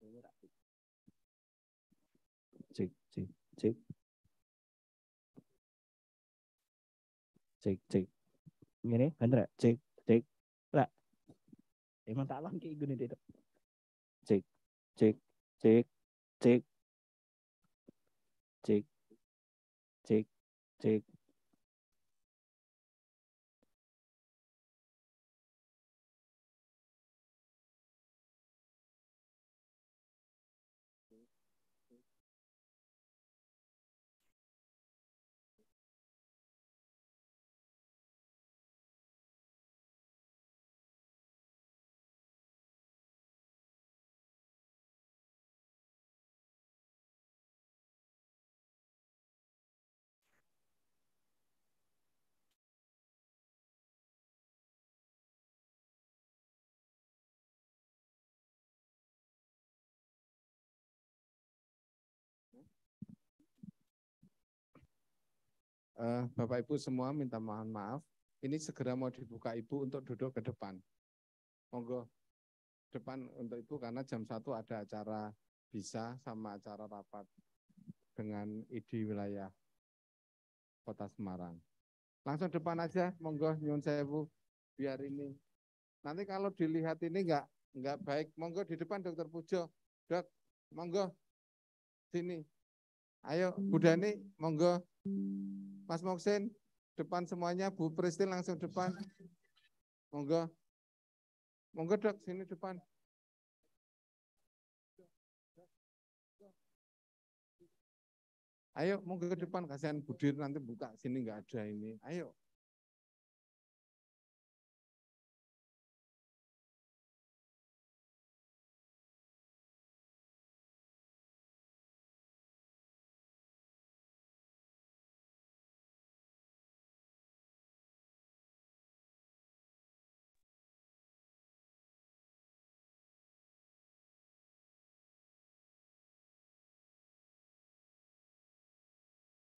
cek cek cek cek cek ini bener cek cek lah emang tak lama kayak gini deh cek cek cek cek cek cek cek uh, Bapak Ibu semua minta mohon maaf. Ini segera mau dibuka Ibu untuk duduk ke depan. Monggo depan untuk Ibu karena jam satu ada acara bisa sama acara rapat dengan ID wilayah Kota Semarang. Langsung depan aja, monggo nyun Ibu biar ini. Nanti kalau dilihat ini enggak enggak baik, monggo di depan Dokter Pujo. Dok, monggo sini Ayo, Bu monggo. Mas Moksin, depan semuanya. Bu Pristin langsung depan. Monggo. Monggo dok, sini depan. Ayo, monggo ke depan. Kasihan Budir nanti buka. Sini nggak ada ini. Ayo.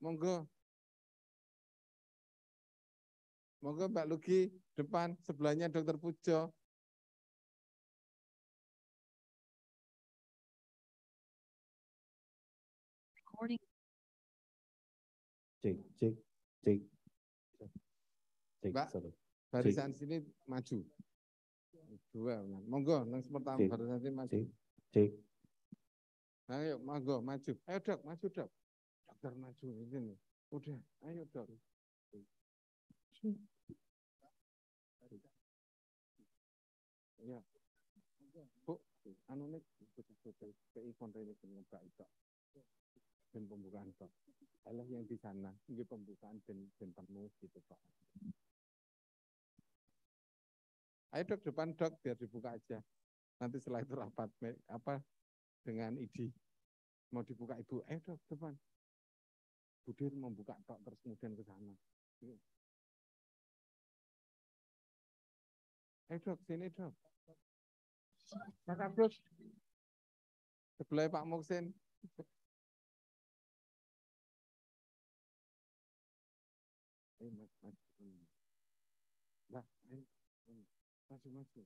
Monggo. Monggo Mbak Lugi depan sebelahnya Dokter Pujo. Recording. Cek, cek, cek. Cek, Mbak, barisan cek. sini maju. Dua, monggo, yang pertama barisan sini maju. Cek, cek. Ayo, monggo, maju. Ayo dok, maju dok. Dor maju ini. Udah, ayo Dor. Ya. Bu, anu nek PI konten ini pembuka itu. Dan pembukaan itu. Alah yang di sana, ini pembukaan dan, dan penuh gitu Pak. Ayo dok depan dok biar dibuka aja. Nanti setelah itu rapat apa dengan ID mau dibuka ibu. Ayo dok depan. Budir membuka tok terus kemudian ke sana. Eh dok, sini dok. Kakak Bros. Sebelah Pak Muksin. Eh, mas, mas. Lah, maju eh, maju.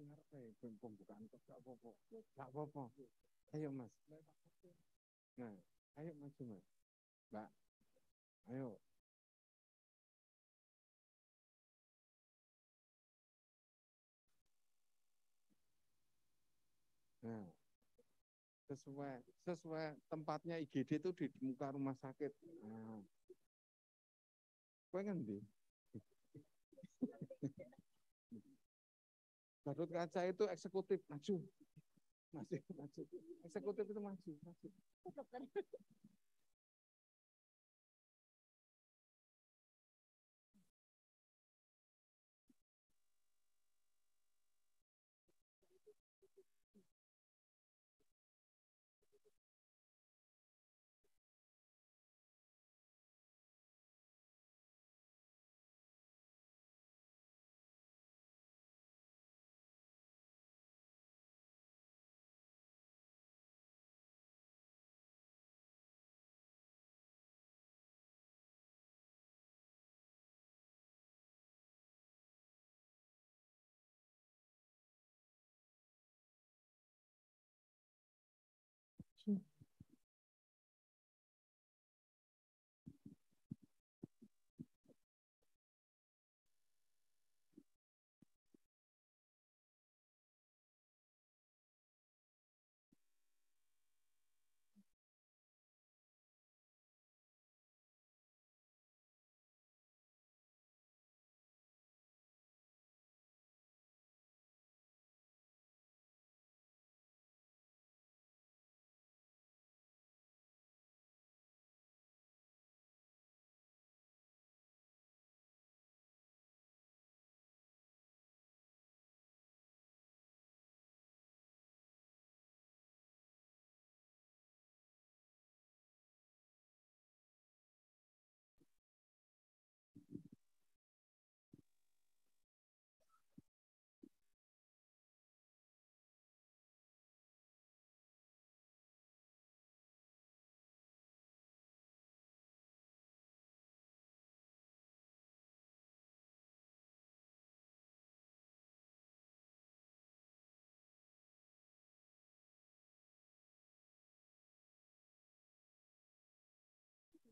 Ngarep ae pembukaan kok gak apa-apa. Gak apa-apa. Ayo Mas. Nah, ayo maju Mas. Mbak, nah, ayo. Nah, sesuai sesuai tempatnya IGD itu di muka rumah sakit. Nah. Kowe ngendi? Badut kaca itu eksekutif maju. Maju, maju. Eksekutif itu maju, maju.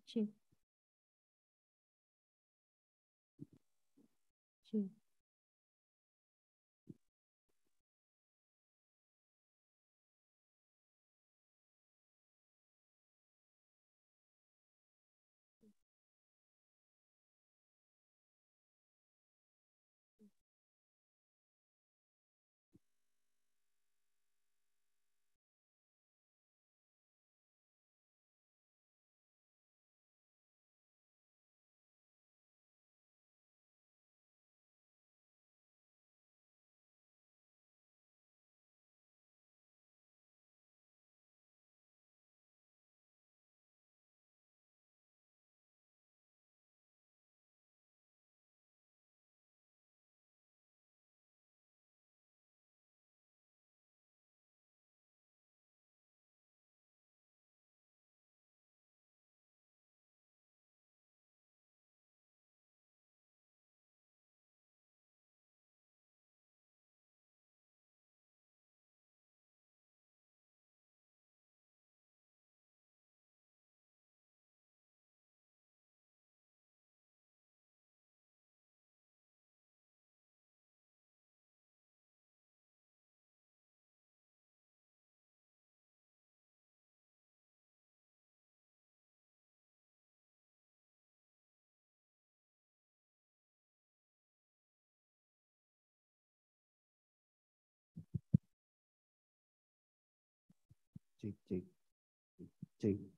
Chief 这这这。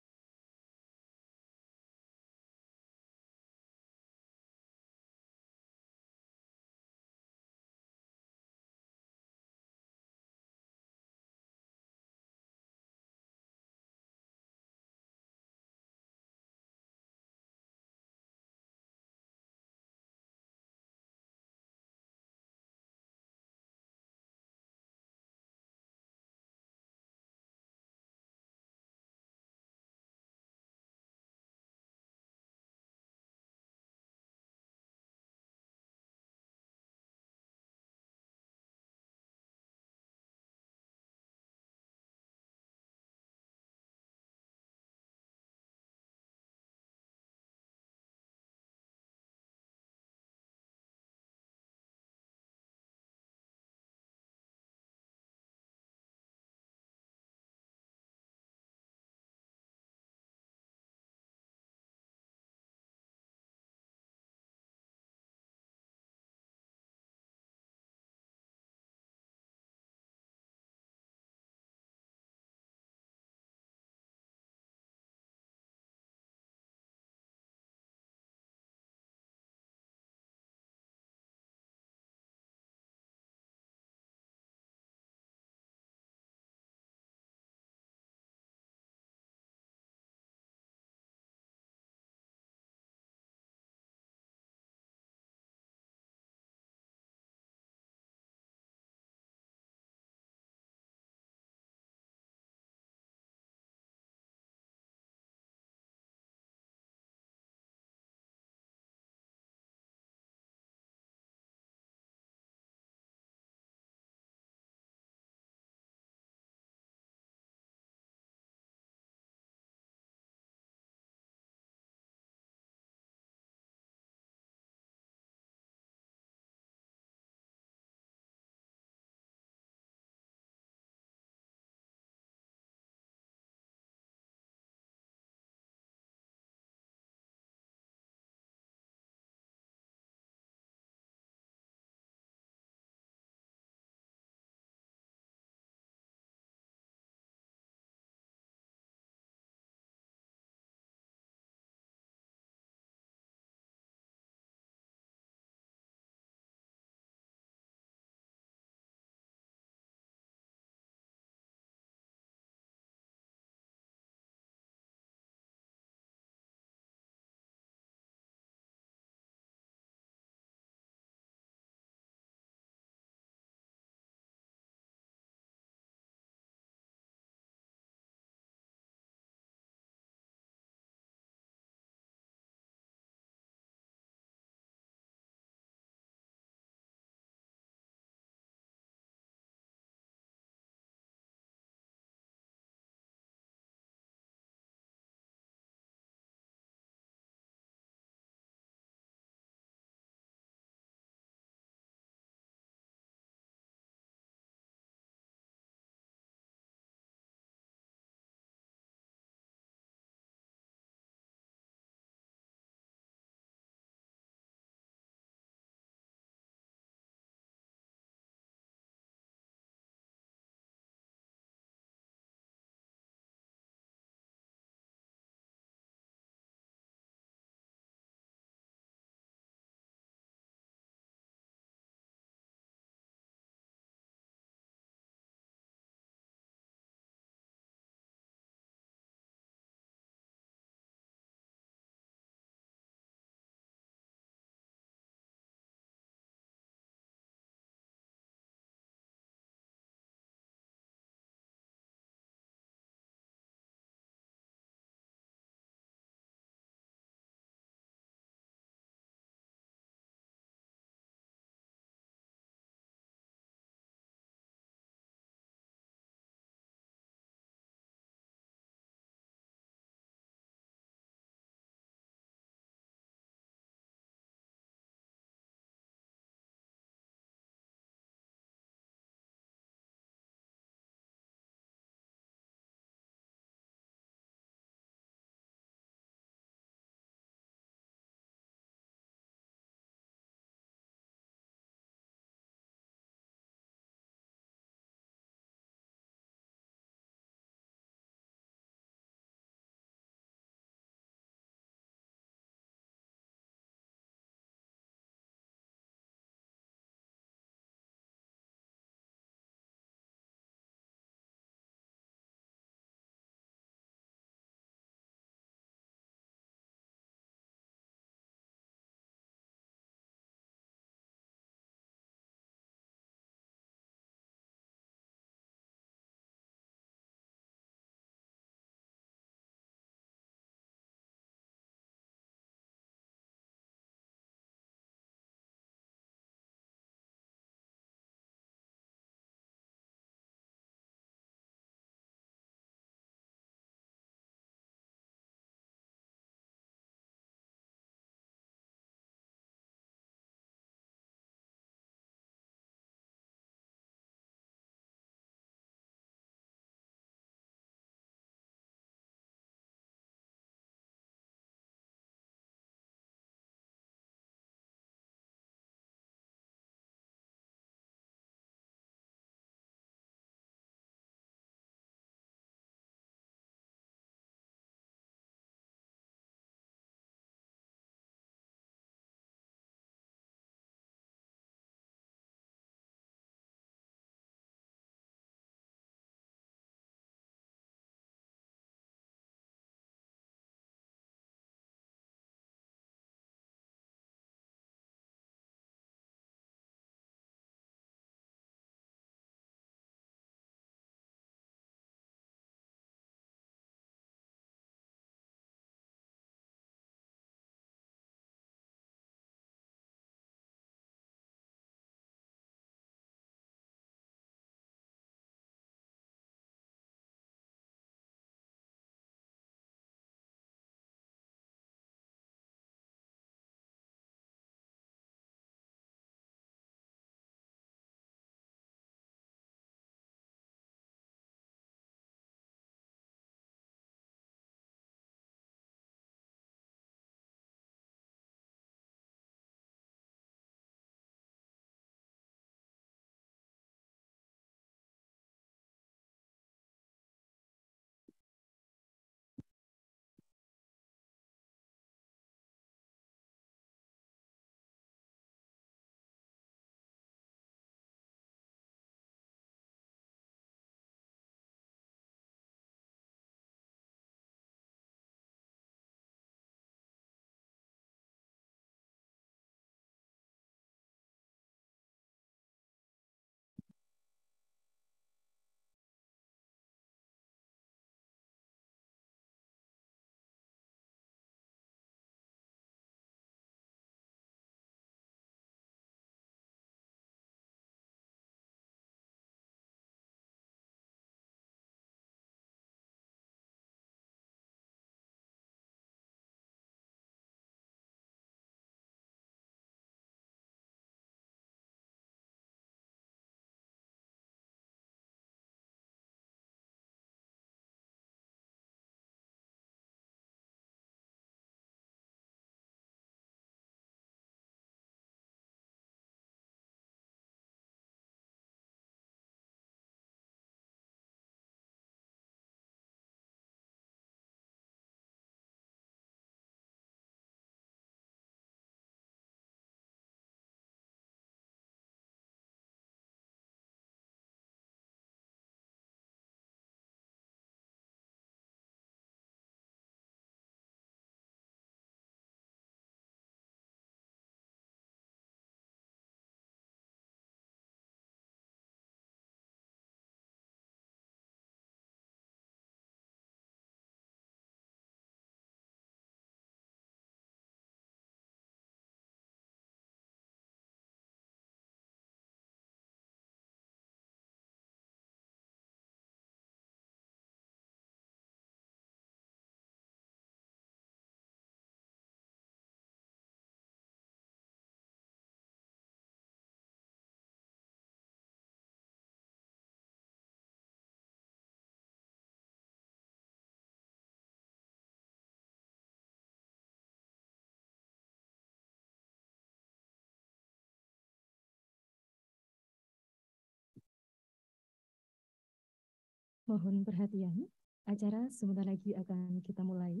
Mohon perhatian, acara sebentar lagi akan kita mulai.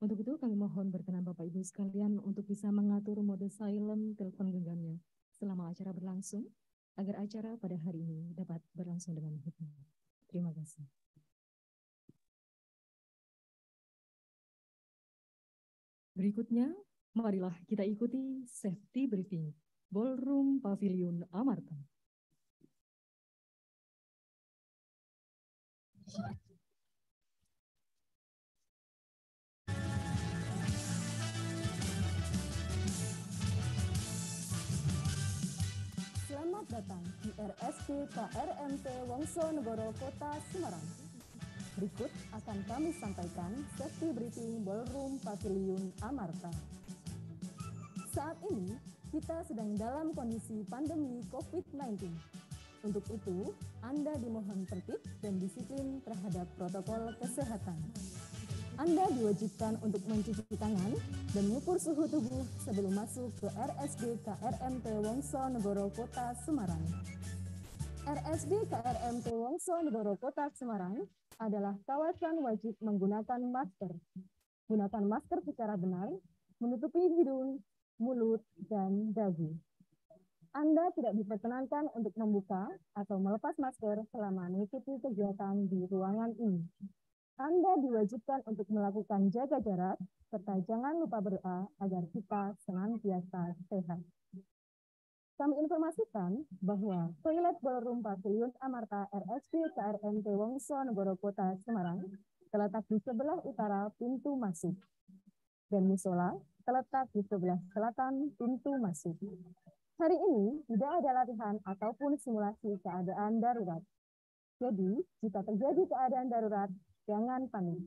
Untuk itu kami mohon berkenan Bapak Ibu sekalian untuk bisa mengatur mode silent telepon genggamnya selama acara berlangsung agar acara pada hari ini dapat berlangsung dengan hikmah. Terima kasih. Berikutnya, marilah kita ikuti safety briefing Ballroom Pavilion amartan Selamat datang di RSP KRMT Wongso Negoro Kota Semarang. Berikut akan kami sampaikan safety briefing Ballroom Pavilion Amarta. Saat ini, kita sedang dalam kondisi pandemi COVID-19 untuk itu, Anda dimohon tertib dan disiplin terhadap protokol kesehatan. Anda diwajibkan untuk mencuci tangan dan mengukur suhu tubuh sebelum masuk ke RSD KRMT Wongso Negoro Kota Semarang. RSD KRMT Wongso Negoro Kota Semarang adalah kawasan wajib menggunakan masker. Gunakan masker secara benar, menutupi hidung, mulut, dan dagu. Anda tidak diperkenankan untuk membuka atau melepas masker selama mengikuti kegiatan di ruangan ini. Anda diwajibkan untuk melakukan jaga jarak, serta jangan lupa berdoa agar kita senantiasa sehat. Kami informasikan bahwa Toilet Ballroom Pavilion Amarta RSP KRMT Wongso Negoro Kota Semarang terletak di sebelah utara pintu masuk dan musola terletak di sebelah selatan pintu masuk. Hari ini tidak ada latihan ataupun simulasi keadaan darurat. Jadi, jika terjadi keadaan darurat, jangan panik.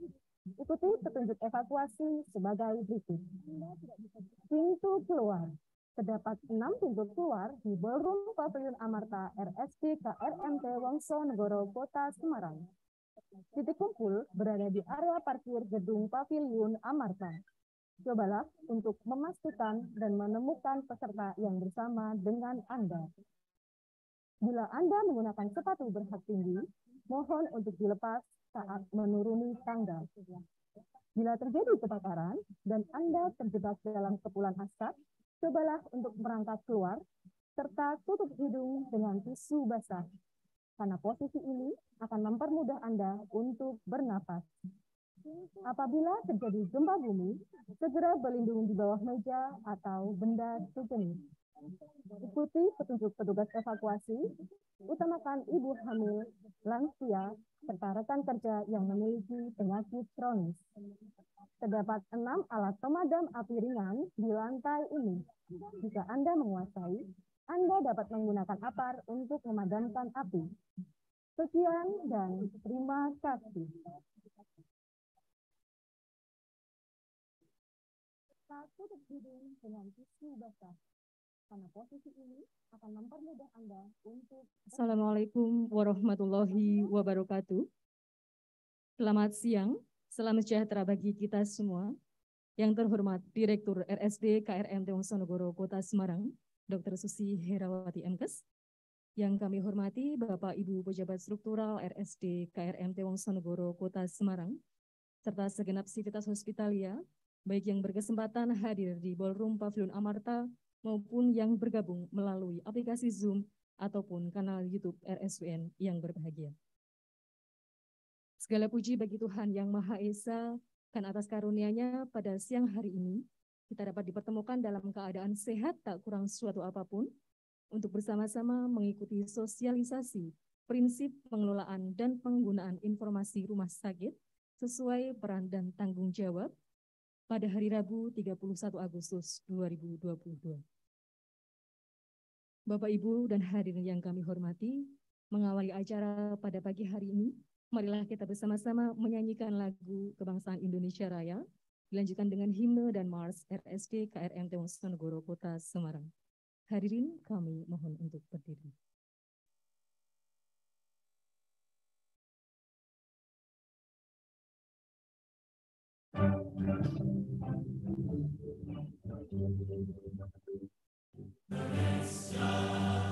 Ikuti petunjuk evakuasi sebagai berikut. Pintu keluar. Terdapat enam pintu keluar di Ballroom Pavilion Amarta RSP KRMT Wongso Negoro Kota Semarang. Titik kumpul berada di area parkir gedung Pavilion Amarta. Cobalah untuk memastikan dan menemukan peserta yang bersama dengan Anda. Bila Anda menggunakan sepatu berhak tinggi, mohon untuk dilepas saat menuruni tangga. Bila terjadi kebakaran dan Anda terjebak dalam kepulan asap, cobalah untuk merangkak keluar serta tutup hidung dengan tisu basah. Karena posisi ini akan mempermudah Anda untuk bernapas. Apabila terjadi gempa bumi, segera berlindung di bawah meja atau benda sejenis. Ikuti petunjuk petugas evakuasi, utamakan ibu hamil, lansia, serta rekan kerja yang memiliki penyakit kronis. Terdapat enam alat pemadam api ringan di lantai ini. Jika Anda menguasai, Anda dapat menggunakan apar untuk memadamkan api. Sekian dan terima kasih. maka tutup hidung dengan tisu basah. Karena posisi ini akan mempermudah Anda untuk... Assalamualaikum warahmatullahi wabarakatuh. Selamat siang, salam sejahtera bagi kita semua. Yang terhormat Direktur RSD KRM Tiongso Kota Semarang, Dr. Susi Herawati Mkes yang kami hormati Bapak Ibu Pejabat Struktural RSD KRM Tewangsanegoro Kota Semarang, serta segenap sivitas hospitalia baik yang berkesempatan hadir di Ballroom Pavilion Amarta maupun yang bergabung melalui aplikasi Zoom ataupun kanal YouTube RSUN yang berbahagia. Segala puji bagi Tuhan Yang Maha Esa, kan atas karunia-Nya pada siang hari ini, kita dapat dipertemukan dalam keadaan sehat tak kurang suatu apapun, untuk bersama-sama mengikuti sosialisasi prinsip pengelolaan dan penggunaan informasi rumah sakit sesuai peran dan tanggung jawab pada hari Rabu 31 Agustus 2022. Bapak, Ibu, dan hadirin yang kami hormati, mengawali acara pada pagi hari ini, marilah kita bersama-sama menyanyikan lagu Kebangsaan Indonesia Raya, dilanjutkan dengan himne dan mars RSD KRM Tewongsonegoro Kota Semarang. Hadirin kami mohon untuk berdiri. Thank you. Thank you.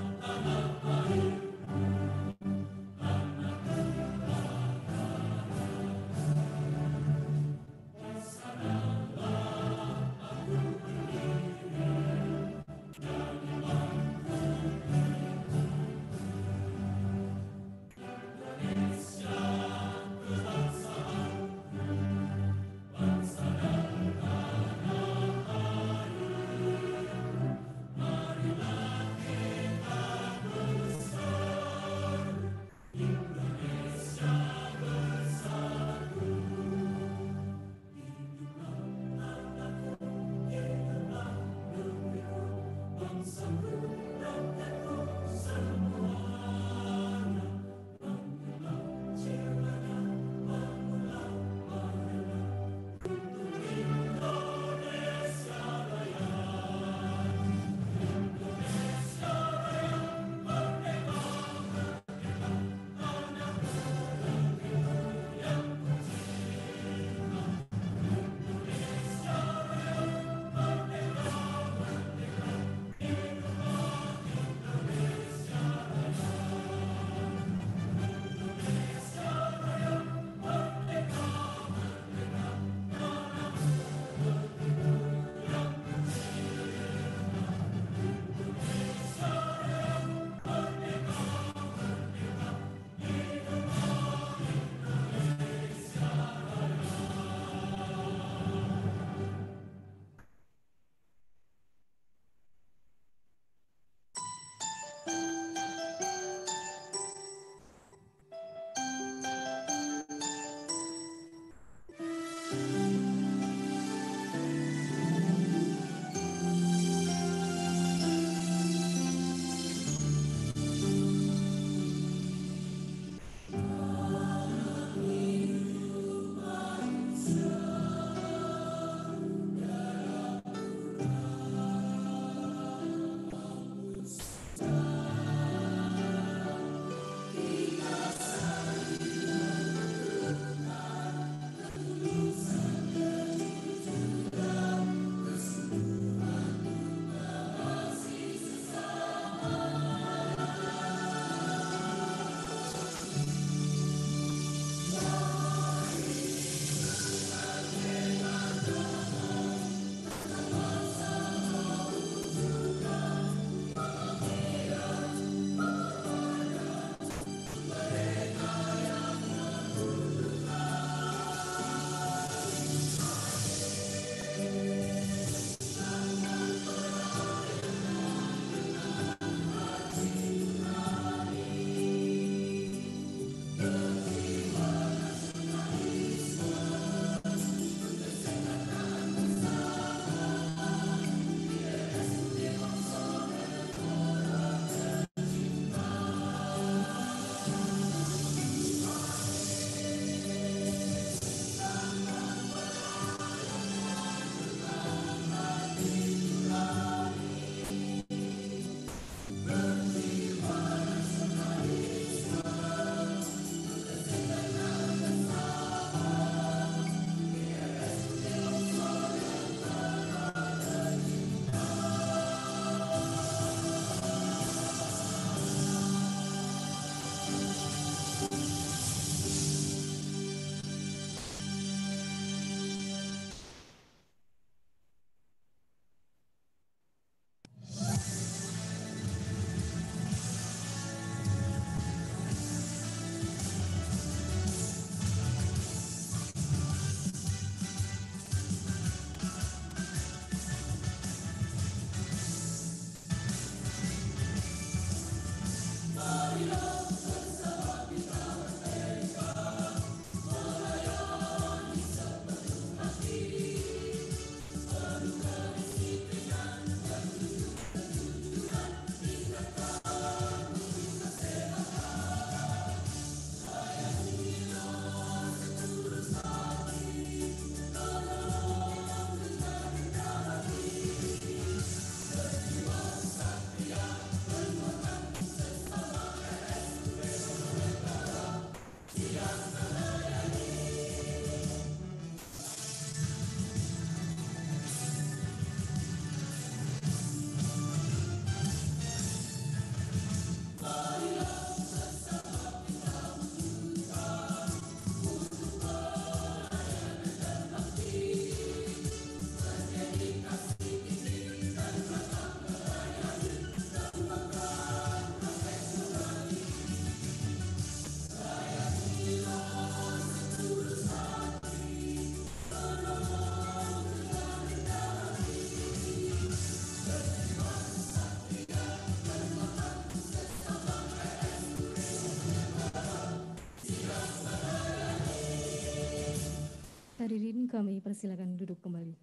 silakan duduk kembali.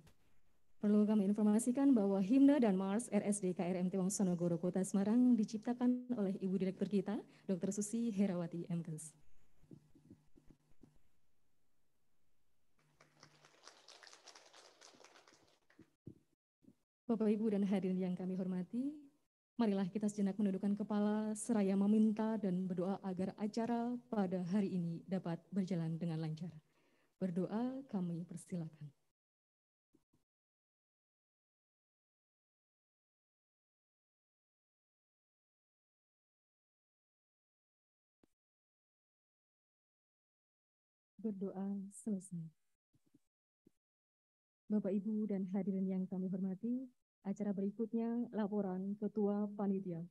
Perlu kami informasikan bahwa himne dan Mars RSD KRMT Wongsonogoro Kota Semarang diciptakan oleh Ibu Direktur kita, Dr. Susi Herawati Emkes. Bapak Ibu dan hadirin yang kami hormati, marilah kita sejenak menundukkan kepala seraya meminta dan berdoa agar acara pada hari ini dapat berjalan dengan lancar. Berdoa kami persilakan. Berdoa selesai. Bapak, Ibu, dan hadirin yang kami hormati, acara berikutnya laporan Ketua Panitia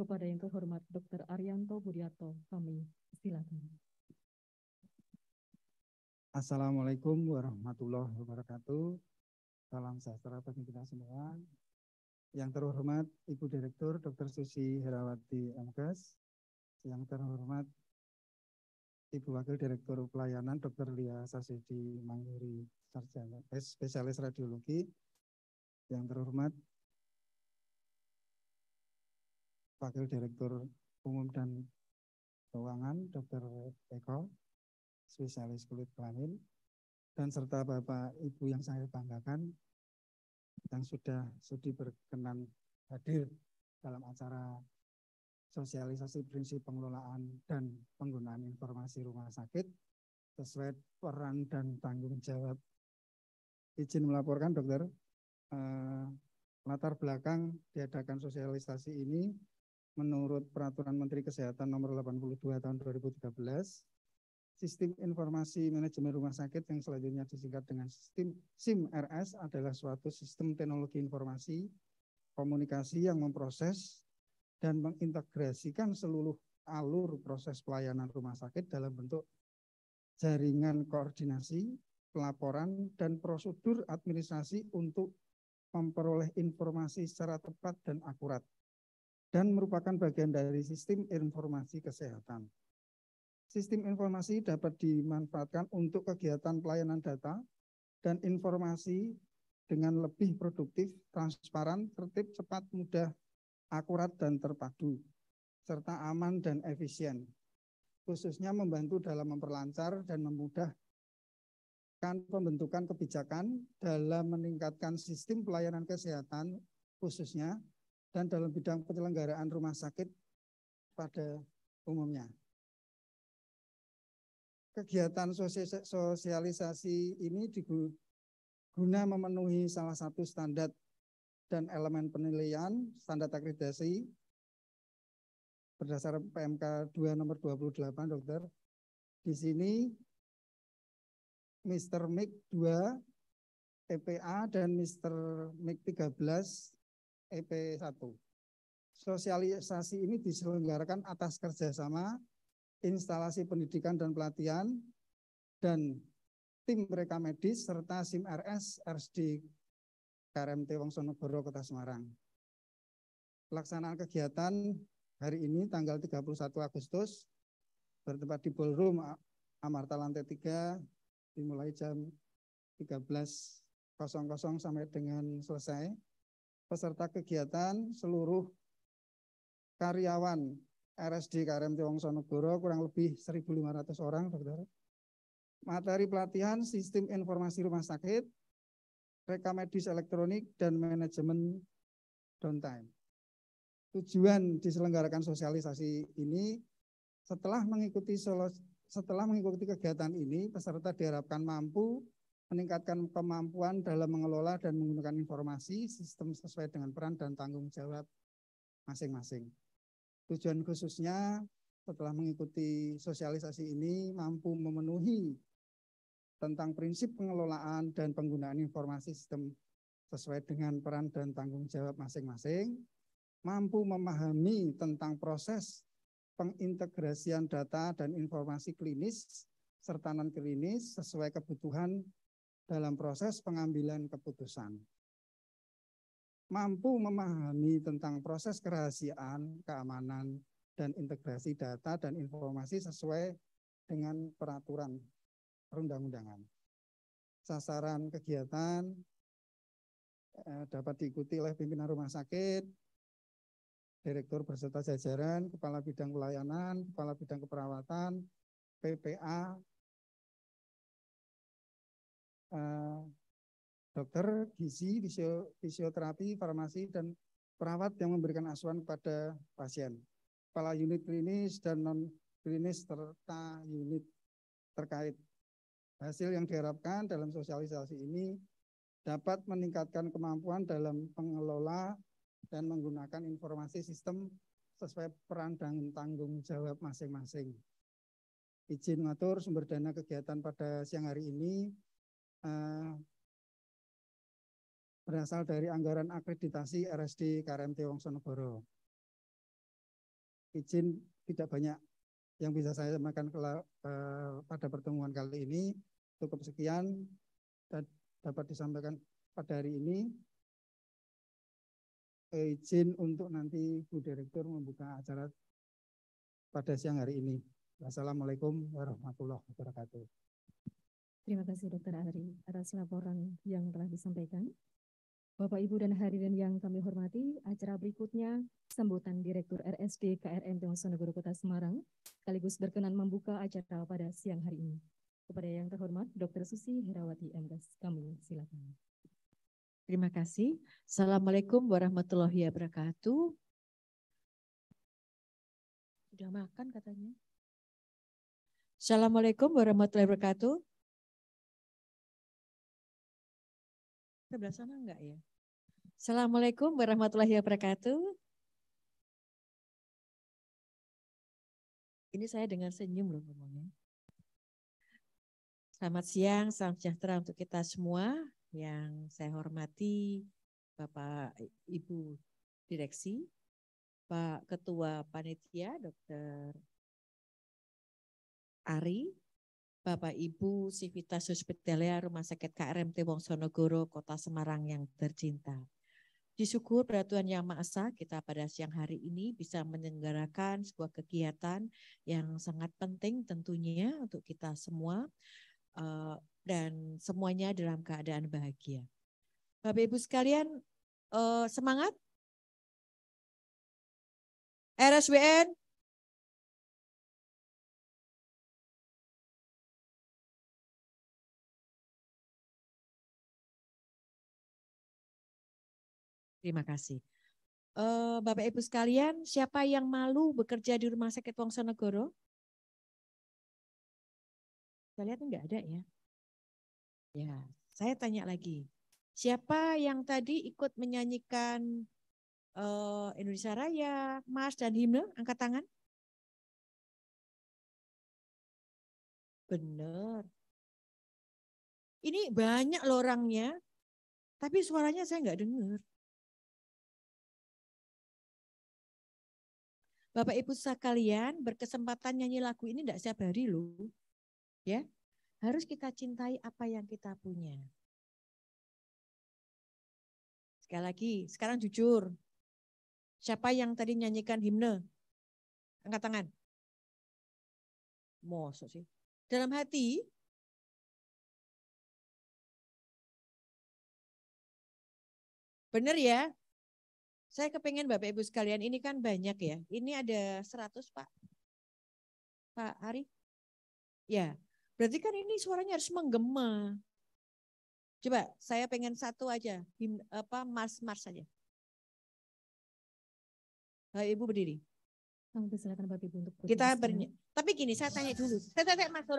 kepada yang terhormat Dr. Arianto Budiarto. Kami silakan. Assalamualaikum warahmatullahi wabarakatuh. Salam sejahtera bagi kita semua. Yang terhormat Ibu Direktur Dr. Susi Herawati MKes. Yang terhormat Ibu Wakil Direktur Pelayanan Dr. Lia Sasidi Mangguri Sarjana eh, Spesialis Radiologi. Yang terhormat Wakil Direktur Umum dan Keuangan Dr. Eko spesialis kulit kelamin, dan serta Bapak Ibu yang saya banggakan yang sudah sudi berkenan hadir dalam acara sosialisasi prinsip pengelolaan dan penggunaan informasi rumah sakit sesuai peran dan tanggung jawab. Izin melaporkan dokter, eh, latar belakang diadakan sosialisasi ini menurut Peraturan Menteri Kesehatan nomor 82 tahun 2013 Sistem Informasi Manajemen Rumah Sakit yang selanjutnya disingkat dengan sistem SIM RS adalah suatu sistem teknologi informasi komunikasi yang memproses dan mengintegrasikan seluruh alur proses pelayanan rumah sakit dalam bentuk jaringan koordinasi, pelaporan, dan prosedur administrasi untuk memperoleh informasi secara tepat dan akurat, dan merupakan bagian dari sistem informasi kesehatan. Sistem informasi dapat dimanfaatkan untuk kegiatan pelayanan data dan informasi dengan lebih produktif, transparan, tertib, cepat, mudah, akurat, dan terpadu, serta aman dan efisien. Khususnya membantu dalam memperlancar dan memudahkan pembentukan kebijakan dalam meningkatkan sistem pelayanan kesehatan khususnya dan dalam bidang penyelenggaraan rumah sakit pada umumnya kegiatan sosialisasi ini diguna memenuhi salah satu standar dan elemen penilaian standar akreditasi berdasar PMK 2 nomor 28 dokter. Di sini Mr. MIG 2 EPA dan Mr. MIG 13 EP 1. Sosialisasi ini diselenggarakan atas kerjasama instalasi pendidikan dan pelatihan, dan tim mereka medis serta SIM RS RSD KRMT Wongsonogoro Kota Semarang. Pelaksanaan kegiatan hari ini tanggal 31 Agustus bertempat di ballroom Amarta lantai 3 dimulai jam 13.00 sampai dengan selesai. Peserta kegiatan seluruh karyawan RSD KRMT Wongsonegoro kurang lebih 1.500 orang, dokter. Materi pelatihan sistem informasi rumah sakit, rekam medis elektronik, dan manajemen downtime. Tujuan diselenggarakan sosialisasi ini setelah mengikuti solo, setelah mengikuti kegiatan ini, peserta diharapkan mampu meningkatkan kemampuan dalam mengelola dan menggunakan informasi sistem sesuai dengan peran dan tanggung jawab masing-masing. Tujuan khususnya setelah mengikuti sosialisasi ini mampu memenuhi tentang prinsip pengelolaan dan penggunaan informasi sistem sesuai dengan peran dan tanggung jawab masing-masing, mampu memahami tentang proses pengintegrasian data dan informasi klinis serta non klinis sesuai kebutuhan dalam proses pengambilan keputusan mampu memahami tentang proses kerahasiaan, keamanan, dan integrasi data dan informasi sesuai dengan peraturan perundang-undangan. Sasaran kegiatan eh, dapat diikuti oleh pimpinan rumah sakit, direktur berserta jajaran, kepala bidang pelayanan, kepala bidang keperawatan, PPA, eh, dokter, gizi, fisioterapi, farmasi, dan perawat yang memberikan asuhan kepada pasien. Kepala unit klinis dan non-klinis serta unit terkait. Hasil yang diharapkan dalam sosialisasi ini dapat meningkatkan kemampuan dalam pengelola dan menggunakan informasi sistem sesuai peran dan tanggung jawab masing-masing. Izin mengatur sumber dana kegiatan pada siang hari ini. Eh, berasal dari anggaran akreditasi RSD KRMT Wongsonegoro. Izin tidak banyak yang bisa saya sampaikan pada pertemuan kali ini. Cukup sekian dan dapat disampaikan pada hari ini. Izin untuk nanti Bu Direktur membuka acara pada siang hari ini. Wassalamualaikum warahmatullahi wabarakatuh. Terima kasih Dr. Ari atas laporan yang telah disampaikan. Bapak, Ibu, dan hadirin yang kami hormati, acara berikutnya sambutan Direktur RSD KRM Tiongsono Kota Semarang sekaligus berkenan membuka acara pada siang hari ini. Kepada yang terhormat, Dr. Susi Herawati MDes, kami silakan. Terima kasih. Assalamualaikum warahmatullahi wabarakatuh. Sudah makan katanya. Assalamualaikum warahmatullahi wabarakatuh. sebelah sana enggak ya? Assalamualaikum warahmatullahi wabarakatuh. Ini saya dengan senyum loh ngomongnya. Selamat siang, salam sejahtera untuk kita semua yang saya hormati Bapak Ibu Direksi, Pak Ketua Panitia Dr. Ari, Bapak Ibu Sivitas Hospitalia Rumah Sakit KRMT Wongsonogoro Kota Semarang yang tercinta. Disyukur pada Tuhan Yang Maha Esa kita pada siang hari ini bisa menyelenggarakan sebuah kegiatan yang sangat penting tentunya untuk kita semua eh, dan semuanya dalam keadaan bahagia. Bapak Ibu sekalian eh, semangat RSWN Terima kasih. Uh, Bapak Ibu sekalian, siapa yang malu bekerja di Rumah Sakit Wongsonegoro? Saya lihat enggak ada ya. Ya, saya tanya lagi. Siapa yang tadi ikut menyanyikan uh, Indonesia Raya, Mars dan Himne? Angkat tangan. Benar. Ini banyak lorangnya, tapi suaranya saya nggak dengar. Bapak Ibu sekalian berkesempatan nyanyi lagu ini tidak setiap hari lu, Ya, harus kita cintai apa yang kita punya. Sekali lagi, sekarang jujur. Siapa yang tadi nyanyikan himne? Angkat tangan. Mosok sih. Dalam hati, Benar ya? Saya kepengen Bapak Ibu sekalian ini kan banyak ya. Ini ada 100 Pak. Pak Ari? Ya, berarti kan ini suaranya harus menggema. Coba saya pengen satu aja, apa mars-mars saja. Bapak Ibu berdiri. silakan Bapak Ibu untuk Kita bernya. Tapi gini, saya tanya dulu. Saya tanya Mas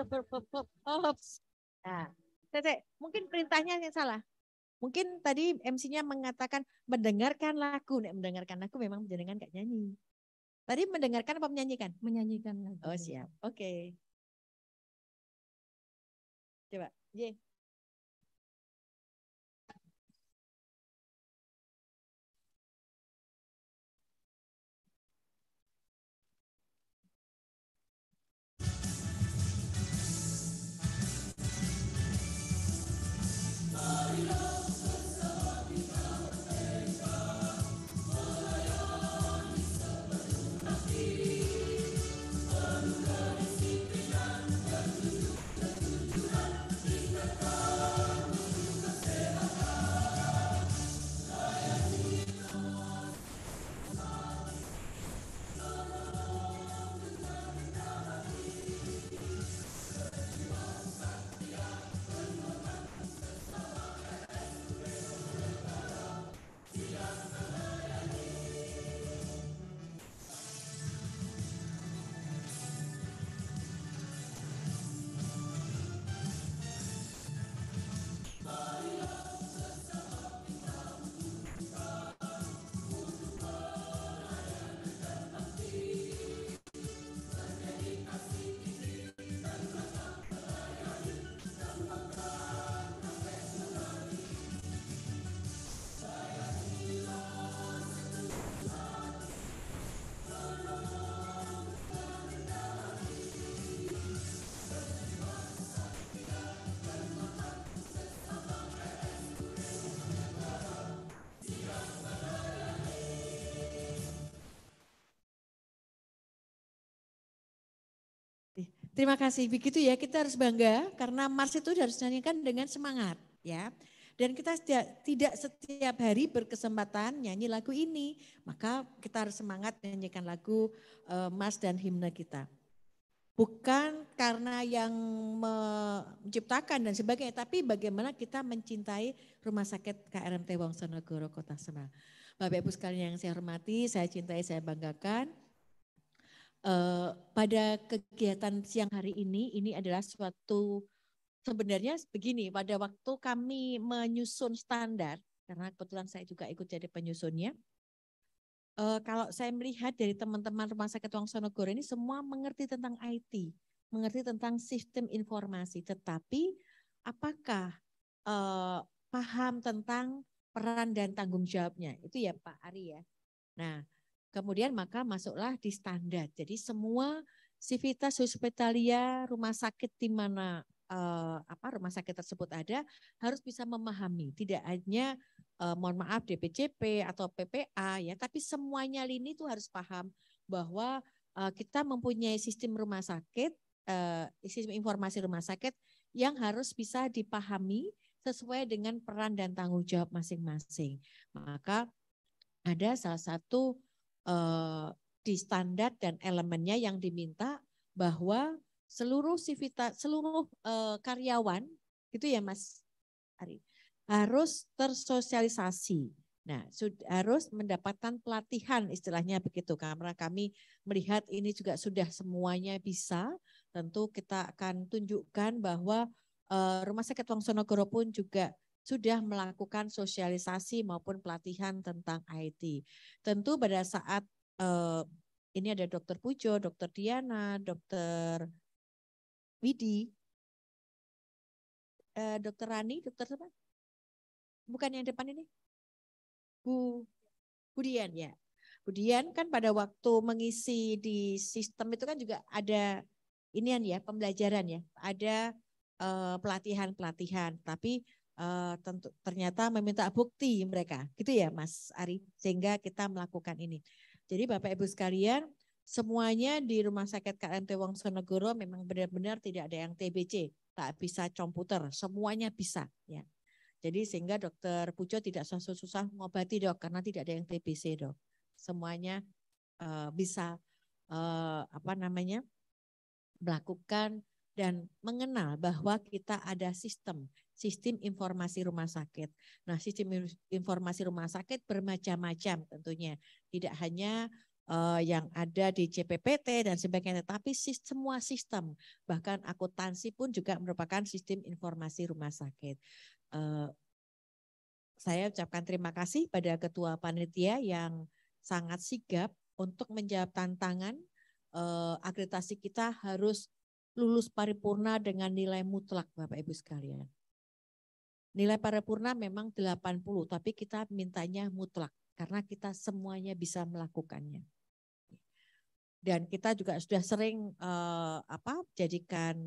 Nah, saya, mungkin perintahnya yang salah. Mungkin tadi MC-nya mengatakan mendengarkan lagu. Nek mendengarkan lagu memang mendengarkan gak nyanyi. Tadi mendengarkan apa menyanyikan? Menyanyikan lagu. Oh iya. siap. Oke. Okay. Coba. Ye. Terima kasih. Begitu ya kita harus bangga karena Mars itu harus nyanyikan dengan semangat ya. Dan kita tidak setiap hari berkesempatan nyanyi lagu ini. Maka kita harus semangat nyanyikan lagu uh, Mars dan himne kita. Bukan karena yang menciptakan dan sebagainya, tapi bagaimana kita mencintai rumah sakit KRMT Wongsonogoro Kota Semarang. Bapak Ibu sekalian yang saya hormati, saya cintai, saya banggakan uh, pada kegiatan siang hari ini ini adalah suatu sebenarnya begini pada waktu kami menyusun standar karena kebetulan saya juga ikut jadi penyusunnya. Uh, kalau saya melihat dari teman-teman Rumah Sakit Sonogoro ini semua mengerti tentang IT, mengerti tentang sistem informasi, tetapi apakah uh, paham tentang peran dan tanggung jawabnya? Itu ya Pak Ari ya. Nah, Kemudian maka masuklah di standar. Jadi semua civitas hospitalia rumah sakit di mana eh, apa rumah sakit tersebut ada harus bisa memahami tidak hanya eh, mohon maaf DPCP atau PPA ya tapi semuanya lini itu harus paham bahwa eh, kita mempunyai sistem rumah sakit eh, sistem informasi rumah sakit yang harus bisa dipahami sesuai dengan peran dan tanggung jawab masing-masing. Maka ada salah satu Eh, di standar dan elemennya yang diminta bahwa seluruh sivita, seluruh eh, karyawan gitu ya Mas Ari harus tersosialisasi. Nah, harus mendapatkan pelatihan istilahnya begitu karena kami melihat ini juga sudah semuanya bisa. Tentu kita akan tunjukkan bahwa eh, Rumah Sakit Wangsono pun juga sudah melakukan sosialisasi maupun pelatihan tentang IT. Tentu pada saat eh, ini ada Dokter Pujo, Dokter Diana, Dokter Widi, eh, Dokter Rani, Dokter apa? Bukan yang depan ini, Bu Budian ya. Budian kan pada waktu mengisi di sistem itu kan juga ada inian ya pembelajaran ya, ada eh, pelatihan-pelatihan. Tapi Eh, tentu, ternyata meminta bukti mereka, gitu ya Mas Ari, sehingga kita melakukan ini. Jadi Bapak Ibu sekalian, semuanya di Rumah Sakit KMT Wongsonegoro memang benar-benar tidak ada yang TBC, tak bisa komputer, semuanya bisa ya. Jadi sehingga dokter Pujo tidak susah-susah mengobati dok, karena tidak ada yang TBC dok. Semuanya uh, bisa uh, apa namanya melakukan dan mengenal bahwa kita ada sistem sistem informasi rumah sakit. Nah, sistem informasi rumah sakit bermacam-macam tentunya. Tidak hanya uh, yang ada di CPPT dan sebagainya, tapi sistem, semua sistem, bahkan akuntansi pun juga merupakan sistem informasi rumah sakit. Uh, saya ucapkan terima kasih pada Ketua Panitia yang sangat sigap untuk menjawab tantangan uh, akreditasi kita harus lulus paripurna dengan nilai mutlak Bapak Ibu sekalian. Nilai paripurna memang 80, tapi kita mintanya mutlak karena kita semuanya bisa melakukannya. Dan kita juga sudah sering eh, apa jadikan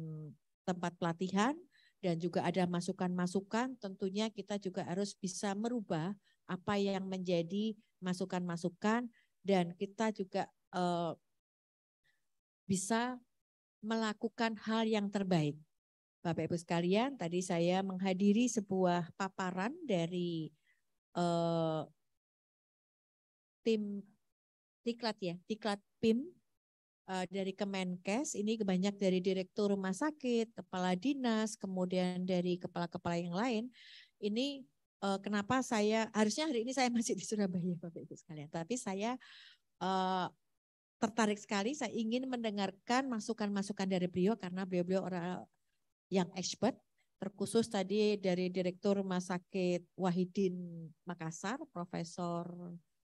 tempat pelatihan dan juga ada masukan-masukan, tentunya kita juga harus bisa merubah apa yang menjadi masukan-masukan dan kita juga eh, bisa melakukan hal yang terbaik Bapak Ibu sekalian, tadi saya menghadiri sebuah paparan dari eh, tim Diklat ya, Diklat PIM eh, dari Kemenkes. Ini banyak dari direktur rumah sakit, kepala dinas, kemudian dari kepala-kepala yang lain. Ini eh, kenapa saya harusnya hari ini saya masih di Surabaya Bapak Ibu sekalian, tapi saya eh, tertarik sekali saya ingin mendengarkan masukan-masukan dari beliau karena beliau-beliau orang yang expert terkhusus tadi dari Direktur Rumah Sakit Wahidin Makassar, Profesor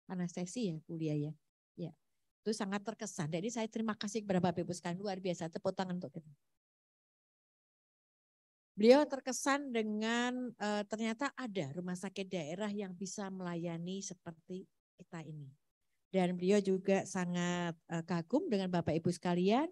Anestesi ya kuliah ya. Ya, itu sangat terkesan. Jadi saya terima kasih kepada Bapak Ibu sekalian luar biasa. Tepuk tangan untuk kita. Beliau terkesan dengan e, ternyata ada rumah sakit daerah yang bisa melayani seperti kita ini. Dan beliau juga sangat e, kagum dengan Bapak Ibu sekalian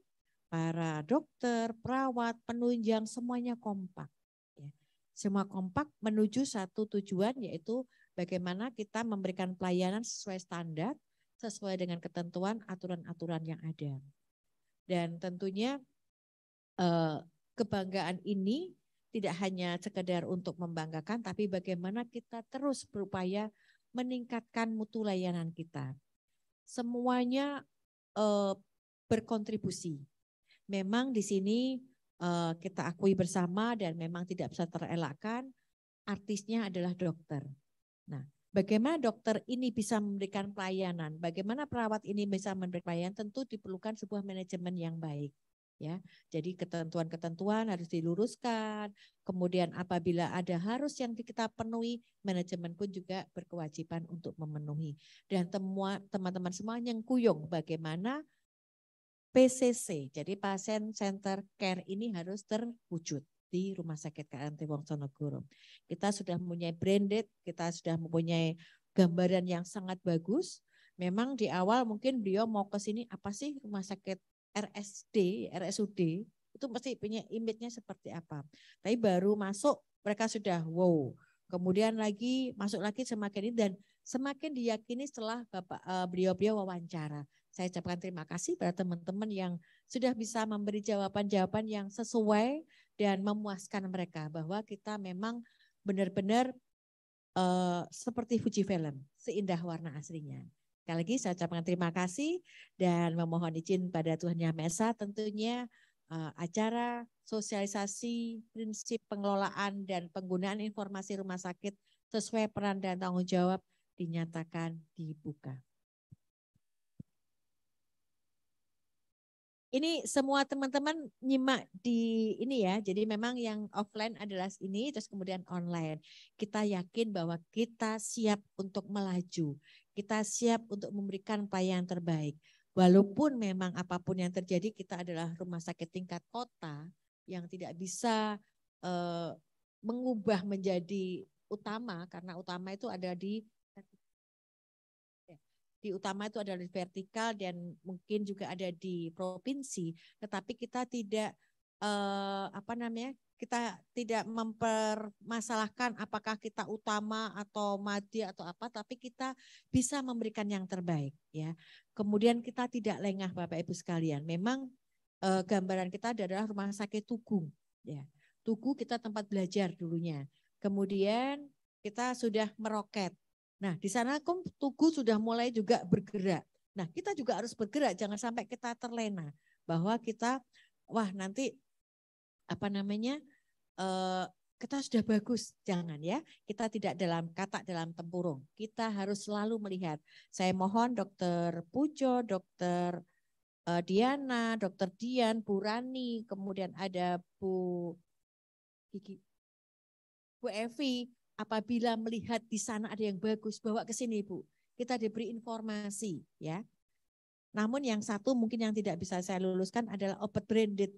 para dokter, perawat, penunjang semuanya kompak. Ya. Semua kompak menuju satu tujuan yaitu bagaimana kita memberikan pelayanan sesuai standar, sesuai dengan ketentuan aturan-aturan yang ada. Dan tentunya eh, kebanggaan ini tidak hanya sekedar untuk membanggakan, tapi bagaimana kita terus berupaya meningkatkan mutu layanan kita. Semuanya eh, berkontribusi memang di sini uh, kita akui bersama dan memang tidak bisa terelakkan artisnya adalah dokter. Nah, bagaimana dokter ini bisa memberikan pelayanan, bagaimana perawat ini bisa memberikan pelayanan tentu diperlukan sebuah manajemen yang baik ya. Jadi ketentuan-ketentuan harus diluruskan. Kemudian apabila ada harus yang kita penuhi, manajemen pun juga berkewajiban untuk memenuhi. Dan teman-teman semua yang kuyung bagaimana PCC. Jadi pasien center care ini harus terwujud di Rumah Sakit KMT Wongsonogoro. Kita sudah mempunyai branded, kita sudah mempunyai gambaran yang sangat bagus. Memang di awal mungkin beliau mau ke sini apa sih rumah sakit RSD, RSUD itu pasti punya image-nya seperti apa. Tapi baru masuk mereka sudah wow. Kemudian lagi masuk lagi semakin ini dan semakin diyakini setelah bapak eh, beliau-beliau wawancara. Saya ucapkan terima kasih pada teman-teman yang sudah bisa memberi jawaban-jawaban yang sesuai dan memuaskan mereka bahwa kita memang benar-benar uh, seperti Fuji Film, seindah warna aslinya. Sekali lagi saya ucapkan terima kasih dan memohon izin pada Tuhan Yang Maha Esa tentunya uh, acara sosialisasi prinsip pengelolaan dan penggunaan informasi rumah sakit sesuai peran dan tanggung jawab dinyatakan dibuka. ini semua teman-teman nyimak di ini ya. Jadi memang yang offline adalah ini, terus kemudian online. Kita yakin bahwa kita siap untuk melaju. Kita siap untuk memberikan pelayanan terbaik. Walaupun memang apapun yang terjadi, kita adalah rumah sakit tingkat kota yang tidak bisa eh, mengubah menjadi utama karena utama itu ada di di utama itu adalah di vertikal dan mungkin juga ada di provinsi, tetapi kita tidak eh, apa namanya? kita tidak mempermasalahkan apakah kita utama atau mati atau apa, tapi kita bisa memberikan yang terbaik ya. Kemudian kita tidak lengah Bapak Ibu sekalian. Memang eh, gambaran kita adalah rumah sakit Tugu ya. Tugu kita tempat belajar dulunya. Kemudian kita sudah meroket Nah, di sana kom kan tugu sudah mulai juga bergerak. Nah, kita juga harus bergerak, jangan sampai kita terlena bahwa kita wah nanti apa namanya uh, kita sudah bagus, jangan ya. Kita tidak dalam kata dalam tempurung. Kita harus selalu melihat. Saya mohon Dokter Pujo, Dokter uh, Diana, Dokter Dian, Bu Rani, kemudian ada Bu Kiki, Bu Evi, apabila melihat di sana ada yang bagus, bawa ke sini Bu. Kita diberi informasi ya. Namun yang satu mungkin yang tidak bisa saya luluskan adalah obat branded.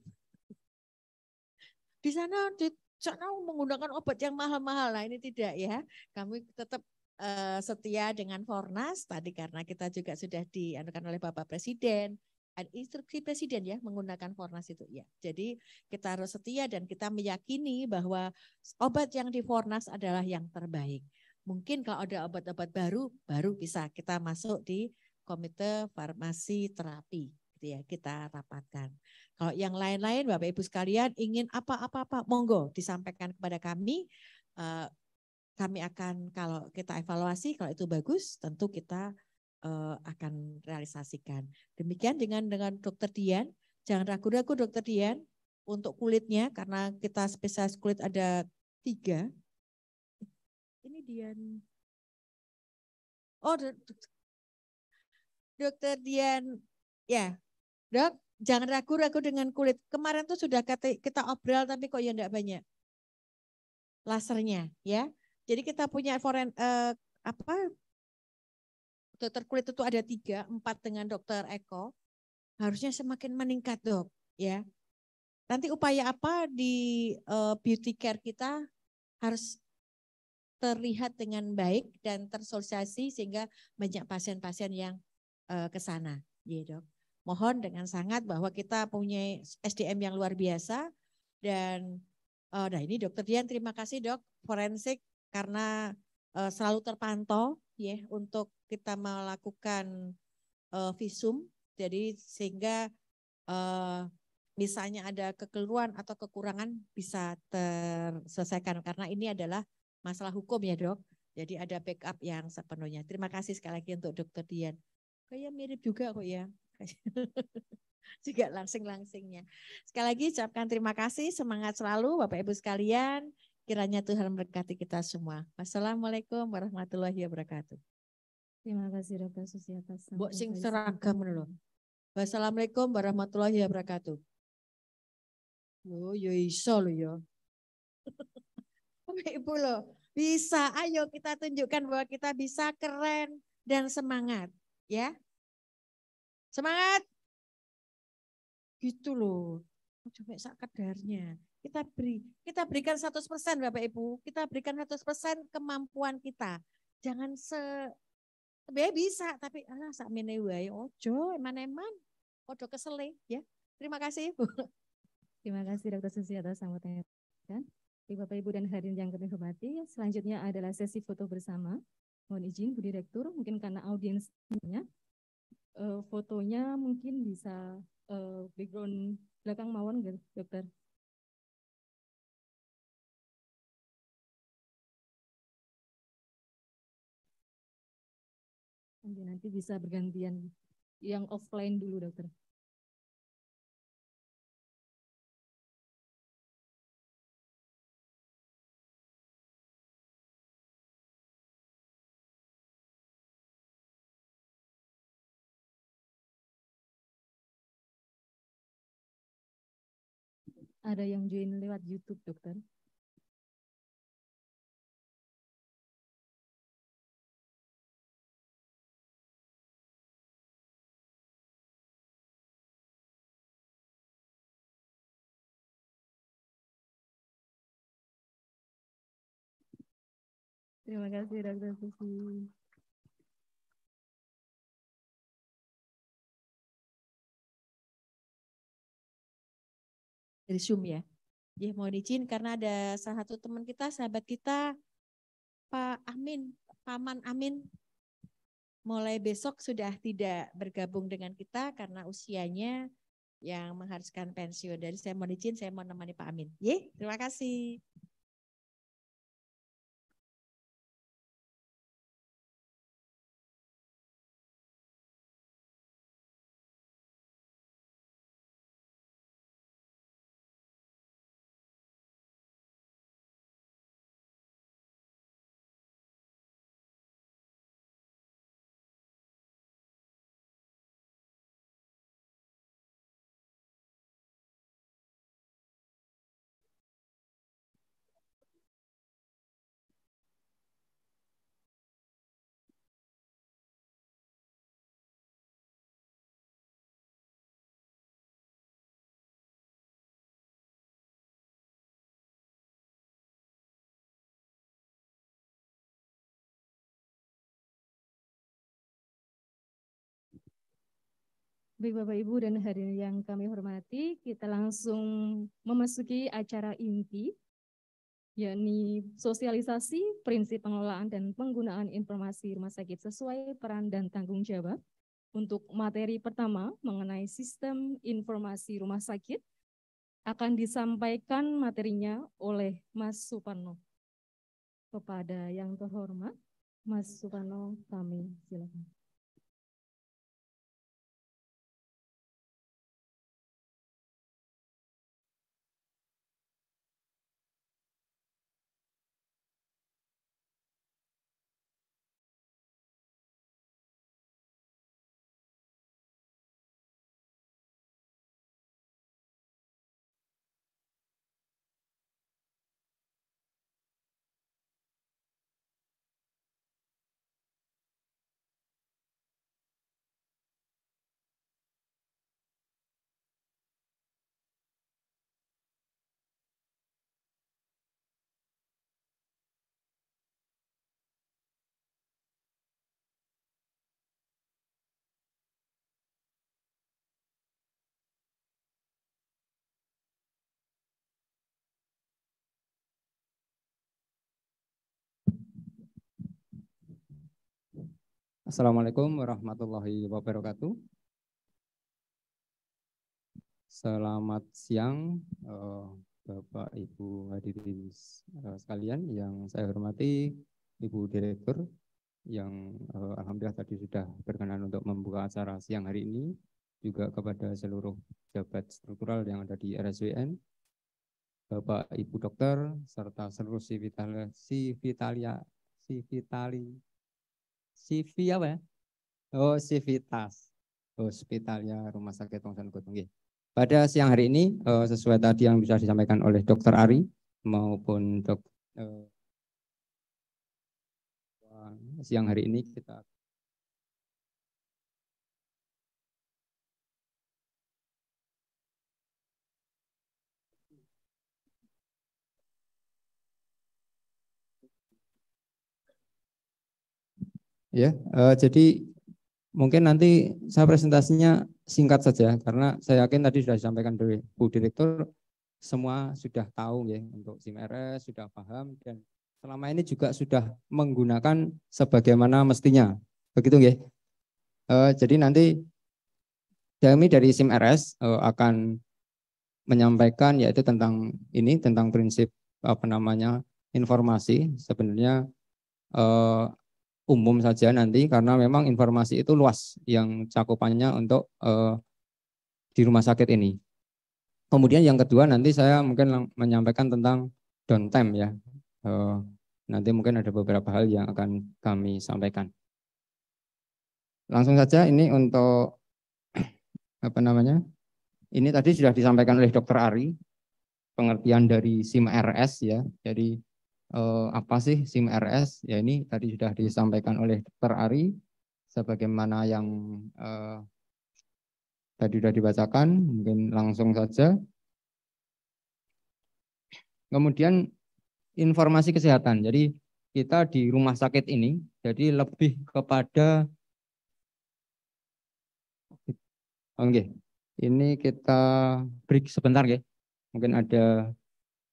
Di sana di sana menggunakan obat yang mahal-mahal Nah, ini tidak ya. Kami tetap eh, setia dengan Fornas tadi karena kita juga sudah dianukan oleh Bapak Presiden instruksi presiden ya menggunakan Fornas itu ya. Jadi kita harus setia dan kita meyakini bahwa obat yang di Fornas adalah yang terbaik. Mungkin kalau ada obat-obat baru baru bisa kita masuk di komite farmasi terapi gitu ya kita rapatkan. Kalau yang lain-lain Bapak Ibu sekalian ingin apa-apa-apa monggo disampaikan kepada kami eh, kami akan kalau kita evaluasi kalau itu bagus tentu kita Eh, akan realisasikan. Demikian dengan dengan Dokter Dian. Jangan ragu-ragu Dokter Dian untuk kulitnya karena kita spesialis kulit ada tiga. Ini Dian. Oh, dok, Dokter Dian, ya, dok. Jangan ragu-ragu dengan kulit. Kemarin tuh sudah kata, kita obral tapi kok ya enggak banyak. Lasernya, ya. Jadi kita punya foren eh, apa dokter kulit itu ada tiga, empat dengan dokter Eko, harusnya semakin meningkat dok, ya. Nanti upaya apa di uh, beauty care kita harus terlihat dengan baik dan tersosialisasi sehingga banyak pasien-pasien yang uh, ke sana, ya dok. Mohon dengan sangat bahwa kita punya SDM yang luar biasa dan uh, nah ini dokter Dian terima kasih dok forensik karena uh, selalu terpantau ya untuk kita melakukan uh, eh, visum, jadi sehingga uh, misalnya ada kekeliruan atau kekurangan bisa terselesaikan karena ini adalah masalah hukum ya dok. Jadi ada backup yang sepenuhnya. Terima kasih sekali lagi untuk dokter Dian. Kayaknya mirip juga kok ya. juga langsing-langsingnya. Sekali lagi ucapkan terima kasih, semangat selalu Bapak Ibu sekalian. Kiranya Tuhan berkati kita semua. Wassalamualaikum warahmatullahi wabarakatuh. Terima kasih dokter Susi atas Mbok sing seragam menurut. Wassalamualaikum warahmatullahi wabarakatuh. Oh, ya iso yo. ya. Ibu loh, bisa. Ayo kita tunjukkan bahwa kita bisa keren dan semangat, ya. Semangat. Gitu loh. Coba sakadarnya. Kita beri, kita berikan 100% Bapak Ibu. Kita berikan 100% kemampuan kita. Jangan se Ya bisa, tapi ah sakmene wae ojo eman-eman. Ojo kesele ya. Terima kasih Ibu. Terima kasih Dr. Susi atas sambutannya. Kan? Bapak Ibu dan hadirin yang kami hormati, selanjutnya adalah sesi foto bersama. Mohon izin Bu Direktur, mungkin karena audiensnya eh, fotonya mungkin bisa eh, background belakang mawon, Dokter. Nanti, nanti bisa bergantian yang offline dulu dokter. Ada yang join lewat YouTube dokter. Terima kasih Dr. Susi. Dari Zoom ya. Ya mohon izin karena ada salah satu teman kita, sahabat kita, Pak Amin, Paman Amin, mulai besok sudah tidak bergabung dengan kita karena usianya yang mengharuskan pensiun. Jadi saya mohon izin, saya mau menemani Pak Amin. Ye, ya, terima kasih. Baik Bapak Ibu dan hadirin yang kami hormati, kita langsung memasuki acara inti, yakni sosialisasi prinsip pengelolaan dan penggunaan informasi rumah sakit sesuai peran dan tanggung jawab. Untuk materi pertama mengenai sistem informasi rumah sakit akan disampaikan materinya oleh Mas Suparno. Kepada yang terhormat, Mas Suparno kami silakan. Assalamualaikum warahmatullahi wabarakatuh. Selamat siang eh, Bapak Ibu hadirin eh, sekalian yang saya hormati, Ibu Direktur yang eh, alhamdulillah tadi sudah berkenan untuk membuka acara siang hari ini juga kepada seluruh jabat struktural yang ada di RSWN, Bapak Ibu Dokter serta seluruh sivitalia, sivitalia, CV apa ya? Oh, Hospital ya Rumah Sakit Tongsan Kutung. Pada siang hari ini uh, sesuai tadi yang bisa disampaikan oleh Dokter Ari maupun dok, uh, siang hari ini kita Ya, uh, jadi mungkin nanti saya presentasinya singkat saja karena saya yakin tadi sudah disampaikan dari Bu Direktur semua sudah tahu ya untuk SIMRS sudah paham dan selama ini juga sudah menggunakan sebagaimana mestinya begitu ya Uh, jadi nanti kami dari SIMRS uh, eh, akan menyampaikan yaitu tentang ini tentang prinsip apa namanya informasi sebenarnya umum saja nanti karena memang informasi itu luas yang cakupannya untuk uh, di rumah sakit ini. Kemudian yang kedua nanti saya mungkin menyampaikan tentang downtime ya. Uh, nanti mungkin ada beberapa hal yang akan kami sampaikan. Langsung saja ini untuk apa namanya? Ini tadi sudah disampaikan oleh Dr. Ari pengertian dari SIM RS ya. Jadi eh, apa sih sim RS Ya ini tadi sudah disampaikan oleh Dr. Ari sebagaimana yang eh, tadi sudah dibacakan, mungkin langsung saja. Kemudian informasi kesehatan. Jadi kita di rumah sakit ini jadi lebih kepada Oke. Okay. Ini kita break sebentar ya. Mungkin ada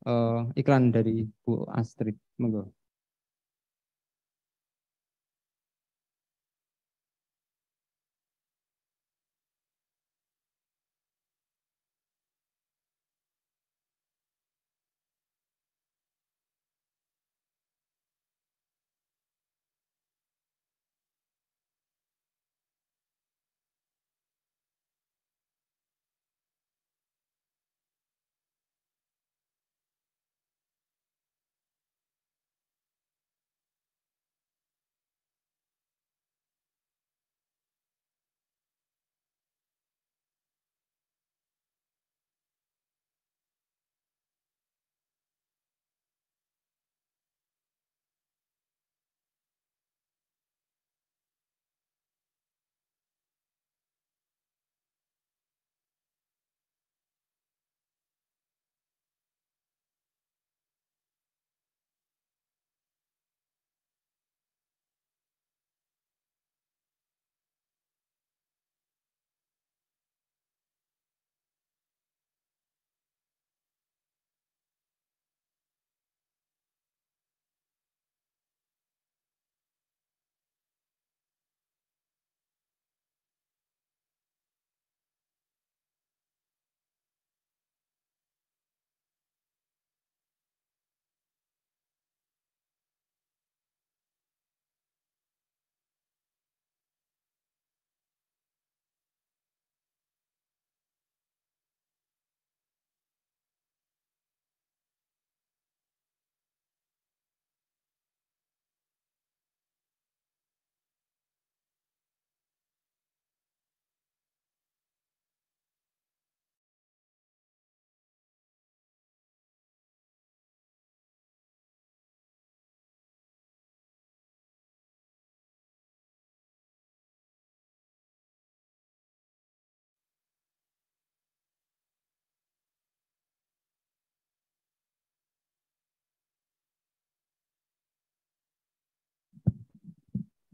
uh, iklan dari Bu Astrid. Monggo.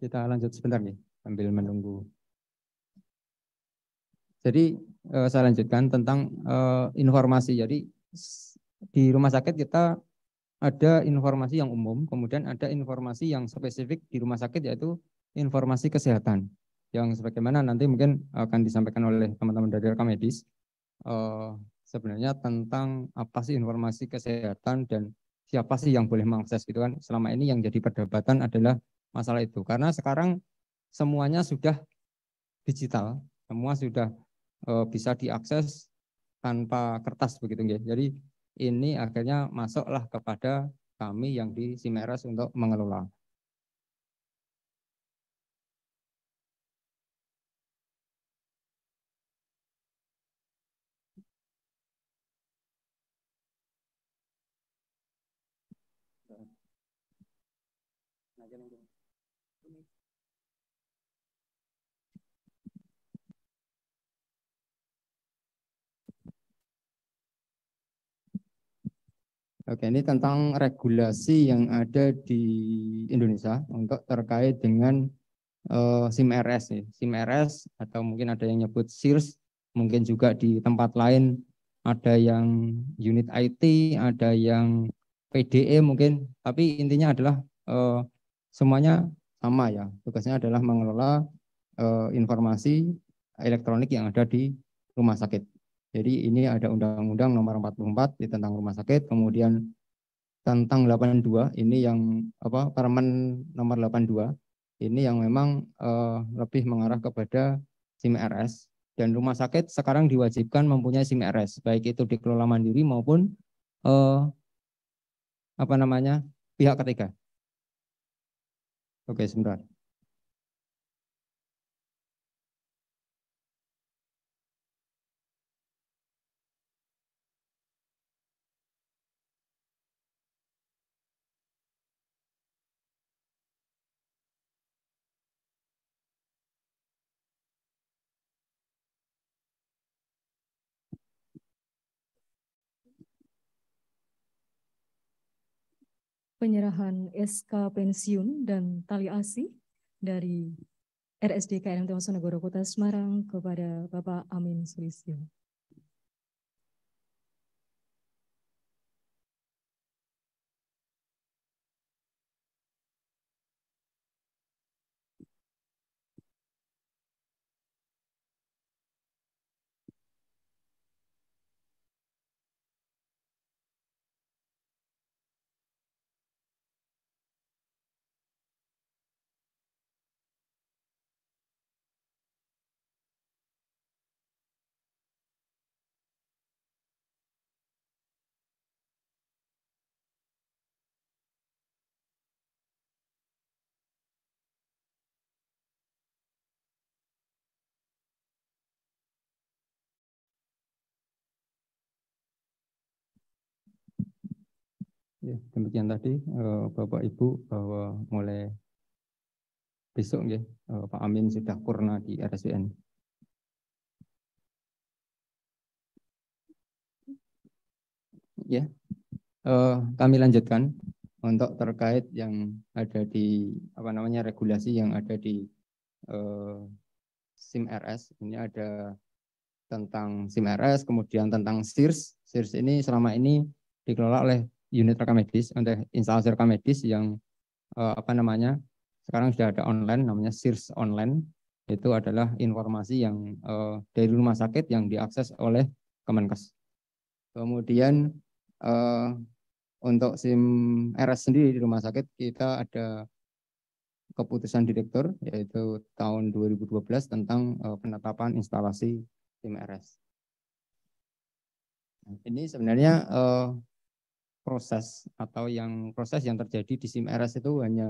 kita lanjut sebentar nih sambil menunggu. Jadi uh, saya lanjutkan tentang uh, informasi. Jadi di rumah sakit kita ada informasi yang umum, kemudian ada informasi yang spesifik di rumah sakit yaitu informasi kesehatan yang sebagaimana nanti mungkin akan disampaikan oleh teman-teman dari rekam medis uh, sebenarnya tentang apa sih informasi kesehatan dan siapa sih yang boleh mengakses gitu kan selama ini yang jadi perdebatan adalah masalah itu. Karena sekarang semuanya sudah digital, semua sudah eh, bisa diakses tanpa kertas begitu ya. Jadi ini akhirnya masuklah kepada kami yang di Simeres untuk mengelola. Oke, ini tentang regulasi yang ada di Indonesia untuk terkait dengan uh, SIM RS nih. Ya. SIM RS atau mungkin ada yang nyebut SIRS, mungkin juga di tempat lain ada yang unit IT, ada yang PDE mungkin, tapi intinya adalah uh, semuanya sama ya. Tugasnya adalah mengelola uh, informasi elektronik yang ada di rumah sakit. Jadi ini ada Undang-Undang Nomor 44 di tentang rumah sakit, kemudian tentang 82 ini yang apa Permen Nomor 82 ini yang memang uh, lebih mengarah kepada SIM RS dan rumah sakit sekarang diwajibkan mempunyai SIM RS baik itu dikelola mandiri maupun uh, apa namanya pihak ketiga. Oke, sebentar. penyerahan SK pensiun dan tali ASI dari RSDKN Tuan Sonegoro Kota Semarang kepada Bapak Amin Sulistyo. Ya, demikian tadi eh, Bapak Ibu bahwa mulai besok ya eh, Pak Amin sudah purna di RSUN. Ya, eh, kami lanjutkan untuk terkait yang ada di apa namanya regulasi yang ada di SIM RS ini ada tentang SIM RS kemudian tentang SIRS SIRS ini selama ini dikelola oleh unit rekam medis, untuk instalasi rekam medis yang uh, apa namanya sekarang sudah ada online namanya SIRS online itu adalah informasi yang uh, dari rumah sakit yang diakses oleh Kemenkes. Kemudian uh, untuk SIM RS sendiri di rumah sakit kita ada keputusan direktur yaitu tahun 2012 tentang uh, penetapan instalasi SIM RS. Nah, ini sebenarnya uh, proses atau yang proses yang terjadi di SIM RS itu hanya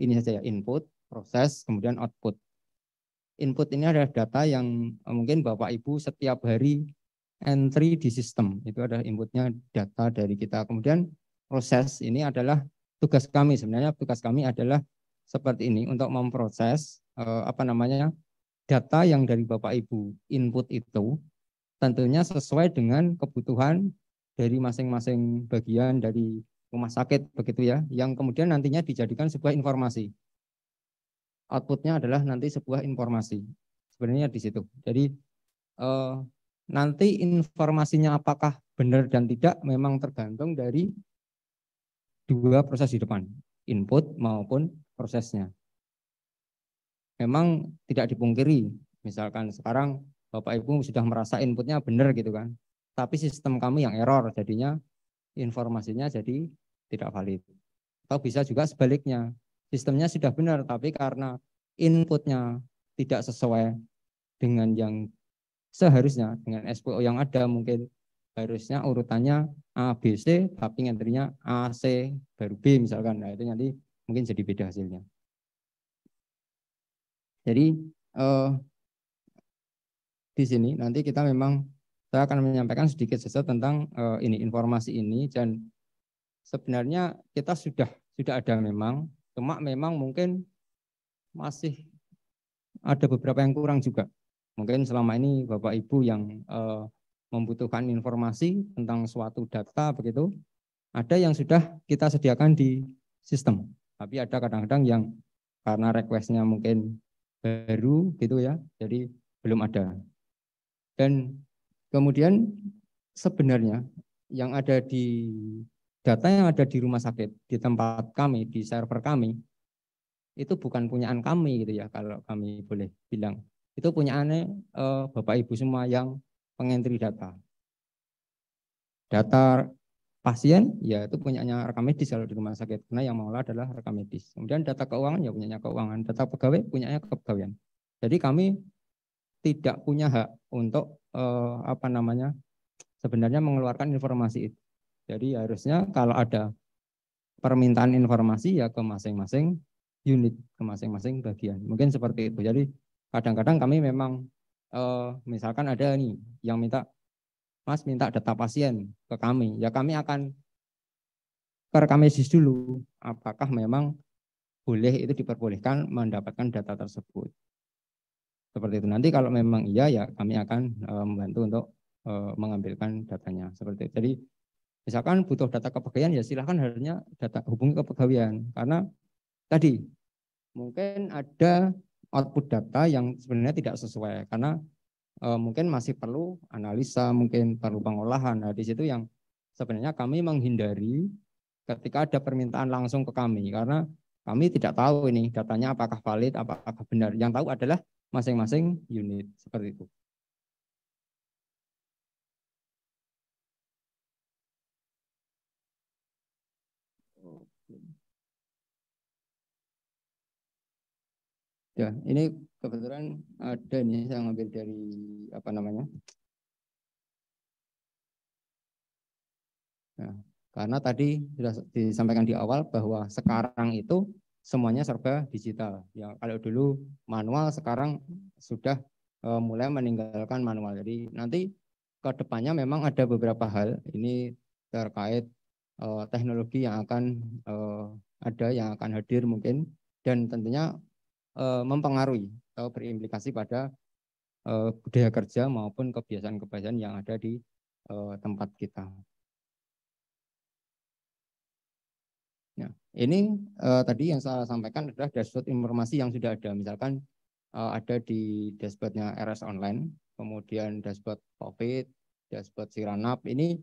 ini saja ya, input, proses, kemudian output. Input ini adalah data yang eh, mungkin Bapak Ibu setiap hari entry di sistem. Itu adalah inputnya data dari kita. Kemudian proses ini adalah tugas kami. Sebenarnya tugas kami adalah seperti ini untuk memproses eh, apa namanya data yang dari Bapak Ibu input itu tentunya sesuai dengan kebutuhan dari masing-masing bagian dari rumah sakit begitu ya, yang kemudian nantinya dijadikan sebuah informasi. Outputnya adalah nanti sebuah informasi. Sebenarnya di situ. Jadi eh, nanti informasinya apakah benar dan tidak memang tergantung dari dua proses di depan, input maupun prosesnya. Memang tidak dipungkiri, misalkan sekarang Bapak Ibu sudah merasa inputnya benar gitu kan, tapi sistem kamu yang error jadinya informasinya jadi tidak valid. Atau bisa juga sebaliknya, sistemnya sudah benar tapi karena inputnya tidak sesuai dengan yang seharusnya dengan SPO yang ada mungkin harusnya urutannya ABC tapi ngantrinya AC baru B misalkan nah itu nanti mungkin jadi beda hasilnya. Jadi eh, di sini nanti kita memang saya akan menyampaikan sedikit saja tentang uh, ini informasi ini dan sebenarnya kita sudah sudah ada memang cuma memang mungkin masih ada beberapa yang kurang juga mungkin selama ini bapak ibu yang uh, membutuhkan informasi tentang suatu data begitu ada yang sudah kita sediakan di sistem tapi ada kadang-kadang yang karena requestnya mungkin baru gitu ya jadi belum ada dan Kemudian sebenarnya yang ada di data yang ada di rumah sakit, di tempat kami, di server kami, itu bukan punyaan kami gitu ya kalau kami boleh bilang. Itu punyaannya eh, Bapak Ibu semua yang pengentri data. Data pasien ya itu punyanya rekam medis kalau di rumah sakit karena yang mengolah adalah rekam medis. Kemudian data keuangan ya punyanya keuangan, data pegawai punyanya kepegawaian. Jadi kami tidak punya hak untuk eh, apa namanya sebenarnya mengeluarkan informasi itu. Jadi harusnya kalau ada permintaan informasi ya ke masing-masing unit, ke masing-masing bagian. Mungkin seperti itu. Jadi kadang-kadang kami memang eh, misalkan ada nih yang minta Mas minta data pasien ke kami, ya kami akan ke kerekamesis dulu apakah memang boleh itu diperbolehkan mendapatkan data tersebut. Seperti itu. Nanti kalau memang iya ya kami akan eh, membantu untuk eh, mengambilkan datanya. Seperti itu. Jadi misalkan butuh data kepegawaian ya silahkan harusnya data hubungi kepegawaian karena tadi mungkin ada output data yang sebenarnya tidak sesuai karena e, mungkin masih perlu analisa, mungkin perlu pengolahan. Nah, di situ yang sebenarnya kami menghindari ketika ada permintaan langsung ke kami karena kami tidak tahu ini datanya apakah valid, apakah benar. Yang tahu adalah masing-masing unit seperti itu. Ya, ini kebetulan ada nih saya ngambil dari apa namanya? Nah, karena tadi sudah disampaikan di awal bahwa sekarang itu semuanya serba digital. Ya kalau dulu manual, sekarang sudah e, mulai meninggalkan manual. Jadi nanti ke depannya memang ada beberapa hal ini terkait e, teknologi yang akan e, ada yang akan hadir mungkin dan tentunya mempengaruhi atau berimplikasi pada budaya kerja maupun kebiasaan-kebiasaan yang ada di tempat kita. Ini uh, tadi yang saya sampaikan adalah dashboard informasi yang sudah ada. Misalkan uh, ada di dashboardnya RS Online, kemudian dashboard COVID, dashboard Siranap. Ini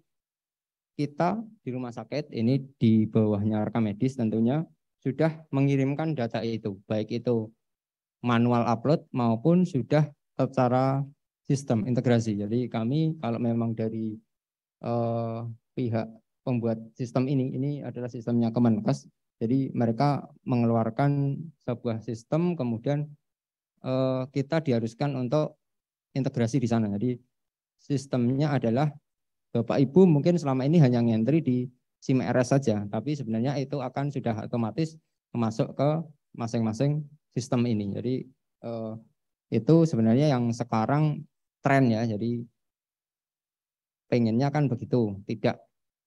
kita di rumah sakit, ini di bawahnya rekam medis tentunya, sudah mengirimkan data itu, baik itu manual upload maupun sudah secara sistem integrasi. Jadi kami kalau memang dari uh, pihak pembuat sistem ini, ini adalah sistemnya Kemenkes, jadi mereka mengeluarkan sebuah sistem, kemudian eh, kita diharuskan untuk integrasi di sana. Jadi sistemnya adalah Bapak Ibu mungkin selama ini hanya ngentri di SIM RS saja, tapi sebenarnya itu akan sudah otomatis masuk ke masing-masing sistem ini. Jadi eh, itu sebenarnya yang sekarang tren ya. Jadi pengennya kan begitu, tidak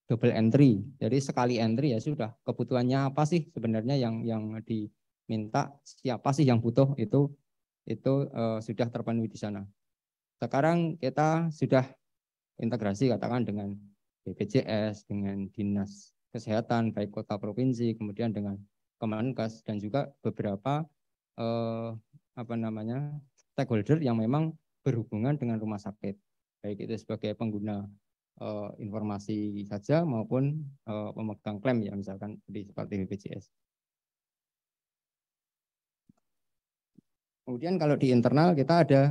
double entry. Jadi sekali entry ya sudah kebutuhannya apa sih sebenarnya yang yang diminta siapa sih yang butuh itu itu uh, sudah terpenuhi di sana. Sekarang kita sudah integrasi katakan dengan BPJS, dengan dinas kesehatan baik kota provinsi, kemudian dengan Kemenkes dan juga beberapa eh, apa namanya stakeholder yang memang berhubungan dengan rumah sakit baik itu sebagai pengguna uh, informasi saja maupun uh, pemegang klaim ya misalkan di seperti BPJS. Kemudian kalau di internal kita ada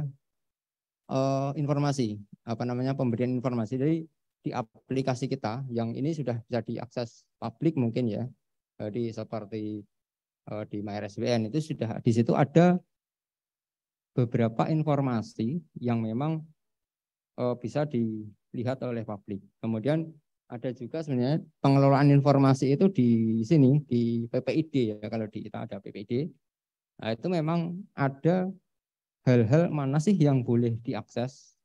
uh, informasi apa namanya pemberian informasi dari di aplikasi kita yang ini sudah bisa diakses publik mungkin ya di seperti uh, di MyRSBN itu sudah di situ ada beberapa informasi yang memang uh, bisa di dilihat oleh publik. Kemudian ada juga sebenarnya pengelolaan informasi itu di sini di PPID ya kalau di kita ada PPID. Nah, itu memang ada hal-hal mana sih yang boleh diakses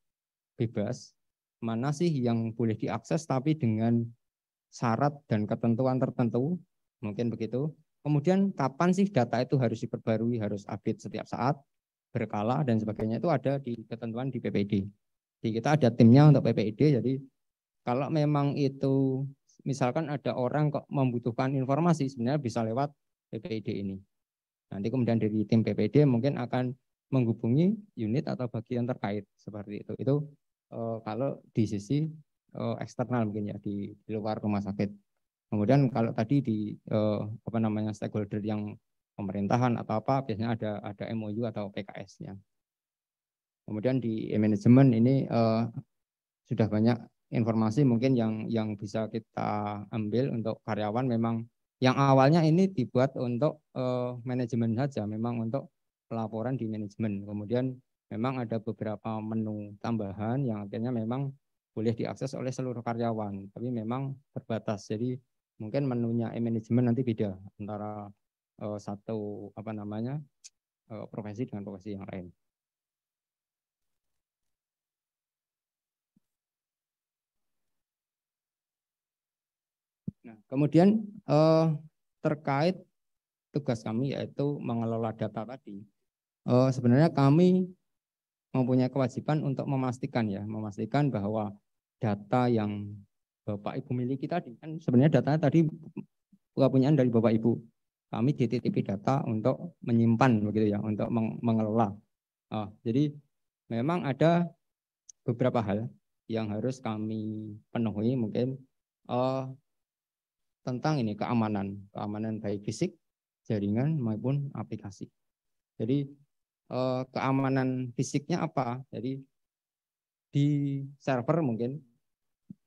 bebas, mana sih yang boleh diakses tapi dengan syarat dan ketentuan tertentu, mungkin begitu. Kemudian kapan sih data itu harus diperbarui, harus update setiap saat, berkala dan sebagainya itu ada di ketentuan di PPD di kita ada timnya untuk PPID, jadi kalau memang itu misalkan ada orang kok membutuhkan informasi, sebenarnya bisa lewat PPID ini. Nanti kemudian dari tim PPID mungkin akan menghubungi unit atau bagian terkait seperti itu. Itu e, kalau di sisi e, eksternal mungkin ya di, di luar rumah sakit. Kemudian kalau tadi di e, apa namanya stakeholder yang pemerintahan atau apa biasanya ada ada MOU atau PKS-nya. Kemudian di e-manajemen ini uh, sudah banyak informasi mungkin yang yang bisa kita ambil untuk karyawan memang yang awalnya ini dibuat untuk uh, manajemen saja, memang untuk pelaporan di manajemen. Kemudian memang ada beberapa menu tambahan yang akhirnya memang boleh diakses oleh seluruh karyawan, tapi memang terbatas. Jadi mungkin menunya e-manajemen nanti beda antara uh, satu apa namanya uh, profesi dengan profesi yang lain. Nah, kemudian eh, terkait tugas kami yaitu mengelola data tadi. Eh, sebenarnya kami mempunyai kewajiban untuk memastikan ya, memastikan bahwa data yang Bapak Ibu miliki tadi kan sebenarnya data tadi kepunyaan dari Bapak Ibu. Kami dititipi data untuk menyimpan begitu ya, untuk meng mengelola. Oh, jadi memang ada beberapa hal yang harus kami penuhi mungkin uh, tentang ini keamanan, keamanan baik fisik, jaringan maupun aplikasi. Jadi eh, keamanan fisiknya apa? Jadi di server mungkin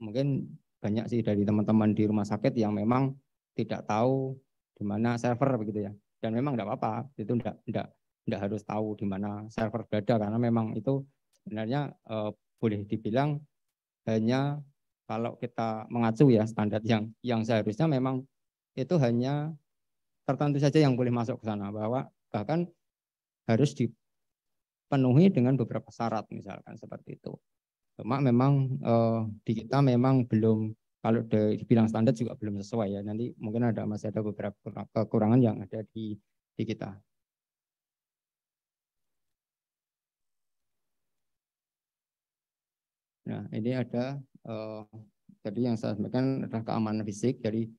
mungkin banyak sih dari teman-teman di rumah sakit yang memang tidak tahu di mana server begitu ya. Dan memang tidak apa-apa, itu tidak tidak tidak harus tahu di mana server berada karena memang itu sebenarnya eh, boleh dibilang hanya kalau kita mengacu ya standar yang yang seharusnya memang itu hanya tertentu saja yang boleh masuk ke sana bahwa bahkan harus dipenuhi dengan beberapa syarat misalkan seperti itu. Cuma memang eh, di kita memang belum kalau dibilang standar juga belum sesuai ya. Nanti mungkin ada masih ada beberapa kekurangan yang ada di di kita. Nah, ini ada eh, tadi yang saya sampaikan adalah keamanan fisik jadi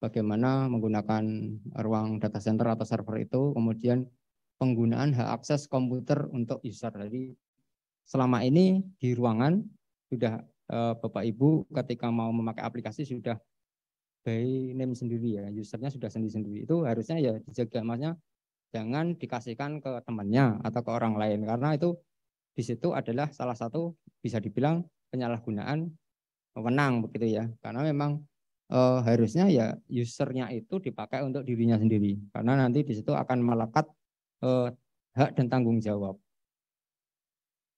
bagaimana menggunakan ruang data center atau server itu, kemudian penggunaan hak akses komputer untuk user. Jadi selama ini di ruangan sudah eh, Bapak Ibu ketika mau memakai aplikasi sudah by name sendiri ya, usernya sudah sendiri-sendiri. Itu harusnya ya dijaga masnya jangan dikasihkan ke temannya atau ke orang lain karena itu di situ adalah salah satu bisa dibilang penyalahgunaan wewenang begitu ya. Karena memang e, harusnya ya usernya itu dipakai untuk dirinya sendiri. Karena nanti di situ akan melekat e, hak dan tanggung jawab.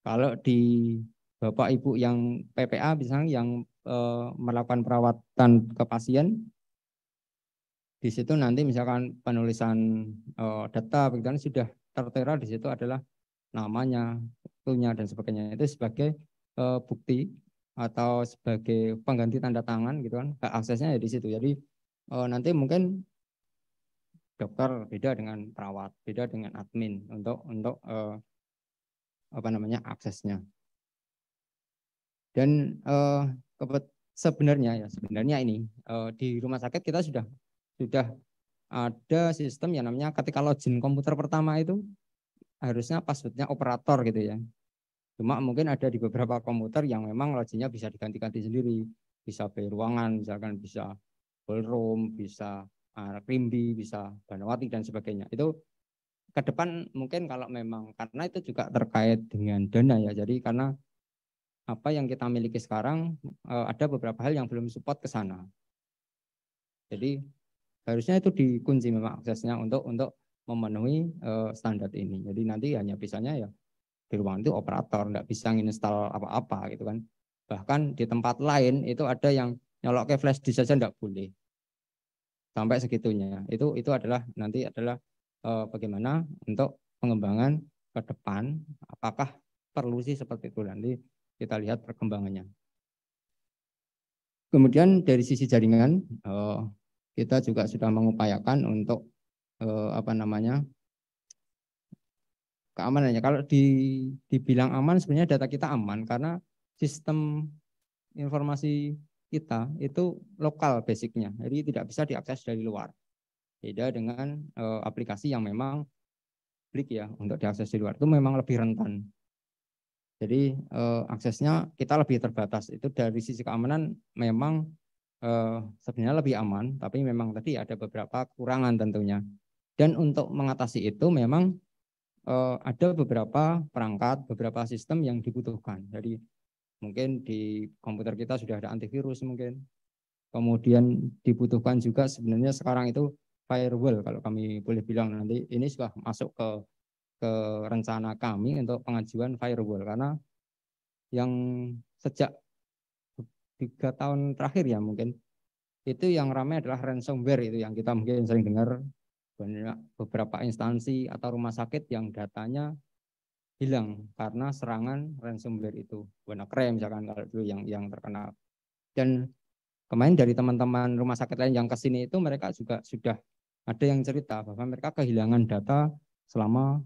Kalau di Bapak Ibu yang PPA misalnya yang e, melakukan perawatan ke pasien di situ nanti misalkan penulisan e, data begitu kan, sudah tertera di situ adalah namanya, waktunya dan sebagainya itu sebagai uh, bukti atau sebagai pengganti tanda tangan gitu kan aksesnya ya di situ jadi uh, nanti mungkin dokter beda dengan perawat beda dengan admin untuk untuk uh, apa namanya aksesnya dan uh, sebenarnya ya sebenarnya ini uh, di rumah sakit kita sudah sudah ada sistem yang namanya ketika login komputer pertama itu harusnya passwordnya operator gitu ya. Cuma mungkin ada di beberapa komputer yang memang loginnya bisa diganti-ganti sendiri. Bisa bayi ruangan, misalkan bisa ballroom, bisa ah, Rimbi, bisa Banawati, dan sebagainya. Itu ke depan mungkin kalau memang, karena itu juga terkait dengan dana ya. Jadi karena apa yang kita miliki sekarang, eh, ada beberapa hal yang belum support ke sana. Jadi harusnya itu dikunci memang aksesnya untuk untuk memenuhi uh, standar ini. Jadi nanti hanya bisanya ya di ruangan itu operator, nggak bisa install apa-apa gitu kan. Bahkan di tempat lain itu ada yang nyolok ke flash disk saja nggak boleh. Sampai segitunya. Itu itu adalah nanti adalah uh, bagaimana untuk pengembangan ke depan, apakah perlu sih seperti itu nanti kita lihat perkembangannya. Kemudian dari sisi jaringan, eh, kita juga sudah mengupayakan untuk eh, apa namanya keamanannya. Kalau di, dibilang aman sebenarnya data kita aman karena sistem informasi kita itu lokal basicnya, jadi tidak bisa diakses dari luar. Beda dengan eh, aplikasi yang memang publik ya untuk diakses dari luar itu memang lebih rentan. Jadi eh, aksesnya kita lebih terbatas. Itu dari sisi keamanan memang eh, sebenarnya lebih aman, tapi memang tadi ada beberapa kekurangan tentunya. Dan untuk mengatasi itu memang uh, ada beberapa perangkat, beberapa sistem yang dibutuhkan. Jadi mungkin di komputer kita sudah ada antivirus mungkin. Kemudian dibutuhkan juga sebenarnya sekarang itu firewall kalau kami boleh bilang nanti ini sudah masuk ke ke rencana kami untuk pengajuan firewall karena yang sejak tiga tahun terakhir ya mungkin itu yang ramai adalah ransomware itu yang kita mungkin sering dengar banyak beberapa instansi atau rumah sakit yang datanya hilang karena serangan ransomware itu WannaCry misalkan kalau dulu yang yang terkenal dan kemarin dari teman-teman rumah sakit lain yang kesini itu mereka juga sudah ada yang cerita bahwa mereka kehilangan data selama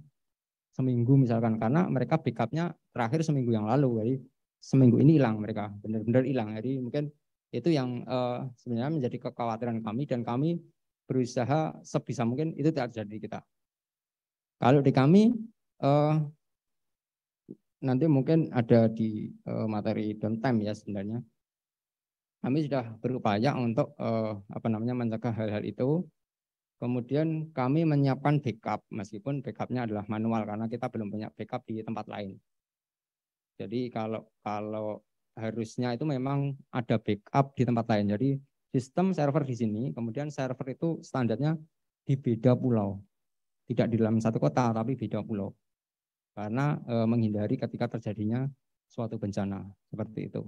seminggu misalkan karena mereka backupnya terakhir seminggu yang lalu jadi seminggu ini hilang mereka benar-benar hilang jadi mungkin itu yang uh, sebenarnya menjadi kekhawatiran kami dan kami berusaha sebisa mungkin itu tidak terjadi kita. Kalau di kami eh, nanti mungkin ada di eh, materi downtime ya sebenarnya. Kami sudah berupaya untuk eh, apa namanya mencegah hal-hal itu. Kemudian kami menyiapkan backup meskipun backupnya adalah manual karena kita belum punya backup di tempat lain. Jadi kalau kalau harusnya itu memang ada backup di tempat lain. Jadi sistem server di sini, kemudian server itu standarnya di beda pulau. Tidak di dalam satu kota, tapi beda pulau. Karena e, menghindari ketika terjadinya suatu bencana, seperti itu.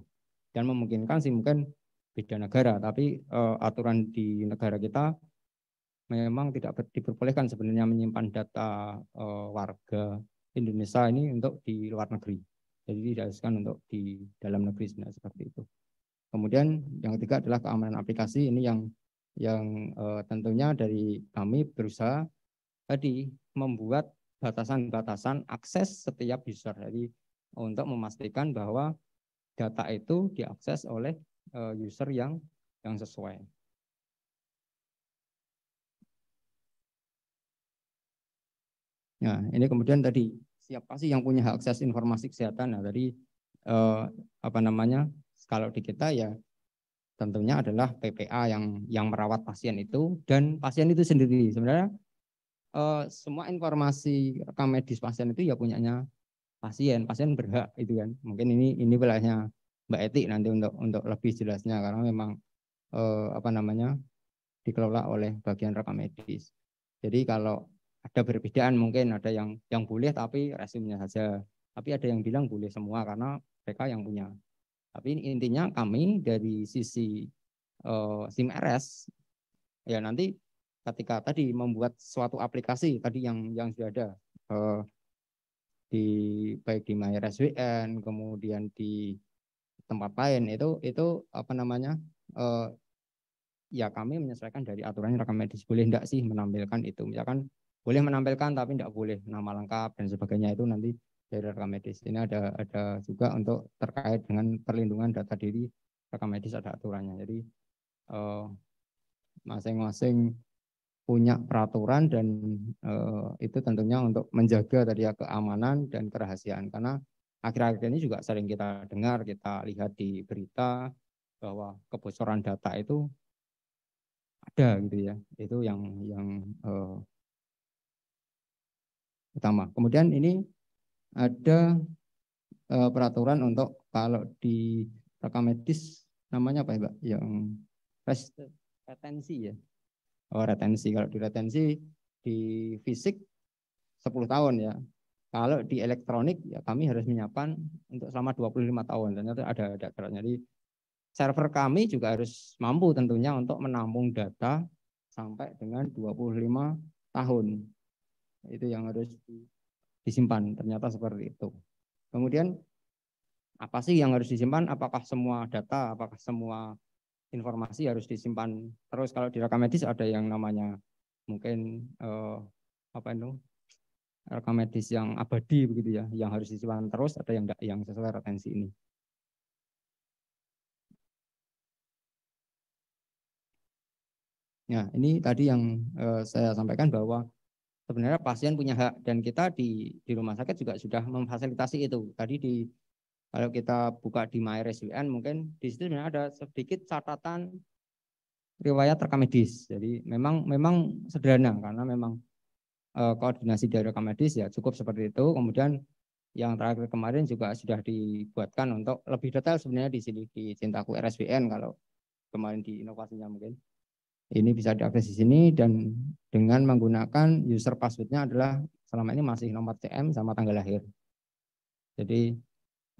Dan memungkinkan sih mungkin beda negara, tapi e, aturan di negara kita memang tidak diperbolehkan sebenarnya menyimpan data e, warga Indonesia ini untuk di luar negeri. Jadi diharuskan untuk di dalam negeri sebenarnya seperti itu. Kemudian yang ketiga adalah keamanan aplikasi ini yang yang uh, tentunya dari kami berusaha tadi membuat batasan-batasan akses setiap user. Jadi untuk memastikan bahwa data itu diakses oleh uh, user yang yang sesuai. Nah, ini kemudian tadi siapa sih yang punya akses informasi kesehatan? Nah, dari uh, eh, apa namanya? Kalau di kita ya tentunya adalah PPA yang yang merawat pasien itu dan pasien itu sendiri. Sebenarnya eh, semua informasi rekam medis pasien itu ya punyanya pasien. Pasien berhak itu kan. Mungkin ini ini wilayahnya Mbak etik nanti untuk untuk lebih jelasnya karena memang eh, apa namanya dikelola oleh bagian rekam medis. Jadi kalau ada perbedaan mungkin ada yang yang boleh tapi resimnya saja. Tapi ada yang bilang boleh semua karena mereka yang punya tapi intinya kami dari sisi uh, SIM RS ya nanti ketika tadi membuat suatu aplikasi tadi yang yang sudah ada uh, di baik di MyRSWN kemudian di tempat lain itu itu apa namanya uh, ya kami menyesuaikan dari aturan rekam medis boleh tidak sih menampilkan itu misalkan boleh menampilkan tapi tidak boleh nama lengkap dan sebagainya itu nanti dari rekam medis. Ini ada ada juga untuk terkait dengan perlindungan data diri rekam medis ada aturannya. Jadi eh, masing-masing uh, punya peraturan dan uh, itu tentunya untuk menjaga tadi ya keamanan dan kerahasiaan karena akhir-akhir ini juga sering kita dengar, kita lihat di berita bahwa kebocoran data itu ada gitu ya. Itu yang yang uh, utama. Kemudian ini ada uh, peraturan untuk kalau di rekam medis namanya apa ya, Pak? Yang res, retensi ya. Oh, retensi. Kalau di retensi di fisik 10 tahun ya. Kalau di elektronik ya kami harus menyiapkan untuk selama 25 tahun. Ternyata ada ada Jadi server kami juga harus mampu tentunya untuk menampung data sampai dengan 25 tahun. Itu yang harus di disimpan. Ternyata seperti itu. Kemudian apa sih yang harus disimpan? Apakah semua data, apakah semua informasi harus disimpan terus? Kalau di rekam medis ada yang namanya mungkin eh, apa itu rekam medis yang abadi begitu ya, yang harus disimpan terus. Ada yang enggak, yang sesuai retensi ini. Nah ini tadi yang eh, saya sampaikan bahwa sebenarnya pasien punya hak dan kita di di rumah sakit juga sudah memfasilitasi itu. Tadi di kalau kita buka di MyRSWN mungkin di situ sebenarnya ada sedikit catatan riwayat rekam medis. Jadi memang memang sederhana karena memang e, koordinasi dari rekam medis ya cukup seperti itu. Kemudian yang terakhir kemarin juga sudah dibuatkan untuk lebih detail sebenarnya di sini di Cintaku RSBN kalau kemarin di inovasinya mungkin. Ini bisa diakses di sini dan dengan menggunakan user passwordnya adalah selama ini masih nomor TM sama tanggal lahir. Jadi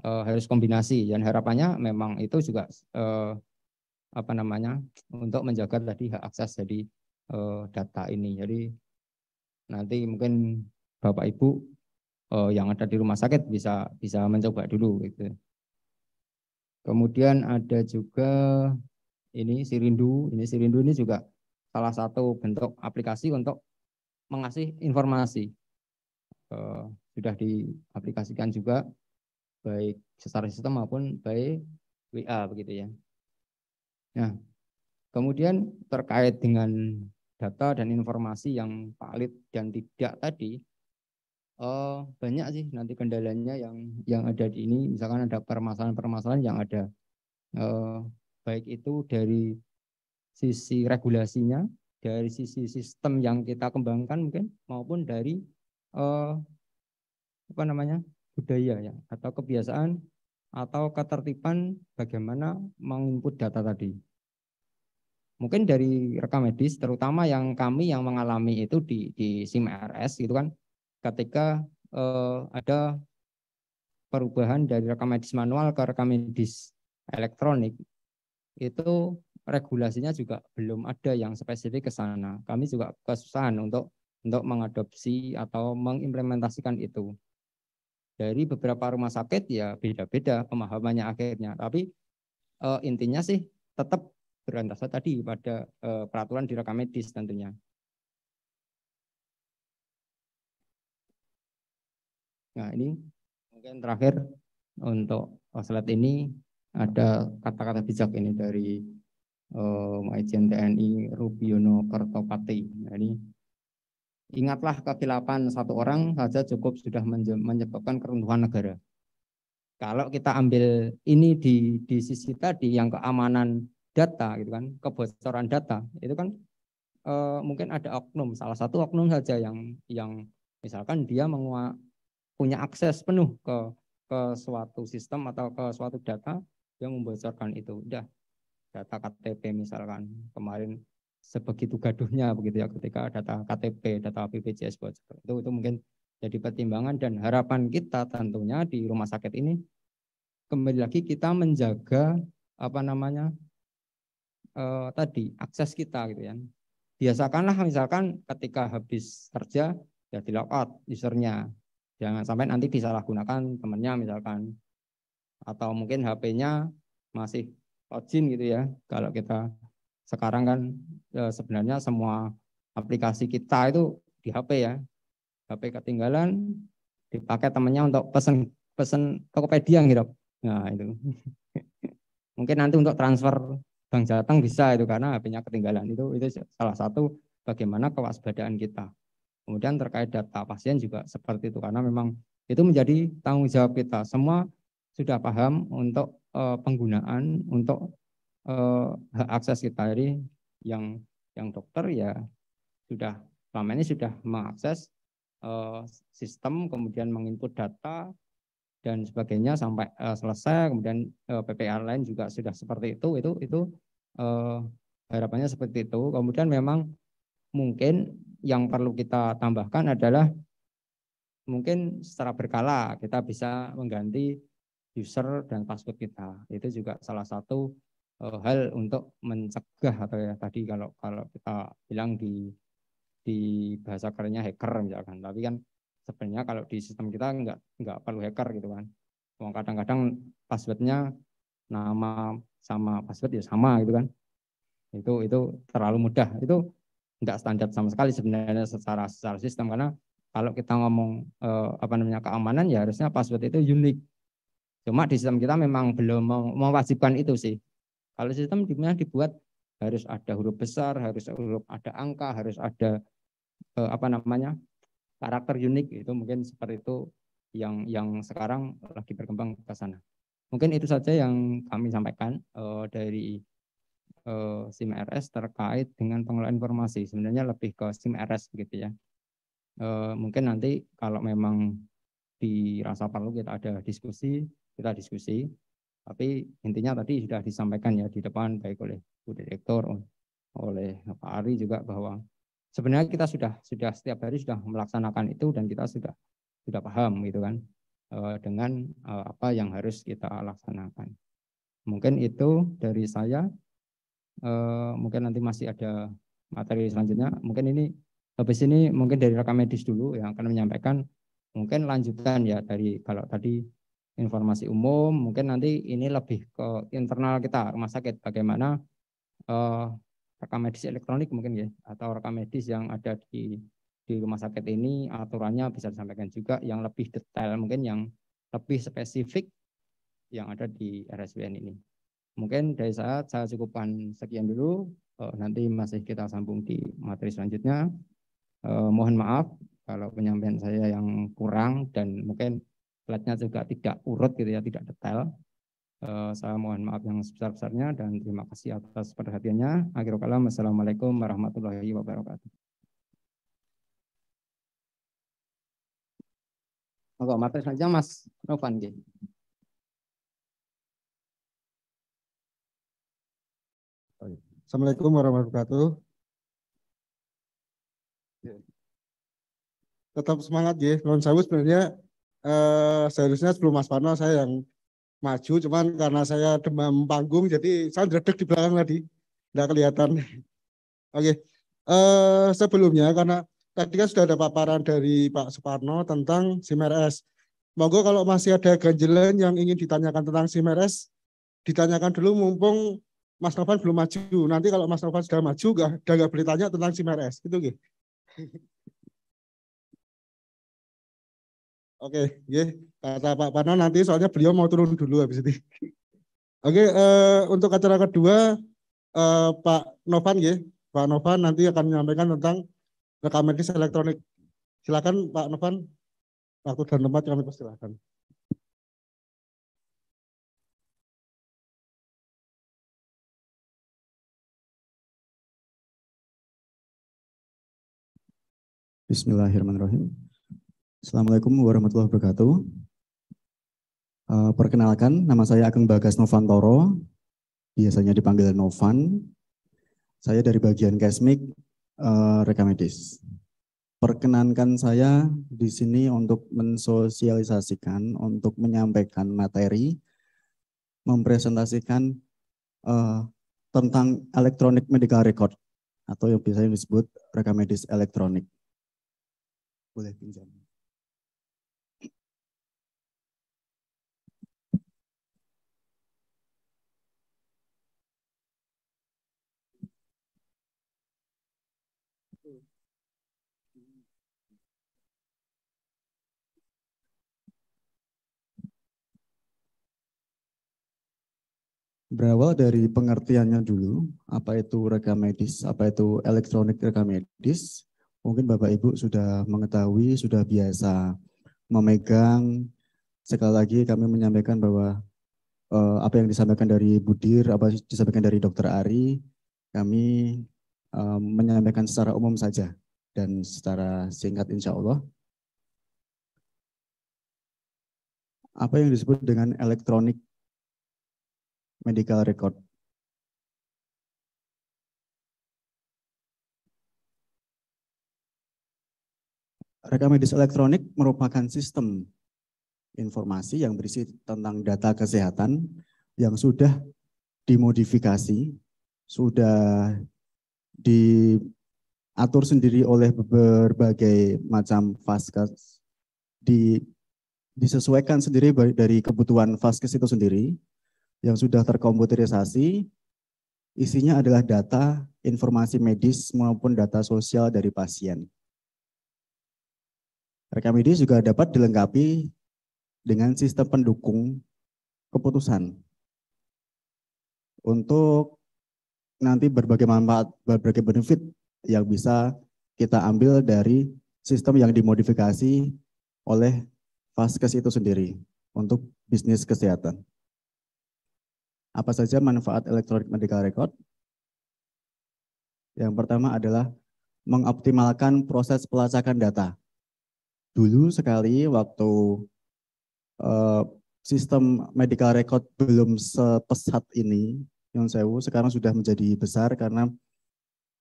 eh, harus kombinasi dan harapannya memang itu juga eh, apa namanya untuk menjaga tadi hak akses dari eh, data ini. Jadi nanti mungkin Bapak Ibu eh, yang ada di rumah sakit bisa bisa mencoba dulu gitu. Kemudian ada juga ini si rindu, ini si rindu ini juga salah satu bentuk aplikasi untuk mengasih informasi. uh, sudah diaplikasikan juga baik secara sistem maupun baik WA begitu ya. Nah, kemudian terkait dengan data dan informasi yang valid dan tidak tadi uh, banyak sih nanti kendalanya yang yang ada di ini misalkan ada permasalahan-permasalahan yang ada uh, baik itu dari sisi regulasinya, dari sisi sistem yang kita kembangkan mungkin maupun dari eh, apa namanya budaya ya atau kebiasaan atau ketertiban bagaimana menginput data tadi. Mungkin dari rekam medis, terutama yang kami yang mengalami itu di, di SIM RS gitu kan, ketika eh, ada perubahan dari rekam medis manual ke rekam medis elektronik itu regulasinya juga belum ada yang spesifik ke sana. Kami juga kesusahan untuk untuk mengadopsi atau mengimplementasikan itu. Dari beberapa rumah sakit ya beda-beda pemahamannya akhirnya, tapi e, intinya sih tetap berantasa tadi pada e, peraturan di rekam medis tentunya. Nah ini mungkin terakhir untuk slide ini ada kata-kata bijak ini dari uh, Majen TNI Rubiono Kertopati. Nah, ini ingatlah kekilapan satu orang saja cukup sudah menyebabkan keruntuhan negara. Kalau kita ambil ini di di sisi tadi yang keamanan data gitu kan, kebocoran data itu kan e, mungkin ada oknum, salah satu oknum saja yang yang misalkan dia mengua, punya akses penuh ke ke suatu sistem atau ke suatu data dia membocorkan itu udah data KTP misalkan kemarin sebegitu gaduhnya begitu ya ketika data KTP data BPJS bocor itu itu mungkin jadi pertimbangan dan harapan kita tentunya di rumah sakit ini kembali lagi kita menjaga apa namanya eh, tadi akses kita gitu ya biasakanlah misalkan ketika habis kerja ya di lockout usernya jangan sampai nanti disalahgunakan temannya misalkan atau mungkin HP-nya masih login gitu ya. Kalau kita sekarang kan eh, sebenarnya semua aplikasi kita itu di HP ya. HP ketinggalan dipakai temannya untuk pesen pesen Tokopedia gitu Nah, itu. mungkin nanti untuk transfer bank Jateng bisa itu karena HP-nya ketinggalan itu itu salah satu bagaimana kewaspadaan kita. Kemudian terkait data pasien juga seperti itu karena memang itu menjadi tanggung jawab kita. Semua sudah paham untuk uh, penggunaan untuk uh, akses kita ini yang yang dokter ya sudah selama ini sudah mengakses uh, sistem kemudian menginput data dan sebagainya sampai uh, selesai kemudian uh, PPR lain juga sudah seperti itu itu itu uh, harapannya seperti itu kemudian memang mungkin yang perlu kita tambahkan adalah mungkin secara berkala kita bisa mengganti user dan password kita. Itu juga salah satu eh, hal untuk mencegah atau ya tadi kalau kalau kita bilang di di bahasa kerennya hacker misalkan. Tapi kan sebenarnya kalau di sistem kita nggak nggak perlu hacker gitu kan. Kadang-kadang passwordnya nama sama password ya sama gitu kan. Itu itu terlalu mudah. Itu nggak standar sama sekali sebenarnya secara secara sistem karena kalau kita ngomong eh, apa namanya keamanan ya harusnya password itu unik Cuma di sistem kita memang belum mewajibkan itu sih. Kalau sistem dimana dibuat harus ada huruf besar, harus huruf ada angka, harus ada eh, apa namanya karakter unik itu mungkin seperti itu yang yang sekarang lagi berkembang ke sana. Mungkin itu saja yang kami sampaikan eh, dari eh, rs terkait dengan pengelolaan informasi. Sebenarnya lebih ke sim rs begitu ya. Eh, mungkin nanti kalau memang dirasa perlu kita ada diskusi kita diskusi. Tapi intinya tadi sudah disampaikan ya di depan baik oleh Bu Direktur, oleh Pak Ari juga bahwa sebenarnya kita sudah sudah setiap hari sudah melaksanakan itu dan kita sudah sudah paham gitu kan eh, dengan eh, apa yang harus kita laksanakan. Mungkin itu dari saya. Eh, mungkin nanti masih ada materi selanjutnya. Mungkin ini habis ini mungkin dari rekam medis dulu yang akan menyampaikan. Mungkin lanjutan ya dari kalau tadi informasi umum. Mungkin nanti ini lebih ke internal kita rumah sakit bagaimana uh, rekam medis elektronik mungkin ya atau rekam medis yang ada di di rumah sakit ini aturannya bisa disampaikan juga yang lebih detail mungkin yang lebih spesifik yang ada di RSBN ini. Mungkin dari saya saya cukupkan sekian dulu. uh, nanti masih kita sambung di materi selanjutnya. uh, mohon maaf kalau penyampaian saya yang kurang dan mungkin Platnya juga tidak urut gitu ya, tidak detail. Uh, saya mohon maaf yang sebesar-besarnya dan terima kasih atas perhatiannya. Akhir kalam, Assalamualaikum warahmatullahi wabarakatuh. Oke, materi saja, Mas Novan G. Assalamualaikum warahmatullahi wabarakatuh. Ya. Tetap semangat ya. Lawan sawu sebenarnya eh, seharusnya sebelum Mas Pano saya yang maju, cuman karena saya demam panggung, jadi saya dredek di belakang tadi, tidak kelihatan. Oke, okay. eh, sebelumnya karena tadi kan sudah ada paparan dari Pak Suparno tentang SIMRS. Monggo kalau masih ada ganjelan yang ingin ditanyakan tentang SIMRS, ditanyakan dulu mumpung Mas Novan belum maju. Nanti kalau Mas Novan sudah maju, gak, udah gak boleh tanya tentang SIMRS. Gitu, gitu. Oke, okay, kata Pak Pano nanti soalnya beliau mau turun dulu habis ini. Oke, okay, uh, eh, untuk acara kedua uh, Pak Novan ya, Pak Novan nanti akan menyampaikan tentang rekam medis elektronik. Silakan Pak Novan, waktu dan tempat kami persilahkan. Bismillahirrahmanirrahim. Assalamualaikum warahmatullahi wabarakatuh. Uh, perkenalkan, nama saya Ageng Bagas Novantoro, biasanya dipanggil Novan. Saya dari bagian Kesmik, uh, eh, Rekamedis. Perkenankan saya di sini untuk mensosialisasikan, untuk menyampaikan materi, mempresentasikan uh, tentang elektronik medical record atau yang biasanya disebut rekamedis elektronik. Boleh pinjam. berawal dari pengertiannya dulu, apa itu rekam medis, apa itu elektronik rekam medis. Mungkin Bapak Ibu sudah mengetahui, sudah biasa memegang. Sekali lagi kami menyampaikan bahwa uh, apa yang disampaikan dari Budir, apa yang disampaikan dari Dokter Ari, kami uh, menyampaikan secara umum saja dan secara singkat insya Allah. Apa yang disebut dengan elektronik medical record. Rekam medis elektronik merupakan sistem informasi yang berisi tentang data kesehatan yang sudah dimodifikasi, sudah diatur sendiri oleh berbagai macam vaskes, di, disesuaikan sendiri dari kebutuhan vaskes itu sendiri, yang sudah terkomputerisasi, isinya adalah data, informasi medis maupun data sosial dari pasien. Rekam medis juga dapat dilengkapi dengan sistem pendukung keputusan untuk nanti berbagai manfaat, berbagai benefit yang bisa kita ambil dari sistem yang dimodifikasi oleh Paskes itu sendiri untuk bisnis kesehatan. Apa saja manfaat elektronik medical record? Yang pertama adalah mengoptimalkan proses pelacakan data. Dulu sekali waktu eh, sistem medical record belum sepesat ini, yang sewu sekarang sudah menjadi besar karena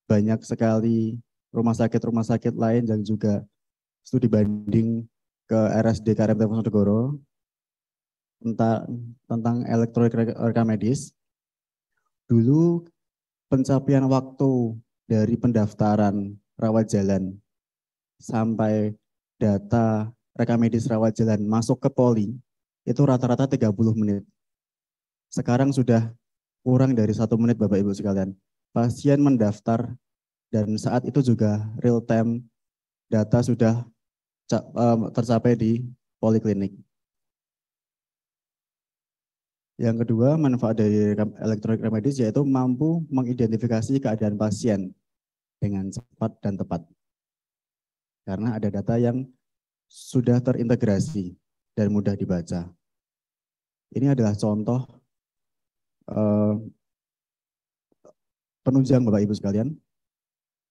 banyak sekali rumah sakit-rumah sakit lain yang juga studi banding ke RSD KRM Tepung tentang, tentang elektronik rekam medis. Dulu pencapaian waktu dari pendaftaran rawat jalan sampai data rekam medis rawat jalan masuk ke poli itu rata-rata 30 menit. Sekarang sudah kurang dari satu menit Bapak Ibu sekalian. Pasien mendaftar dan saat itu juga real time data sudah eh, tercapai di poliklinik. Yang kedua, manfaat dari elektronik remedis yaitu mampu mengidentifikasi keadaan pasien dengan cepat dan tepat. Karena ada data yang sudah terintegrasi dan mudah dibaca. Ini adalah contoh eh, penunjang Bapak Ibu sekalian.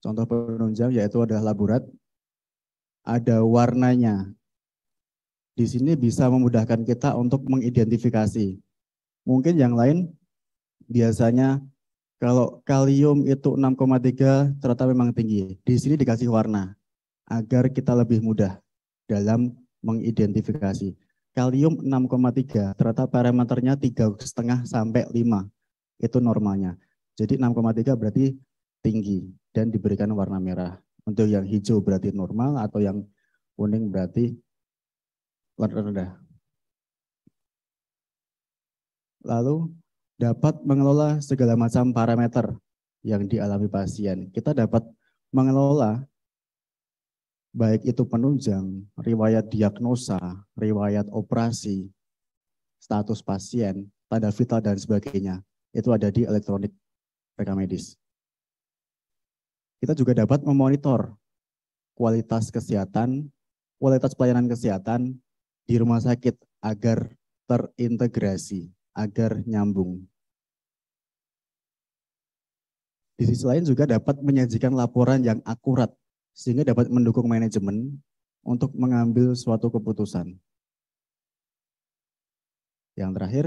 Contoh penunjang yaitu adalah laborat, Ada warnanya. Di sini bisa memudahkan kita untuk mengidentifikasi Mungkin yang lain biasanya kalau kalium itu 6,3 ternyata memang tinggi. Di sini dikasih warna agar kita lebih mudah dalam mengidentifikasi. Kalium 6,3 ternyata parameternya setengah sampai 5. Itu normalnya. Jadi 6,3 berarti tinggi dan diberikan warna merah. Untuk yang hijau berarti normal atau yang kuning berarti warna rendah lalu dapat mengelola segala macam parameter yang dialami pasien. Kita dapat mengelola baik itu penunjang, riwayat diagnosa, riwayat operasi, status pasien, tanda vital dan sebagainya. Itu ada di elektronik rekam medis. Kita juga dapat memonitor kualitas kesehatan, kualitas pelayanan kesehatan di rumah sakit agar terintegrasi agar nyambung. Di sisi lain juga dapat menyajikan laporan yang akurat sehingga dapat mendukung manajemen untuk mengambil suatu keputusan. Yang terakhir,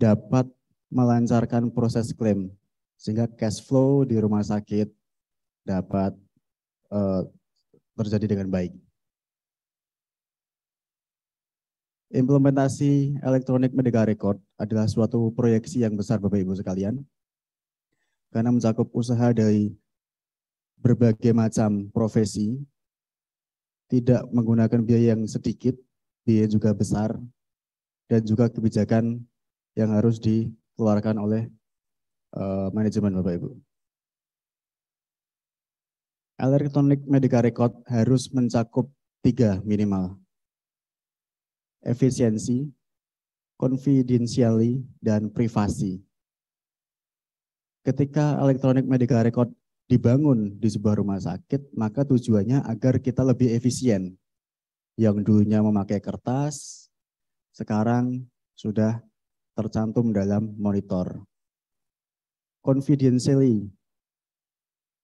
dapat melancarkan proses klaim sehingga cash flow di rumah sakit dapat uh, terjadi dengan baik. Implementasi elektronik medical record adalah suatu proyeksi yang besar Bapak Ibu sekalian karena mencakup usaha dari berbagai macam profesi, tidak menggunakan biaya yang sedikit, biaya juga besar, dan juga kebijakan yang harus dikeluarkan oleh uh, manajemen Bapak Ibu. Elektronik medical record harus mencakup tiga minimal efisiensi, confidentiality, dan privasi. Ketika elektronik medical record dibangun di sebuah rumah sakit, maka tujuannya agar kita lebih efisien. Yang dulunya memakai kertas, sekarang sudah tercantum dalam monitor. Confidentiality.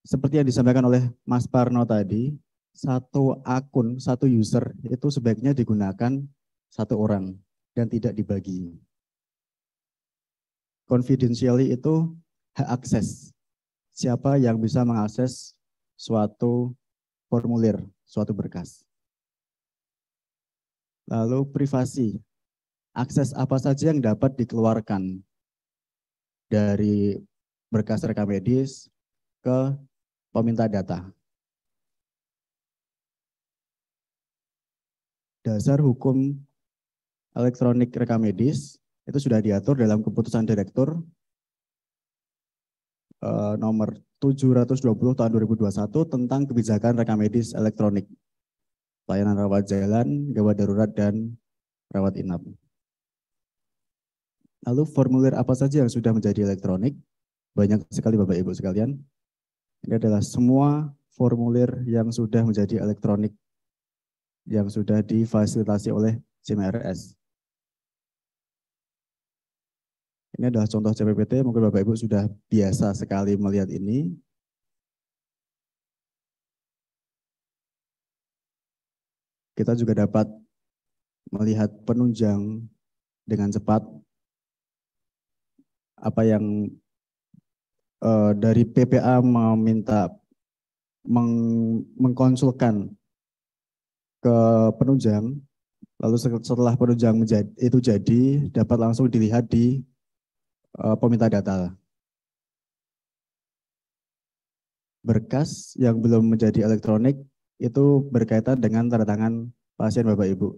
seperti yang disampaikan oleh Mas Parno tadi, satu akun, satu user itu sebaiknya digunakan satu orang dan tidak dibagi. Confidentially itu hak akses. Siapa yang bisa mengakses suatu formulir, suatu berkas. Lalu privasi. Akses apa saja yang dapat dikeluarkan dari berkas rekam medis ke peminta data. Dasar hukum elektronik rekam medis itu sudah diatur dalam keputusan direktur eh, nomor 720 tahun 2021 tentang kebijakan rekam medis elektronik layanan rawat jalan, gawat darurat, dan rawat inap. Lalu formulir apa saja yang sudah menjadi elektronik? Banyak sekali Bapak Ibu sekalian. Ini adalah semua formulir yang sudah menjadi elektronik yang sudah difasilitasi oleh CMRS. Ini adalah contoh CPPT, mungkin Bapak Ibu sudah biasa sekali melihat ini. Kita juga dapat melihat penunjang dengan cepat apa yang uh, dari PPA meminta meng, mengkonsulkan ke penunjang lalu setelah penunjang itu jadi dapat langsung dilihat di Eh, peminta data. Berkas yang belum menjadi elektronik itu berkaitan dengan tanda tangan pasien Bapak Ibu.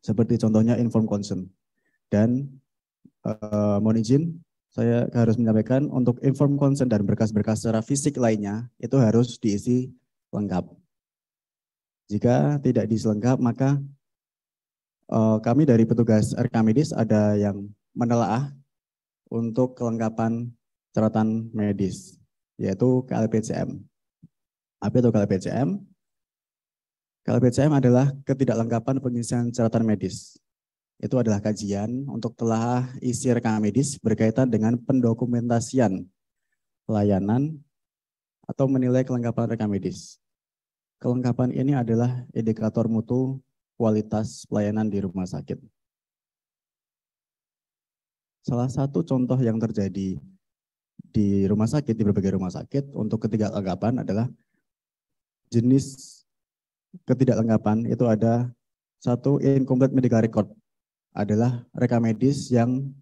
Seperti contohnya inform consent. Dan uh, mohon izin, saya harus menyampaikan untuk inform consent dan berkas-berkas secara fisik lainnya itu harus diisi lengkap. Jika tidak diselengkap maka uh, kami dari petugas RK Medis ada yang menelaah untuk kelengkapan catatan medis, yaitu KLPCM. Apa itu KLPCM? KLPCM adalah ketidaklengkapan pengisian catatan medis. Itu adalah kajian untuk telah isi rekam medis berkaitan dengan pendokumentasian pelayanan atau menilai kelengkapan rekam medis. Kelengkapan ini adalah indikator mutu kualitas pelayanan di rumah sakit. Salah satu contoh yang terjadi di rumah sakit, di berbagai rumah sakit, untuk ketidaklengkapan adalah jenis ketidaklengkapan itu ada satu incomplete medical record adalah rekam medis yang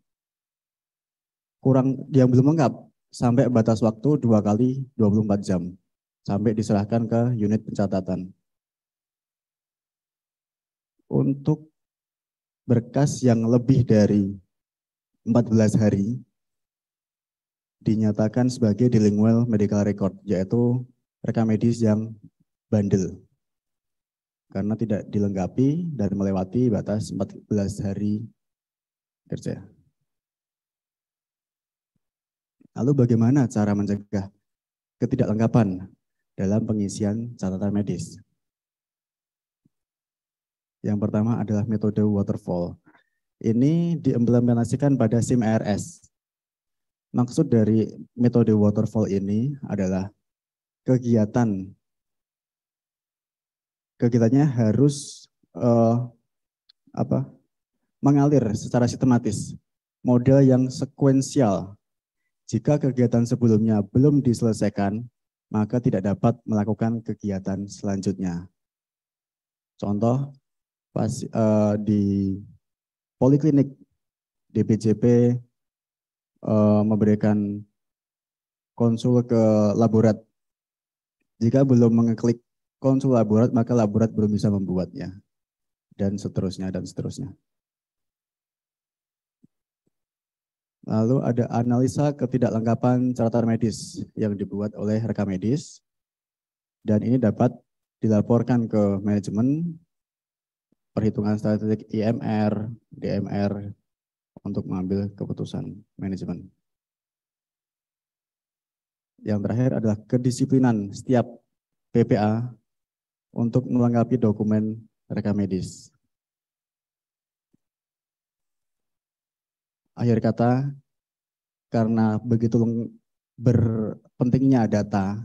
kurang yang belum lengkap sampai batas waktu dua kali 24 jam sampai diserahkan ke unit pencatatan. Untuk berkas yang lebih dari 14 hari dinyatakan sebagai dilingual medical record, yaitu rekam medis yang bandel. Karena tidak dilengkapi dan melewati batas 14 hari kerja. Lalu bagaimana cara mencegah ketidaklengkapan dalam pengisian catatan medis? Yang pertama adalah metode waterfall ini diimplementasikan pada SIM RS. Maksud dari metode waterfall ini adalah kegiatan kegiatannya harus uh, apa mengalir secara sistematis model yang sekuensial jika kegiatan sebelumnya belum diselesaikan maka tidak dapat melakukan kegiatan selanjutnya contoh pas uh, di Poliklinik DPJP uh, eh, memberikan konsul ke laborat. Jika belum mengeklik konsul laborat, maka laborat belum bisa membuatnya. Dan seterusnya, dan seterusnya. Lalu ada analisa ketidaklengkapan catatan medis yang dibuat oleh rekam medis. Dan ini dapat dilaporkan ke manajemen perhitungan statistik IMR, DMR untuk mengambil keputusan manajemen. Yang terakhir adalah kedisiplinan setiap PPA untuk melengkapi dokumen rekam medis. Akhir kata, karena begitu berpentingnya data,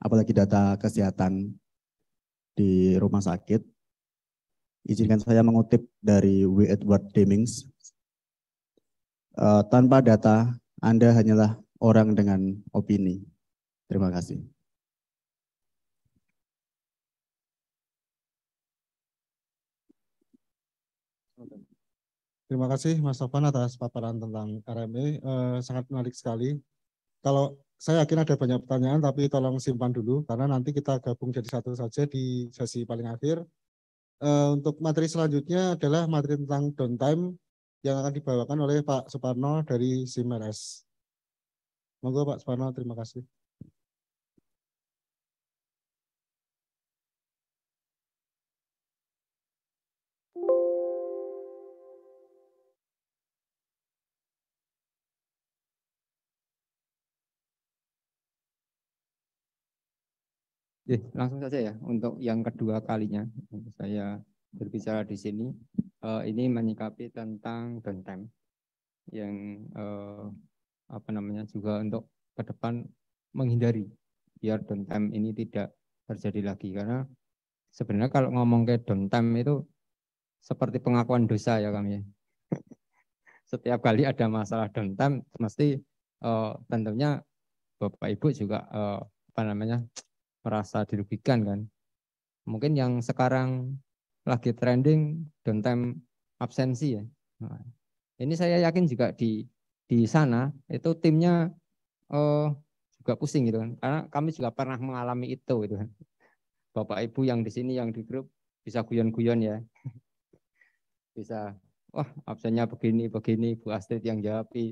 apalagi data kesehatan di rumah sakit, Izinkan saya mengutip dari W. Edward Demings. Eh, tanpa data, Anda hanyalah orang dengan opini. Terima kasih. Terima kasih Mas Sofan atas paparan tentang RME. Eh, sangat menarik sekali. Kalau saya yakin ada banyak pertanyaan, tapi tolong simpan dulu, karena nanti kita gabung jadi satu saja di sesi paling akhir. Uh, untuk materi selanjutnya adalah materi tentang downtime yang akan dibawakan oleh Pak Suparno dari Simeres. Monggo Pak Suparno, terima kasih. Eh, langsung saja ya untuk yang kedua kalinya saya berbicara di sini. Uh, ini menyikapi tentang downtime yang uh, apa namanya juga untuk ke depan menghindari biar downtime ini tidak terjadi lagi karena sebenarnya kalau ngomong ke downtime itu seperti pengakuan dosa ya kami ya. setiap kali ada masalah downtime mesti uh, tentunya bapak ibu juga uh, apa namanya merasa dirugikan kan. Mungkin yang sekarang lagi trending don't time absensi ya. Nah, ini saya yakin juga di di sana itu timnya eh, juga pusing gitu kan. Karena kami juga pernah mengalami itu gitu kan. Bapak Ibu yang di sini yang di grup bisa guyon-guyon ya. bisa wah absennya begini begini Bu Astrid yang jawab eh,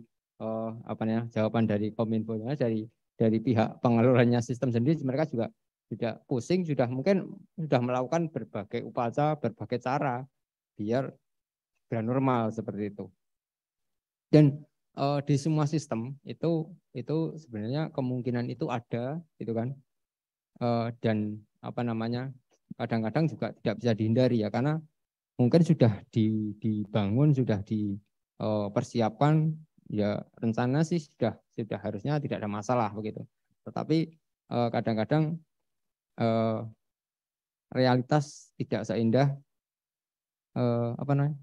apa namanya jawaban dari kominfo ya, dari dari pihak pengelolanya sistem sendiri mereka juga sudah pusing, sudah mungkin sudah melakukan berbagai upacara berbagai cara biar biar normal seperti itu. Dan e, di semua sistem itu itu sebenarnya kemungkinan itu ada, gitu kan? E, dan apa namanya? Kadang-kadang juga tidak bisa dihindari ya karena mungkin sudah dibangun, sudah dipersiapkan eh, ya rencana sih sudah sudah harusnya tidak ada masalah begitu. Tetapi kadang-kadang uh, realitas tidak seindah uh, apa namanya?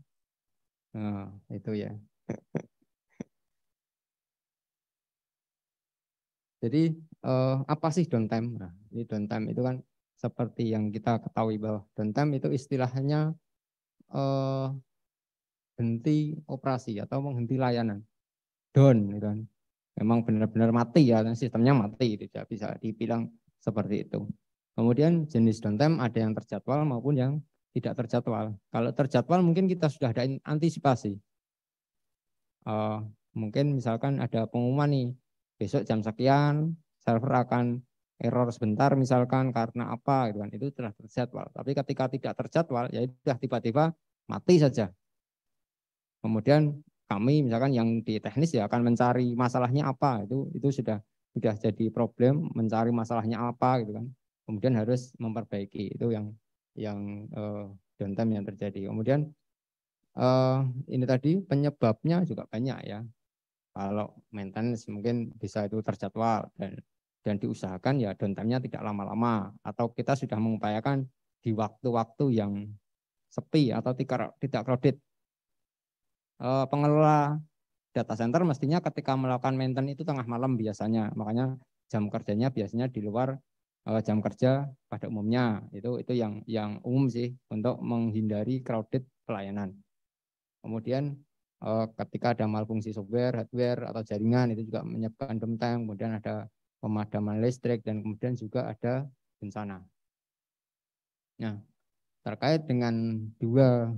uh, itu ya. Jadi uh, apa sih downtime? Nah, ini downtime itu kan seperti yang kita ketahui bahwa downtime itu istilahnya uh, henti operasi atau menghenti layanan. Down, gitu kan. Memang benar-benar mati ya, sistemnya mati, tidak bisa dibilang seperti itu. Kemudian jenis downtime ada yang terjadwal maupun yang tidak terjadwal. Kalau terjadwal mungkin kita sudah ada antisipasi. Uh, mungkin misalkan ada pengumuman nih, besok jam sekian server akan error sebentar misalkan karena apa gitu kan. Itu telah terjadwal. Tapi ketika tidak terjadwal ya sudah tiba-tiba mati saja. Kemudian kami misalkan yang di teknis ya akan mencari masalahnya apa itu itu sudah sudah jadi problem mencari masalahnya apa gitu kan kemudian harus memperbaiki itu yang yang uh, downtime yang terjadi. Kemudian uh, ini tadi penyebabnya juga banyak ya. Kalau maintenance mungkin bisa itu terjadwal dan dan diusahakan ya downtime-nya tidak lama-lama atau kita sudah mengupayakan di waktu-waktu yang sepi atau tidak crowded. Uh, pengelola data center mestinya ketika melakukan maintenance itu tengah malam biasanya. Makanya jam kerjanya biasanya di luar uh, jam kerja pada umumnya itu itu yang yang umum sih untuk menghindari crowded pelayanan. Kemudian uh, ketika ada malfungsi software, hardware atau jaringan itu juga menyebabkan downtime, kemudian ada pemadaman listrik dan kemudian juga ada bencana. Nah, terkait dengan dua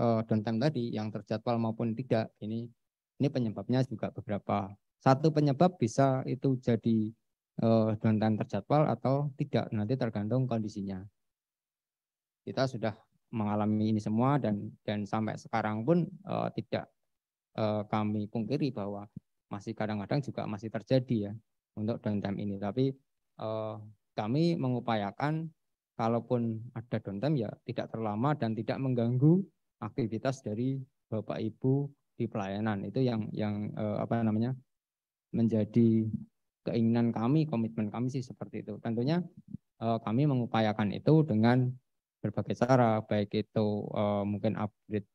uh, eh, downtime tadi yang terjadwal maupun tidak, ini ini penyebabnya juga beberapa. Satu penyebab bisa itu jadi dengan eh, terjadwal atau tidak nanti tergantung kondisinya. Kita sudah mengalami ini semua dan dan sampai sekarang pun uh, tidak uh, kami pungkiri bahwa masih kadang-kadang juga masih terjadi ya untuk downtime ini. Tapi uh, kami mengupayakan kalaupun ada downtime ya tidak terlama dan tidak mengganggu aktivitas dari Bapak Ibu di pelayanan. Itu yang yang uh, apa namanya? menjadi keinginan kami, komitmen kami sih seperti itu. Tentunya uh, kami mengupayakan itu dengan berbagai cara, baik itu uh, mungkin upgrade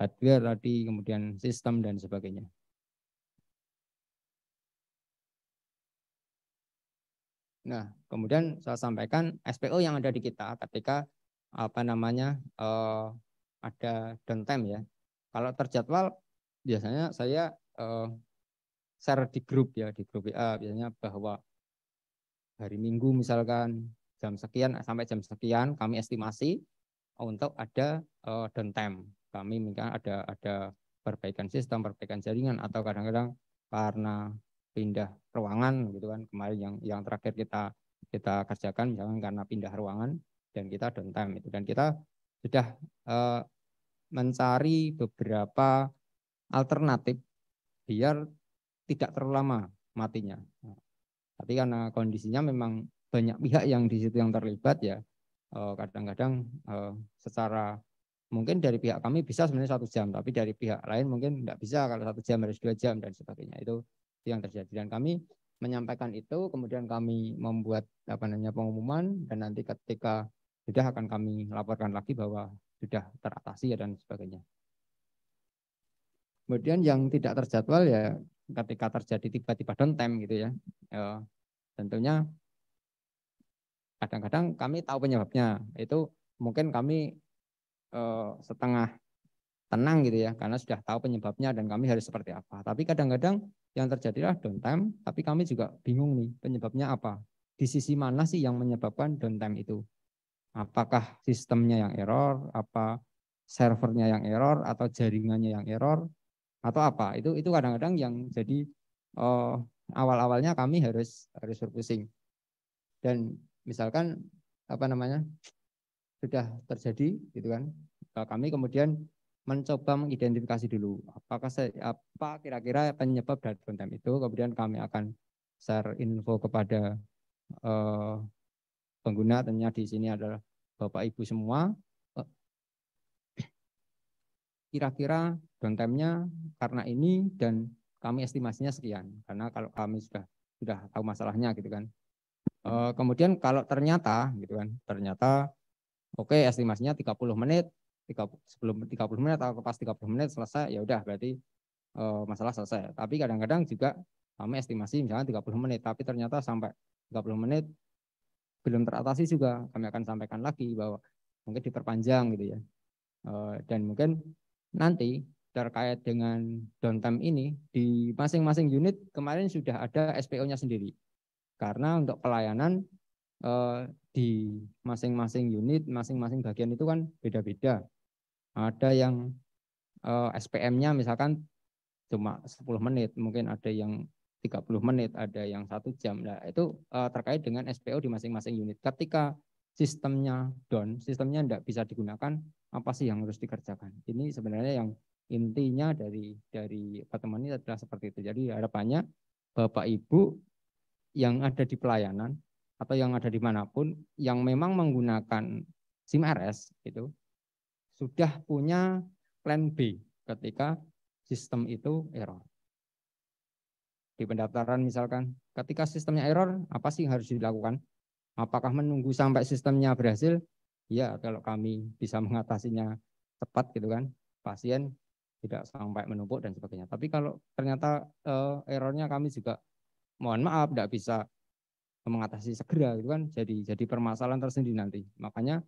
hardware tadi, kemudian sistem dan sebagainya. Nah, kemudian saya sampaikan SPO yang ada di kita ketika apa namanya uh, ada downtime ya. Kalau terjadwal biasanya saya uh, share di grup ya di grup WA biasanya bahwa hari Minggu misalkan jam sekian eh, sampai jam sekian kami estimasi untuk ada uh, downtime kami misalkan ada ada perbaikan sistem perbaikan jaringan atau kadang-kadang karena pindah ruangan gitu kan kemarin yang yang terakhir kita kita kerjakan misalkan karena pindah ruangan dan kita downtime itu dan kita sudah uh, mencari beberapa alternatif biar tidak terlalu lama matinya. Nah, tapi karena kondisinya memang banyak pihak yang di situ yang terlibat ya, eh, kadang-kadang eh, secara mungkin dari pihak kami bisa sebenarnya satu jam, tapi dari pihak lain mungkin tidak bisa kalau satu jam harus dua jam dan sebagainya. Itu, itu yang terjadi dan kami menyampaikan itu, kemudian kami membuat apa namanya pengumuman dan nanti ketika sudah akan kami laporkan lagi bahwa sudah teratasi ya dan sebagainya. Kemudian yang tidak terjadwal ya ketika terjadi tiba-tiba downtime gitu ya. ya tentunya kadang-kadang kami tahu penyebabnya. Itu mungkin kami eh, setengah tenang gitu ya karena sudah tahu penyebabnya dan kami harus seperti apa. Tapi kadang-kadang yang terjadilah downtime, tapi kami juga bingung nih penyebabnya apa. Di sisi mana sih yang menyebabkan downtime itu? Apakah sistemnya yang error, apa servernya yang error atau jaringannya yang error atau apa itu itu kadang-kadang yang jadi uh, awal-awalnya kami harus harus berpusing dan misalkan apa namanya sudah terjadi gitu kan eh, kami kemudian mencoba mengidentifikasi dulu apakah saya, apa kira-kira penyebab dari konten itu kemudian kami akan share info kepada uh, pengguna tentunya di sini adalah bapak ibu semua kira-kira downtime-nya karena ini dan kami estimasinya sekian karena kalau kami sudah sudah tahu masalahnya gitu kan e, kemudian kalau ternyata gitu kan ternyata oke okay, estimasinya 30 menit 30, sebelum 30 menit atau pas 30 menit selesai ya udah berarti e, masalah selesai tapi kadang-kadang juga kami estimasi misalnya 30 menit tapi ternyata sampai 30 menit belum teratasi juga kami akan sampaikan lagi bahwa mungkin diperpanjang gitu ya e, dan mungkin nanti terkait dengan downtime ini di masing-masing unit kemarin sudah ada SPO-nya sendiri. Karena untuk pelayanan eh, di masing-masing unit, masing-masing bagian itu kan beda-beda. Ada yang eh, SPM-nya misalkan cuma 10 menit, mungkin ada yang 30 menit, ada yang satu jam. Nah, itu eh, terkait dengan SPO di masing-masing unit. Ketika sistemnya down, sistemnya tidak bisa digunakan, apa sih yang harus dikerjakan? Ini sebenarnya yang intinya dari dari pertemuan ini adalah seperti itu. Jadi harapannya Bapak Ibu yang ada di pelayanan atau yang ada di manapun yang memang menggunakan SIM RS itu sudah punya plan B ketika sistem itu error. Di pendaftaran misalkan, ketika sistemnya error, apa sih yang harus dilakukan? Apakah menunggu sampai sistemnya berhasil? Ya, kalau kami bisa mengatasinya tepat gitu kan, pasien tidak sampai menumpuk dan sebagainya. Tapi kalau ternyata uh, errornya kami juga mohon maaf tidak bisa mengatasi segera itu kan jadi jadi permasalahan tersendiri nanti. Makanya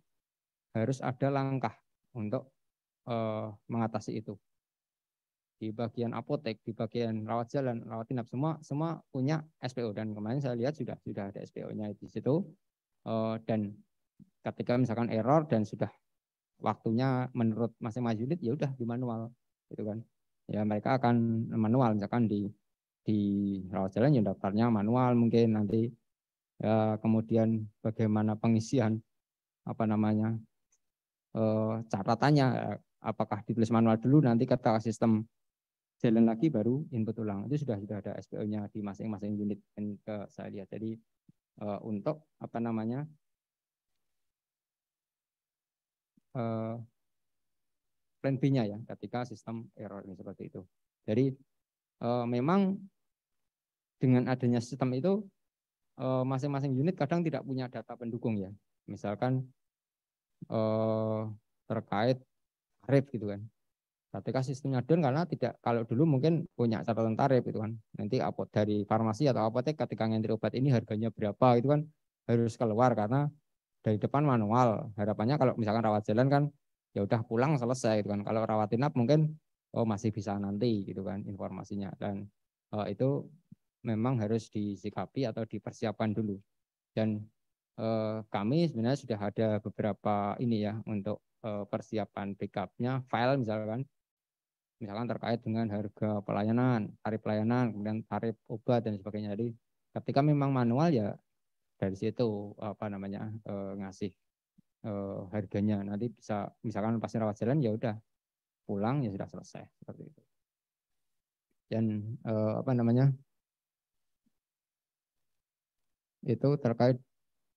harus ada langkah untuk uh, mengatasi itu. Di bagian apotek, di bagian rawat jalan, rawat inap semua semua punya SPO dan kemarin saya lihat sudah sudah ada SPO-nya di situ. Uh, dan ketika misalkan error dan sudah waktunya menurut masing-masing unit ya udah di manual gitu kan ya mereka akan manual misalkan di di rawat jalan ya daftarnya manual mungkin nanti ya, kemudian bagaimana pengisian apa namanya eh, catatannya apakah ditulis manual dulu nanti kata sistem jalan lagi baru input ulang itu sudah sudah ada SPO-nya di masing-masing unit yang saya lihat jadi eh, untuk apa namanya eh, plan B-nya ya ketika sistem error ini seperti itu. Jadi e, memang dengan adanya sistem itu eh, masing-masing e, unit kadang tidak punya data pendukung ya. Misalkan e, terkait tarif gitu kan. Ketika sistemnya down karena tidak kalau dulu mungkin punya catatan tarif itu kan. Nanti apot dari farmasi atau apotek ketika ngantri obat ini harganya berapa gitu kan harus keluar karena dari depan manual. Harapannya kalau misalkan rawat jalan kan ya udah pulang selesai gitu kan. Kalau rawat inap mungkin oh masih bisa nanti gitu kan informasinya dan uh, itu memang harus disikapi atau dipersiapkan dulu. Dan uh, kami sebenarnya sudah ada beberapa ini ya untuk uh, persiapan backupnya file misalkan misalkan terkait dengan harga pelayanan, tarif pelayanan, kemudian tarif obat dan sebagainya. Jadi ketika memang manual ya dari situ apa namanya uh, ngasih uh, harganya nanti bisa misalkan pasien rawat jalan ya udah pulang ya sudah selesai seperti itu dan uh, apa namanya itu terkait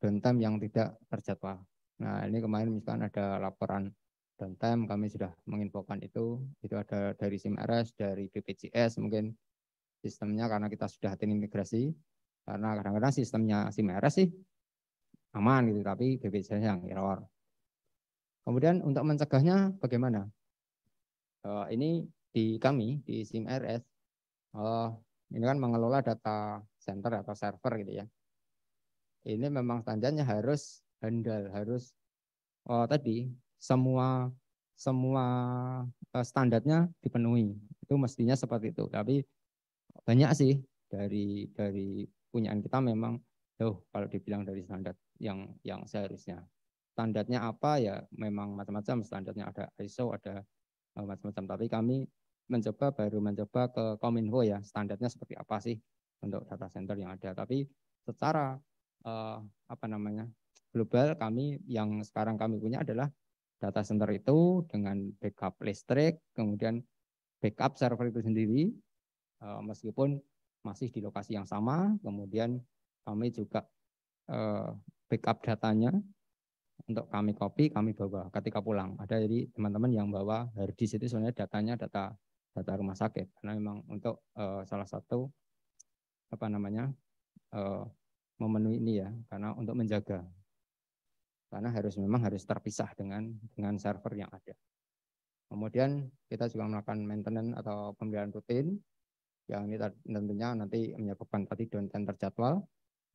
downtime yang tidak terjadwal. Nah ini kemarin misalkan ada laporan downtime kami sudah menginfokan itu itu ada dari SIMRS dari BPJS mungkin sistemnya karena kita sudah integrasi karena kadang-kadang sistemnya SIMRS sih aman gitu, tapi BPJS yang error. Kemudian untuk mencegahnya bagaimana? Uh, ini di kami di SIM RS uh, eh, ini kan mengelola data center atau server gitu ya. Ini memang standarnya harus handal, harus uh, tadi semua semua uh, standarnya dipenuhi. Itu mestinya seperti itu. Tapi banyak sih dari dari punyaan kita memang jauh kalau dibilang dari standar yang yang seharusnya. Standarnya apa ya memang macam-macam standarnya ada ISO ada eh, macam-macam tapi kami mencoba baru mencoba ke Kominfo ya standarnya seperti apa sih untuk data center yang ada tapi secara eh, apa namanya global kami yang sekarang kami punya adalah data center itu dengan backup listrik kemudian backup server itu sendiri eh, meskipun masih di lokasi yang sama kemudian kami juga eh, backup datanya untuk kami copy, kami bawa ketika pulang. Ada jadi teman-teman yang bawa hard disk itu sebenarnya datanya data data rumah sakit karena memang untuk uh, salah satu apa namanya uh, eh, memenuhi ini ya karena untuk menjaga karena harus memang harus terpisah dengan dengan server yang ada. Kemudian kita juga melakukan maintenance atau pemeliharaan rutin yang ini tentunya nanti menyebabkan tadi downtime terjadwal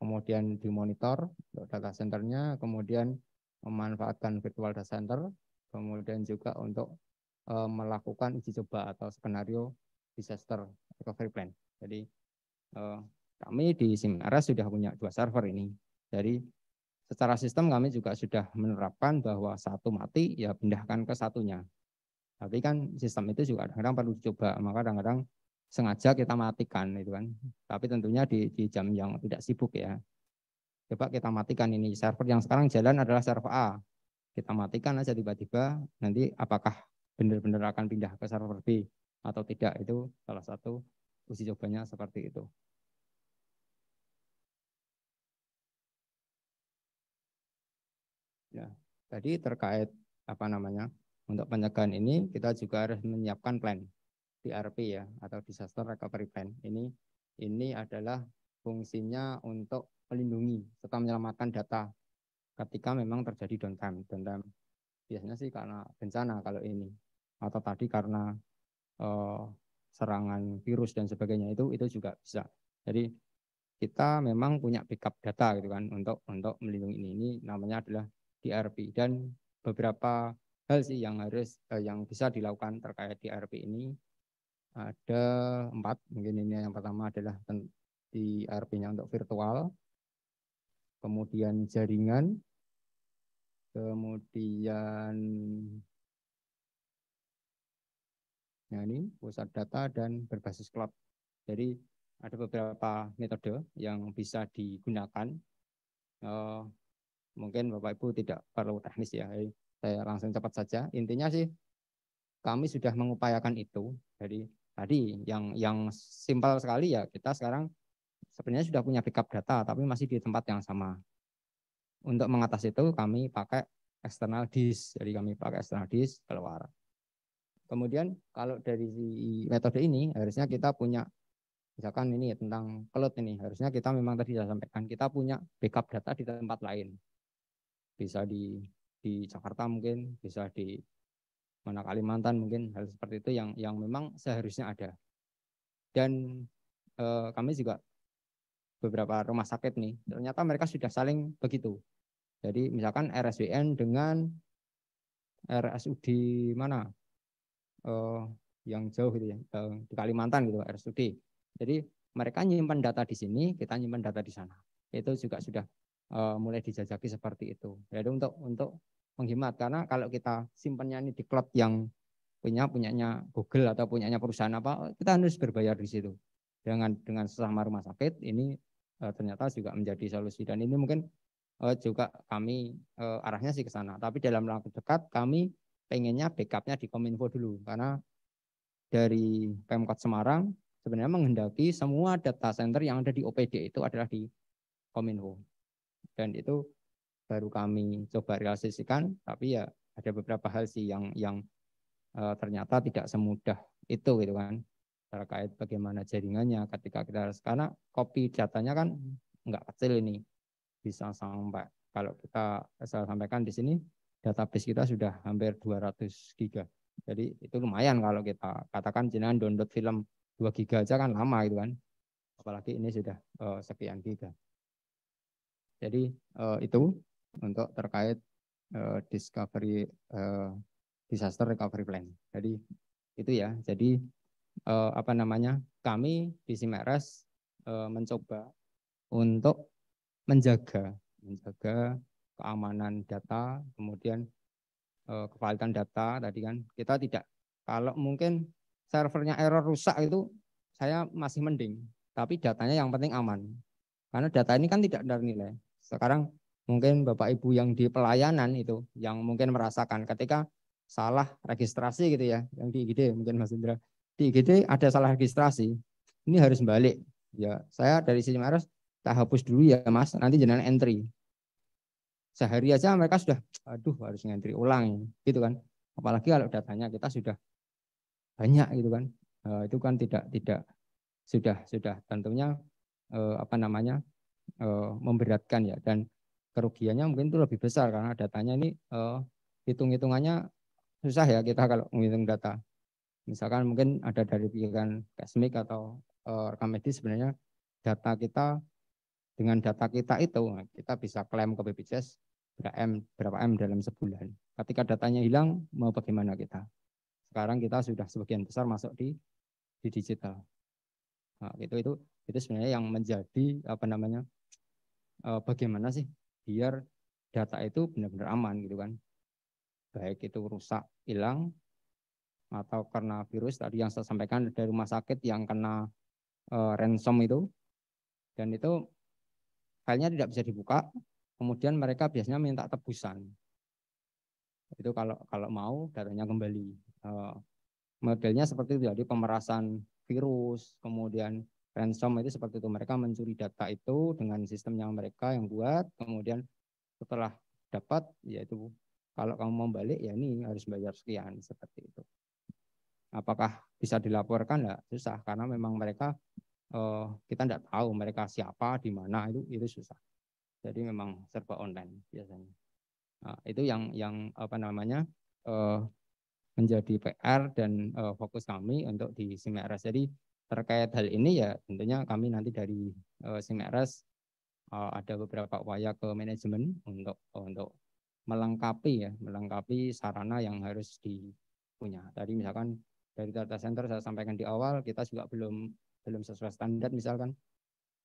kemudian dimonitor untuk data centernya, kemudian memanfaatkan virtual data center, kemudian juga untuk eh, melakukan uji coba atau skenario disaster recovery plan. Jadi eh, kami di Simara sudah punya dua server ini. Jadi secara sistem kami juga sudah menerapkan bahwa satu mati ya pindahkan ke satunya. Tapi kan sistem itu juga kadang-kadang perlu dicoba, maka kadang-kadang sengaja kita matikan itu kan. Tapi tentunya di, di jam yang tidak sibuk ya. Coba kita matikan ini server yang sekarang jalan adalah server A. Kita matikan aja tiba-tiba nanti apakah benar-benar akan pindah ke server B atau tidak itu salah satu uji cobanya seperti itu. Ya, tadi terkait apa namanya untuk pencegahan ini kita juga harus menyiapkan plan DRP ya atau disaster recovery plan ini ini adalah fungsinya untuk melindungi serta menyelamatkan data ketika memang terjadi downtime downtime biasanya sih karena bencana kalau ini atau tadi karena uh, serangan virus dan sebagainya itu itu juga bisa jadi kita memang punya backup data gitu kan untuk untuk melindungi ini ini namanya adalah DRP dan beberapa hal sih yang harus eh, yang bisa dilakukan terkait DRP ini ada empat mungkin ini yang pertama adalah di RP-nya untuk virtual kemudian jaringan kemudian nah ini pusat data dan berbasis cloud jadi ada beberapa metode yang bisa digunakan uh, mungkin Bapak Ibu tidak perlu teknis ya eh, saya langsung cepat saja intinya sih kami sudah mengupayakan itu. Jadi tadi yang yang simpel sekali ya kita sekarang sebenarnya sudah punya backup data tapi masih di tempat yang sama. Untuk mengatasi itu kami pakai external disk. Jadi kami pakai external disk keluar. Kemudian kalau dari metode ini harusnya kita punya misalkan ini ya tentang cloud ini harusnya kita memang tadi sudah sampaikan kita punya backup data di tempat lain bisa di di Jakarta mungkin bisa di mana Kalimantan mungkin hal seperti itu yang yang memang seharusnya ada. Dan eh, kami juga beberapa rumah sakit nih, ternyata mereka sudah saling begitu. Jadi misalkan RSWN dengan RSUD mana eh, yang jauh gitu ya, eh, di Kalimantan gitu RSUD. Jadi mereka nyimpan data di sini, kita nyimpan data di sana. Itu juga sudah eh, mulai dijajaki seperti itu. Jadi untuk untuk menghemat karena kalau kita simpannya ini di cloud yang punya punyanya Google atau punyanya perusahaan apa kita harus berbayar di situ dengan dengan sesama rumah sakit ini e, ternyata juga menjadi solusi dan ini mungkin e, juga kami e, arahnya sih ke sana tapi dalam waktu dekat kami pengennya backupnya di Kominfo dulu karena dari Pemkot Semarang sebenarnya menghendaki semua data center yang ada di OPD itu adalah di Kominfo dan itu baru kami coba realisasikan tapi ya ada beberapa hal sih yang yang uh, ternyata tidak semudah itu gitu kan terkait bagaimana jaringannya ketika kita harus karena kopi datanya kan nggak kecil ini bisa sampai kalau kita saya sampaikan di sini database kita sudah hampir 200 giga jadi itu lumayan kalau kita katakan jenengan download film 2 giga aja kan lama gitu kan apalagi ini sudah uh, sekian giga jadi eh, itu untuk terkait uh, discovery uh, disaster recovery plan. Jadi itu ya. Jadi uh, apa namanya? Kami di Simeres uh, mencoba untuk menjaga menjaga keamanan data, kemudian uh, kevalidan data tadi kan. Kita tidak kalau mungkin servernya error rusak itu saya masih mending, tapi datanya yang penting aman. Karena data ini kan tidak ada nilai. Sekarang mungkin Bapak Ibu yang di pelayanan itu yang mungkin merasakan ketika salah registrasi gitu ya, yang di IGD mungkin Mas Indra. Di IGD ada salah registrasi, ini harus balik. Ya, saya dari sini harus tak hapus dulu ya Mas, nanti jangan entry. Sehari aja mereka sudah, aduh harus ngantri ulang gitu kan. Apalagi kalau datanya kita sudah banyak gitu kan. Eh, itu kan tidak tidak sudah sudah tentunya eh, apa namanya eh, memberatkan ya dan kerugiannya mungkin itu lebih besar karena datanya ini uh, hitung-hitungannya susah ya kita kalau menghitung data. Misalkan mungkin ada dari pikiran kesmik atau uh, rekam medis sebenarnya data kita dengan data kita itu kita bisa klaim ke BPJS berapa M, berapa M dalam sebulan. Ketika datanya hilang, mau bagaimana kita? Sekarang kita sudah sebagian besar masuk di di digital. Nah, itu itu itu sebenarnya yang menjadi apa namanya? Eh, bagaimana sih biar data itu benar-benar aman gitu kan. Baik itu rusak, hilang, atau karena virus tadi yang saya sampaikan dari rumah sakit yang kena e, ransom itu. Dan itu filenya tidak bisa dibuka. Kemudian mereka biasanya minta tebusan. Itu kalau kalau mau datanya kembali. E, modelnya seperti itu, jadi pemerasan virus, kemudian Ransom itu seperti itu. Mereka mencuri data itu dengan sistem yang mereka yang buat. Kemudian setelah dapat, yaitu kalau kamu mau balik, ya ini harus bayar sekian. Seperti itu. Apakah bisa dilaporkan? Nggak susah. Karena memang mereka, eh, kita tidak tahu mereka siapa, di mana, itu, itu susah. Jadi memang serba online biasanya. Nah, itu yang yang apa namanya eh, menjadi PR dan eh, fokus kami untuk di SIMRS. Jadi terkait hal ini ya tentunya kami nanti dari uh, uh, ada beberapa upaya ke manajemen untuk untuk melengkapi ya melengkapi sarana yang harus dipunya. Tadi misalkan dari data center saya sampaikan di awal kita juga belum belum sesuai standar misalkan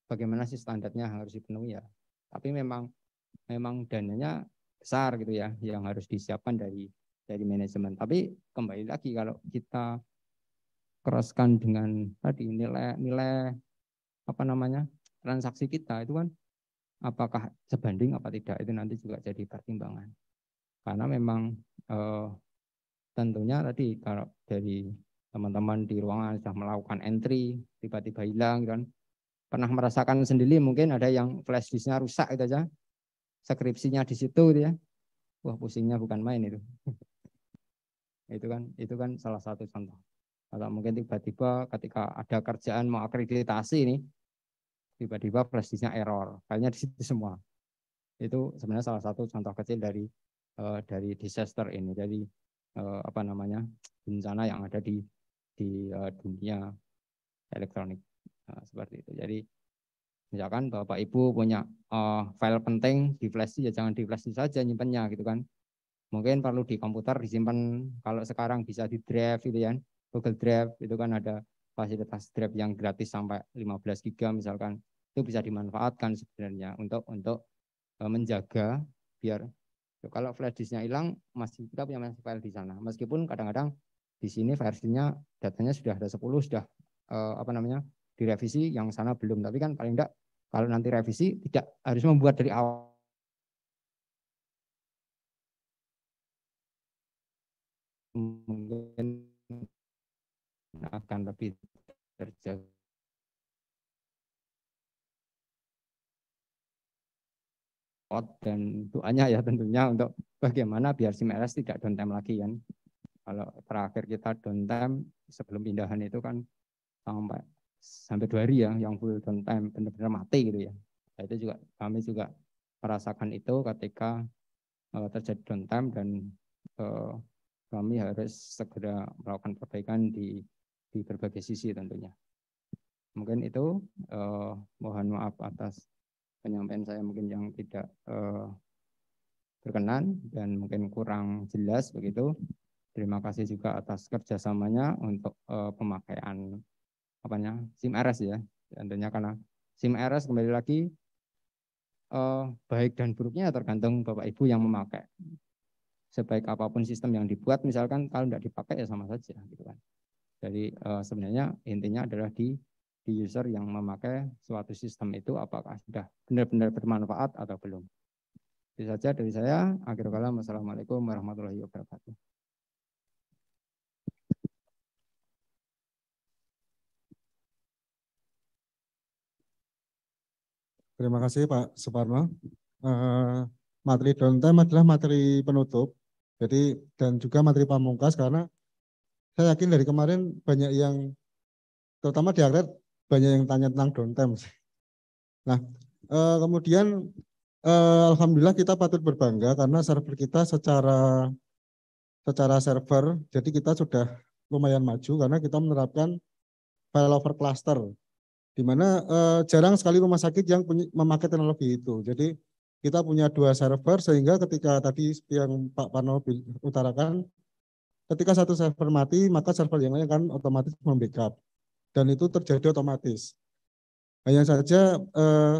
bagaimana sih standarnya harus dipenuhi ya. Tapi memang memang dananya besar gitu ya yang harus disiapkan dari dari manajemen. Tapi kembali lagi kalau kita keraskan dengan tadi nilai-nilai apa namanya transaksi kita itu kan apakah sebanding apa tidak itu nanti juga jadi pertimbangan karena memang eh, tentunya tadi kalau dari teman-teman di ruangan sudah melakukan entry tiba-tiba hilang dan gitu pernah merasakan sendiri mungkin ada yang flash disknya rusak itu aja skripsinya di situ gitu ya wah pusingnya bukan main itu itu kan itu kan salah satu contoh atau mungkin tiba-tiba ketika ada kerjaan mau akreditasi ini, tiba-tiba flashdisknya error. Kayaknya di situ semua. Itu sebenarnya salah satu contoh kecil dari uh, dari disaster ini, dari uh, eh, apa namanya bencana yang ada di di uh, dunia elektronik nah, seperti itu. Jadi misalkan bapak ibu punya uh, file penting di flash ya jangan di flash saja nyimpannya gitu kan mungkin perlu di komputer disimpan kalau sekarang bisa di drive gitu ya Google Drive itu kan ada fasilitas Drive yang gratis sampai 15 GB misalkan itu bisa dimanfaatkan sebenarnya untuk untuk e, menjaga biar kalau flash disknya hilang masih kita punya masih file di sana meskipun kadang-kadang di sini versinya datanya sudah ada 10 sudah eh, apa namanya direvisi yang sana belum tapi kan paling tidak kalau nanti revisi tidak harus membuat dari awal mungkin akan lebih terjaga. dan doanya ya tentunya untuk bagaimana biar si RS tidak downtime lagi kan. Kalau terakhir kita downtime sebelum pindahan itu kan sampai sampai dua hari ya yang full downtime benar-benar mati gitu ya. Nah, itu juga kami juga merasakan itu ketika uh, terjadi downtime dan uh, kami harus segera melakukan perbaikan di di berbagai sisi tentunya. Mungkin itu eh, mohon maaf atas penyampaian saya mungkin yang tidak eh, berkenan dan mungkin kurang jelas begitu. Terima kasih juga atas kerjasamanya untuk eh, pemakaian apanya SIM RS ya tentunya karena SIM RS kembali lagi eh, baik dan buruknya tergantung Bapak Ibu yang memakai. Sebaik apapun sistem yang dibuat, misalkan kalau tidak dipakai ya sama saja gitu kan. Jadi uh, sebenarnya intinya adalah di, di user yang memakai suatu sistem itu apakah sudah benar-benar bermanfaat atau belum. Itu saja dari saya. Akhir kala, Wassalamualaikum warahmatullahi wabarakatuh. Terima kasih Pak Suparno. Uh, materi downtime adalah materi penutup, jadi dan juga materi pamungkas karena saya yakin dari kemarin banyak yang, terutama di akhirat, banyak yang tanya tentang downtime. Nah, eh, kemudian eh, Alhamdulillah kita patut berbangga karena server kita secara secara server, jadi kita sudah lumayan maju karena kita menerapkan file over cluster, di mana eh, jarang sekali rumah sakit yang punya, memakai teknologi itu. Jadi kita punya dua server sehingga ketika tadi yang Pak Pano utarakan Ketika satu server mati, maka server yang lain akan otomatis membackup. Dan itu terjadi otomatis. Hanya saja eh,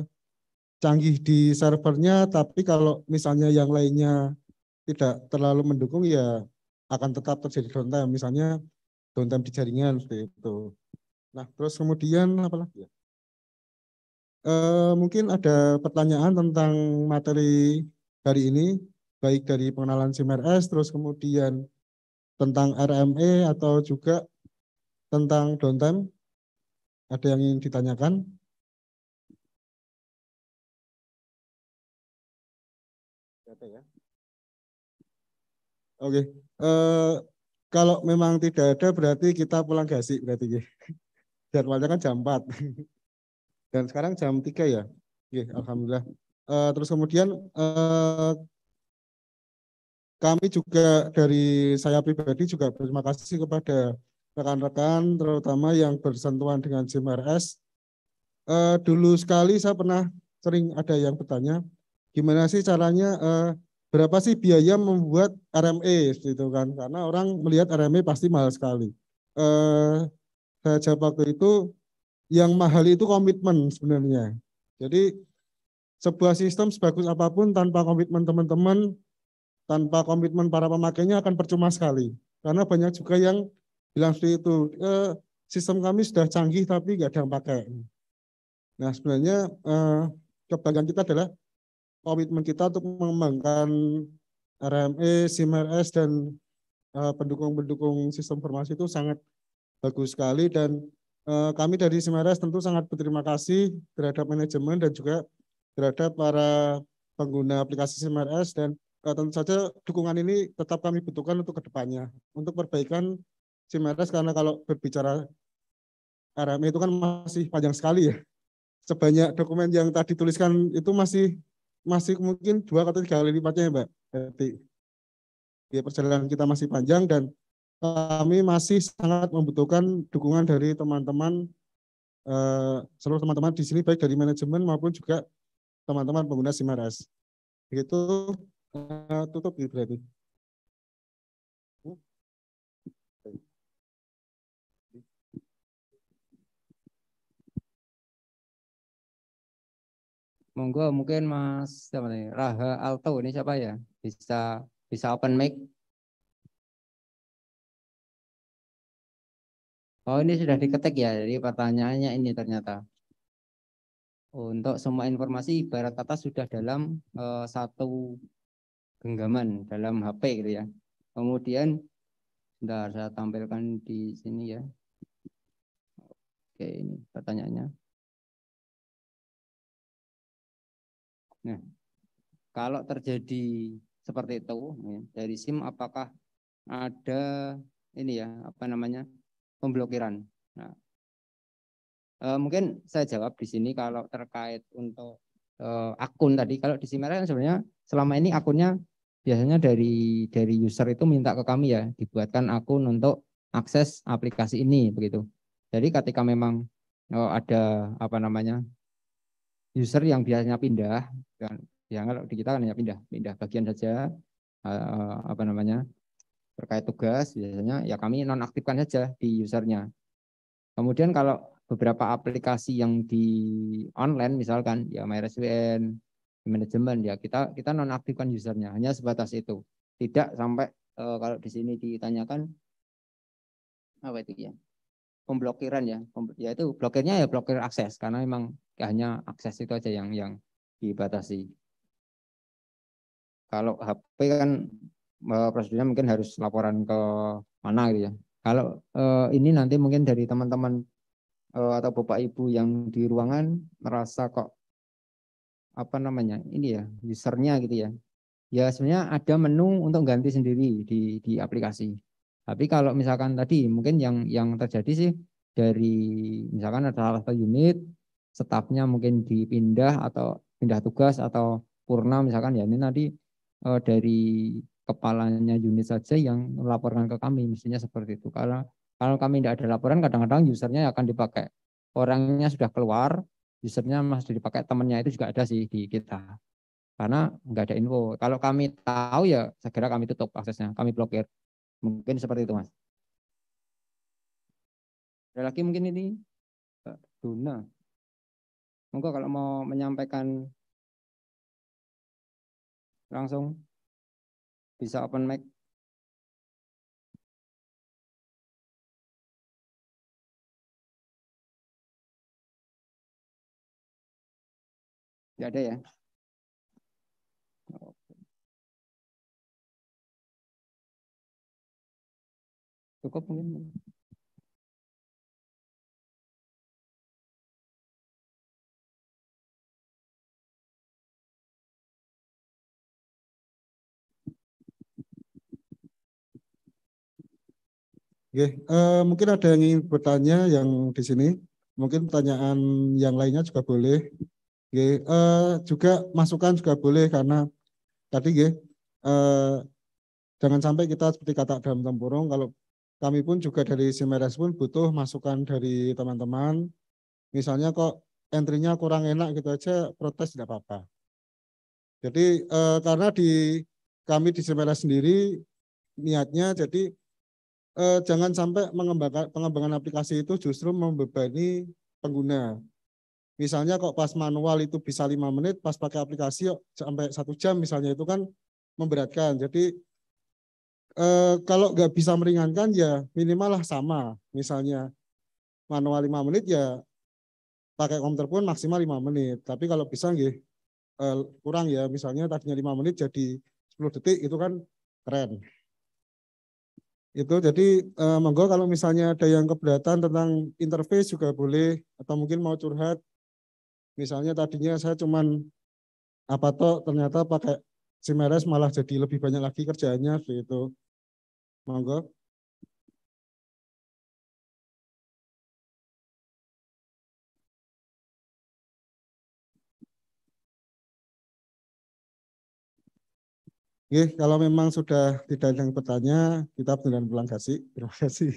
canggih di servernya, tapi kalau misalnya yang lainnya tidak terlalu mendukung, ya akan tetap terjadi downtime. Misalnya downtime di jaringan, seperti itu. Nah, terus kemudian apa lagi ya? Eh, mungkin ada pertanyaan tentang materi hari ini, baik dari pengenalan SIMRS, terus kemudian tentang RME atau juga tentang downtime? Ada yang ingin ditanyakan? Ya. Oke, okay. uh, eh, kalau memang tidak ada berarti kita pulang gaji berarti ya. Jadwalnya kan jam 4. Dan sekarang jam 3 ya. okay, alhamdulillah. Uh, terus kemudian uh, kami juga dari saya pribadi juga berterima kasih kepada rekan-rekan terutama yang bersentuhan dengan JMRS. Uh, eh, dulu sekali saya pernah sering ada yang bertanya, gimana sih caranya uh, berapa sih biaya membuat RME gitu kan? Karena orang melihat RME pasti mahal sekali. Uh, saya jawab waktu itu yang mahal itu komitmen sebenarnya. Jadi sebuah sistem sebagus apapun tanpa komitmen teman-teman tanpa komitmen para pemakainya akan percuma sekali. Karena banyak juga yang bilang seperti itu, e, sistem kami sudah canggih tapi nggak ada yang pakai. Nah sebenarnya eh, kebanggaan kita adalah komitmen kita untuk mengembangkan RME, SIMRS, dan eh, pendukung-pendukung eh, sistem informasi itu sangat bagus sekali dan eh, kami dari SIMRS tentu sangat berterima kasih terhadap manajemen dan juga terhadap para pengguna aplikasi SIMRS dan Eh, tentu saja dukungan ini tetap kami butuhkan untuk kedepannya untuk perbaikan Cimeres karena kalau berbicara RM itu kan masih panjang sekali ya sebanyak dokumen yang tadi tuliskan itu masih masih mungkin dua atau tiga kali lipatnya ya Mbak Berarti ya perjalanan kita masih panjang dan kami masih sangat membutuhkan dukungan dari teman-teman uh, seluruh teman-teman di sini baik dari manajemen maupun juga teman-teman pengguna Simares. Begitu Eh, tutup gitu berarti. Monggo mungkin Mas siapa nih? Raha Alto ini siapa ya? Bisa bisa open mic. Oh ini sudah diketik ya, jadi pertanyaannya ini ternyata. Untuk semua informasi Barat kata sudah dalam uh, satu genggaman dalam HP gitu ya. Kemudian sebentar saya tampilkan di sini ya. Oke, ini pertanyaannya. Nah, kalau terjadi seperti itu ya, dari SIM apakah ada ini ya, apa namanya? pemblokiran. Nah, e, mungkin saya jawab di sini kalau terkait untuk e, akun tadi kalau di Simera kan sebenarnya selama ini akunnya biasanya dari dari user itu minta ke kami ya dibuatkan akun untuk akses aplikasi ini begitu. Jadi ketika memang oh, ada apa namanya user yang biasanya pindah dan ya kalau di kita kan hanya pindah pindah bagian saja e, e, apa namanya terkait tugas biasanya ya kami nonaktifkan saja di usernya. Kemudian kalau beberapa aplikasi yang di online misalkan ya MySQL, manajemen ya kita kita nonaktifkan usernya hanya sebatas itu tidak sampai e, kalau di sini ditanyakan apa itu ya pemblokiran ya ya itu blokirnya ya blokir akses karena memang hanya akses itu aja yang yang dibatasi kalau HP kan eh, prosedurnya mungkin harus laporan ke mana gitu ya kalau e, ini nanti mungkin dari teman-teman atau bapak ibu yang di ruangan merasa kok apa namanya ini ya usernya gitu ya ya sebenarnya ada menu untuk ganti sendiri di di aplikasi tapi kalau misalkan tadi mungkin yang yang terjadi sih dari misalkan ada salah satu unit stafnya mungkin dipindah atau pindah tugas atau purna misalkan ya ini tadi eh, dari kepalanya unit saja yang melaporkan ke kami mestinya seperti itu karena kalau kami tidak ada laporan kadang-kadang usernya akan dipakai orangnya sudah keluar usernya masih dipakai temennya itu juga ada sih di kita karena nggak ada info kalau kami tahu ya segera kami tutup aksesnya kami blokir mungkin seperti itu mas ada lagi mungkin ini Duna monggo kalau mau menyampaikan langsung bisa open mic tidak ada ya? Oh, Cukup mungkin. Oke, uh, mungkin ada yang ingin bertanya yang di sini. Mungkin pertanyaan yang lainnya juga boleh. Oke, uh, juga masukan juga boleh karena tadi ya, uh, jangan sampai kita seperti kata dalam tempurung kalau kami pun juga dari Simeres pun butuh masukan dari teman-teman. Misalnya kok entry-nya kurang enak gitu aja, protes tidak apa-apa. Jadi uh, karena di kami di Simeres sendiri niatnya jadi uh, jangan sampai mengembangkan pengembangan aplikasi itu justru membebani pengguna. Misalnya kok pas manual itu bisa lima menit, pas pakai aplikasi sampai satu jam misalnya itu kan memberatkan. Jadi eh, kalau nggak bisa meringankan ya minimal lah sama. Misalnya manual lima menit ya pakai komputer pun maksimal lima menit. Tapi kalau bisa nggih eh, kurang ya misalnya tadinya lima menit jadi 10 detik itu kan keren. Itu jadi eh, monggo kalau misalnya ada yang keberatan tentang interface juga boleh atau mungkin mau curhat Misalnya tadinya saya cuman apa toh ternyata pakai meres malah jadi lebih banyak lagi kerjaannya itu. Monggo. Oke, kalau memang sudah tidak ada yang bertanya, kita benar pulang kasih. Terima kasih.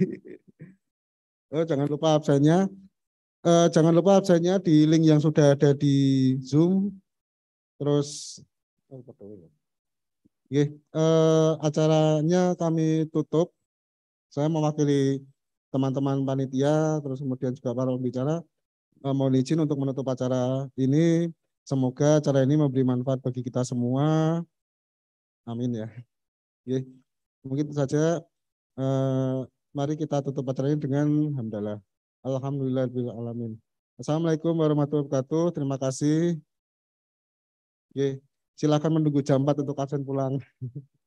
Oh, jangan lupa absennya eh, jangan lupa absennya di link yang sudah ada di Zoom. Terus oh, ya? Oke, okay. Eh, acaranya kami tutup. Saya mewakili teman-teman panitia, terus kemudian juga para pembicara. mau eh, mohon izin untuk menutup acara ini. Semoga acara ini memberi manfaat bagi kita semua. Amin ya. Oke, Mungkin saja. Eh, mari kita tutup acara ini dengan hamdalah. Alhamdulillahirobbilalamin. Assalamualaikum warahmatullahi wabarakatuh. Terima kasih. Oke, silakan menunggu jam 4 untuk absen pulang.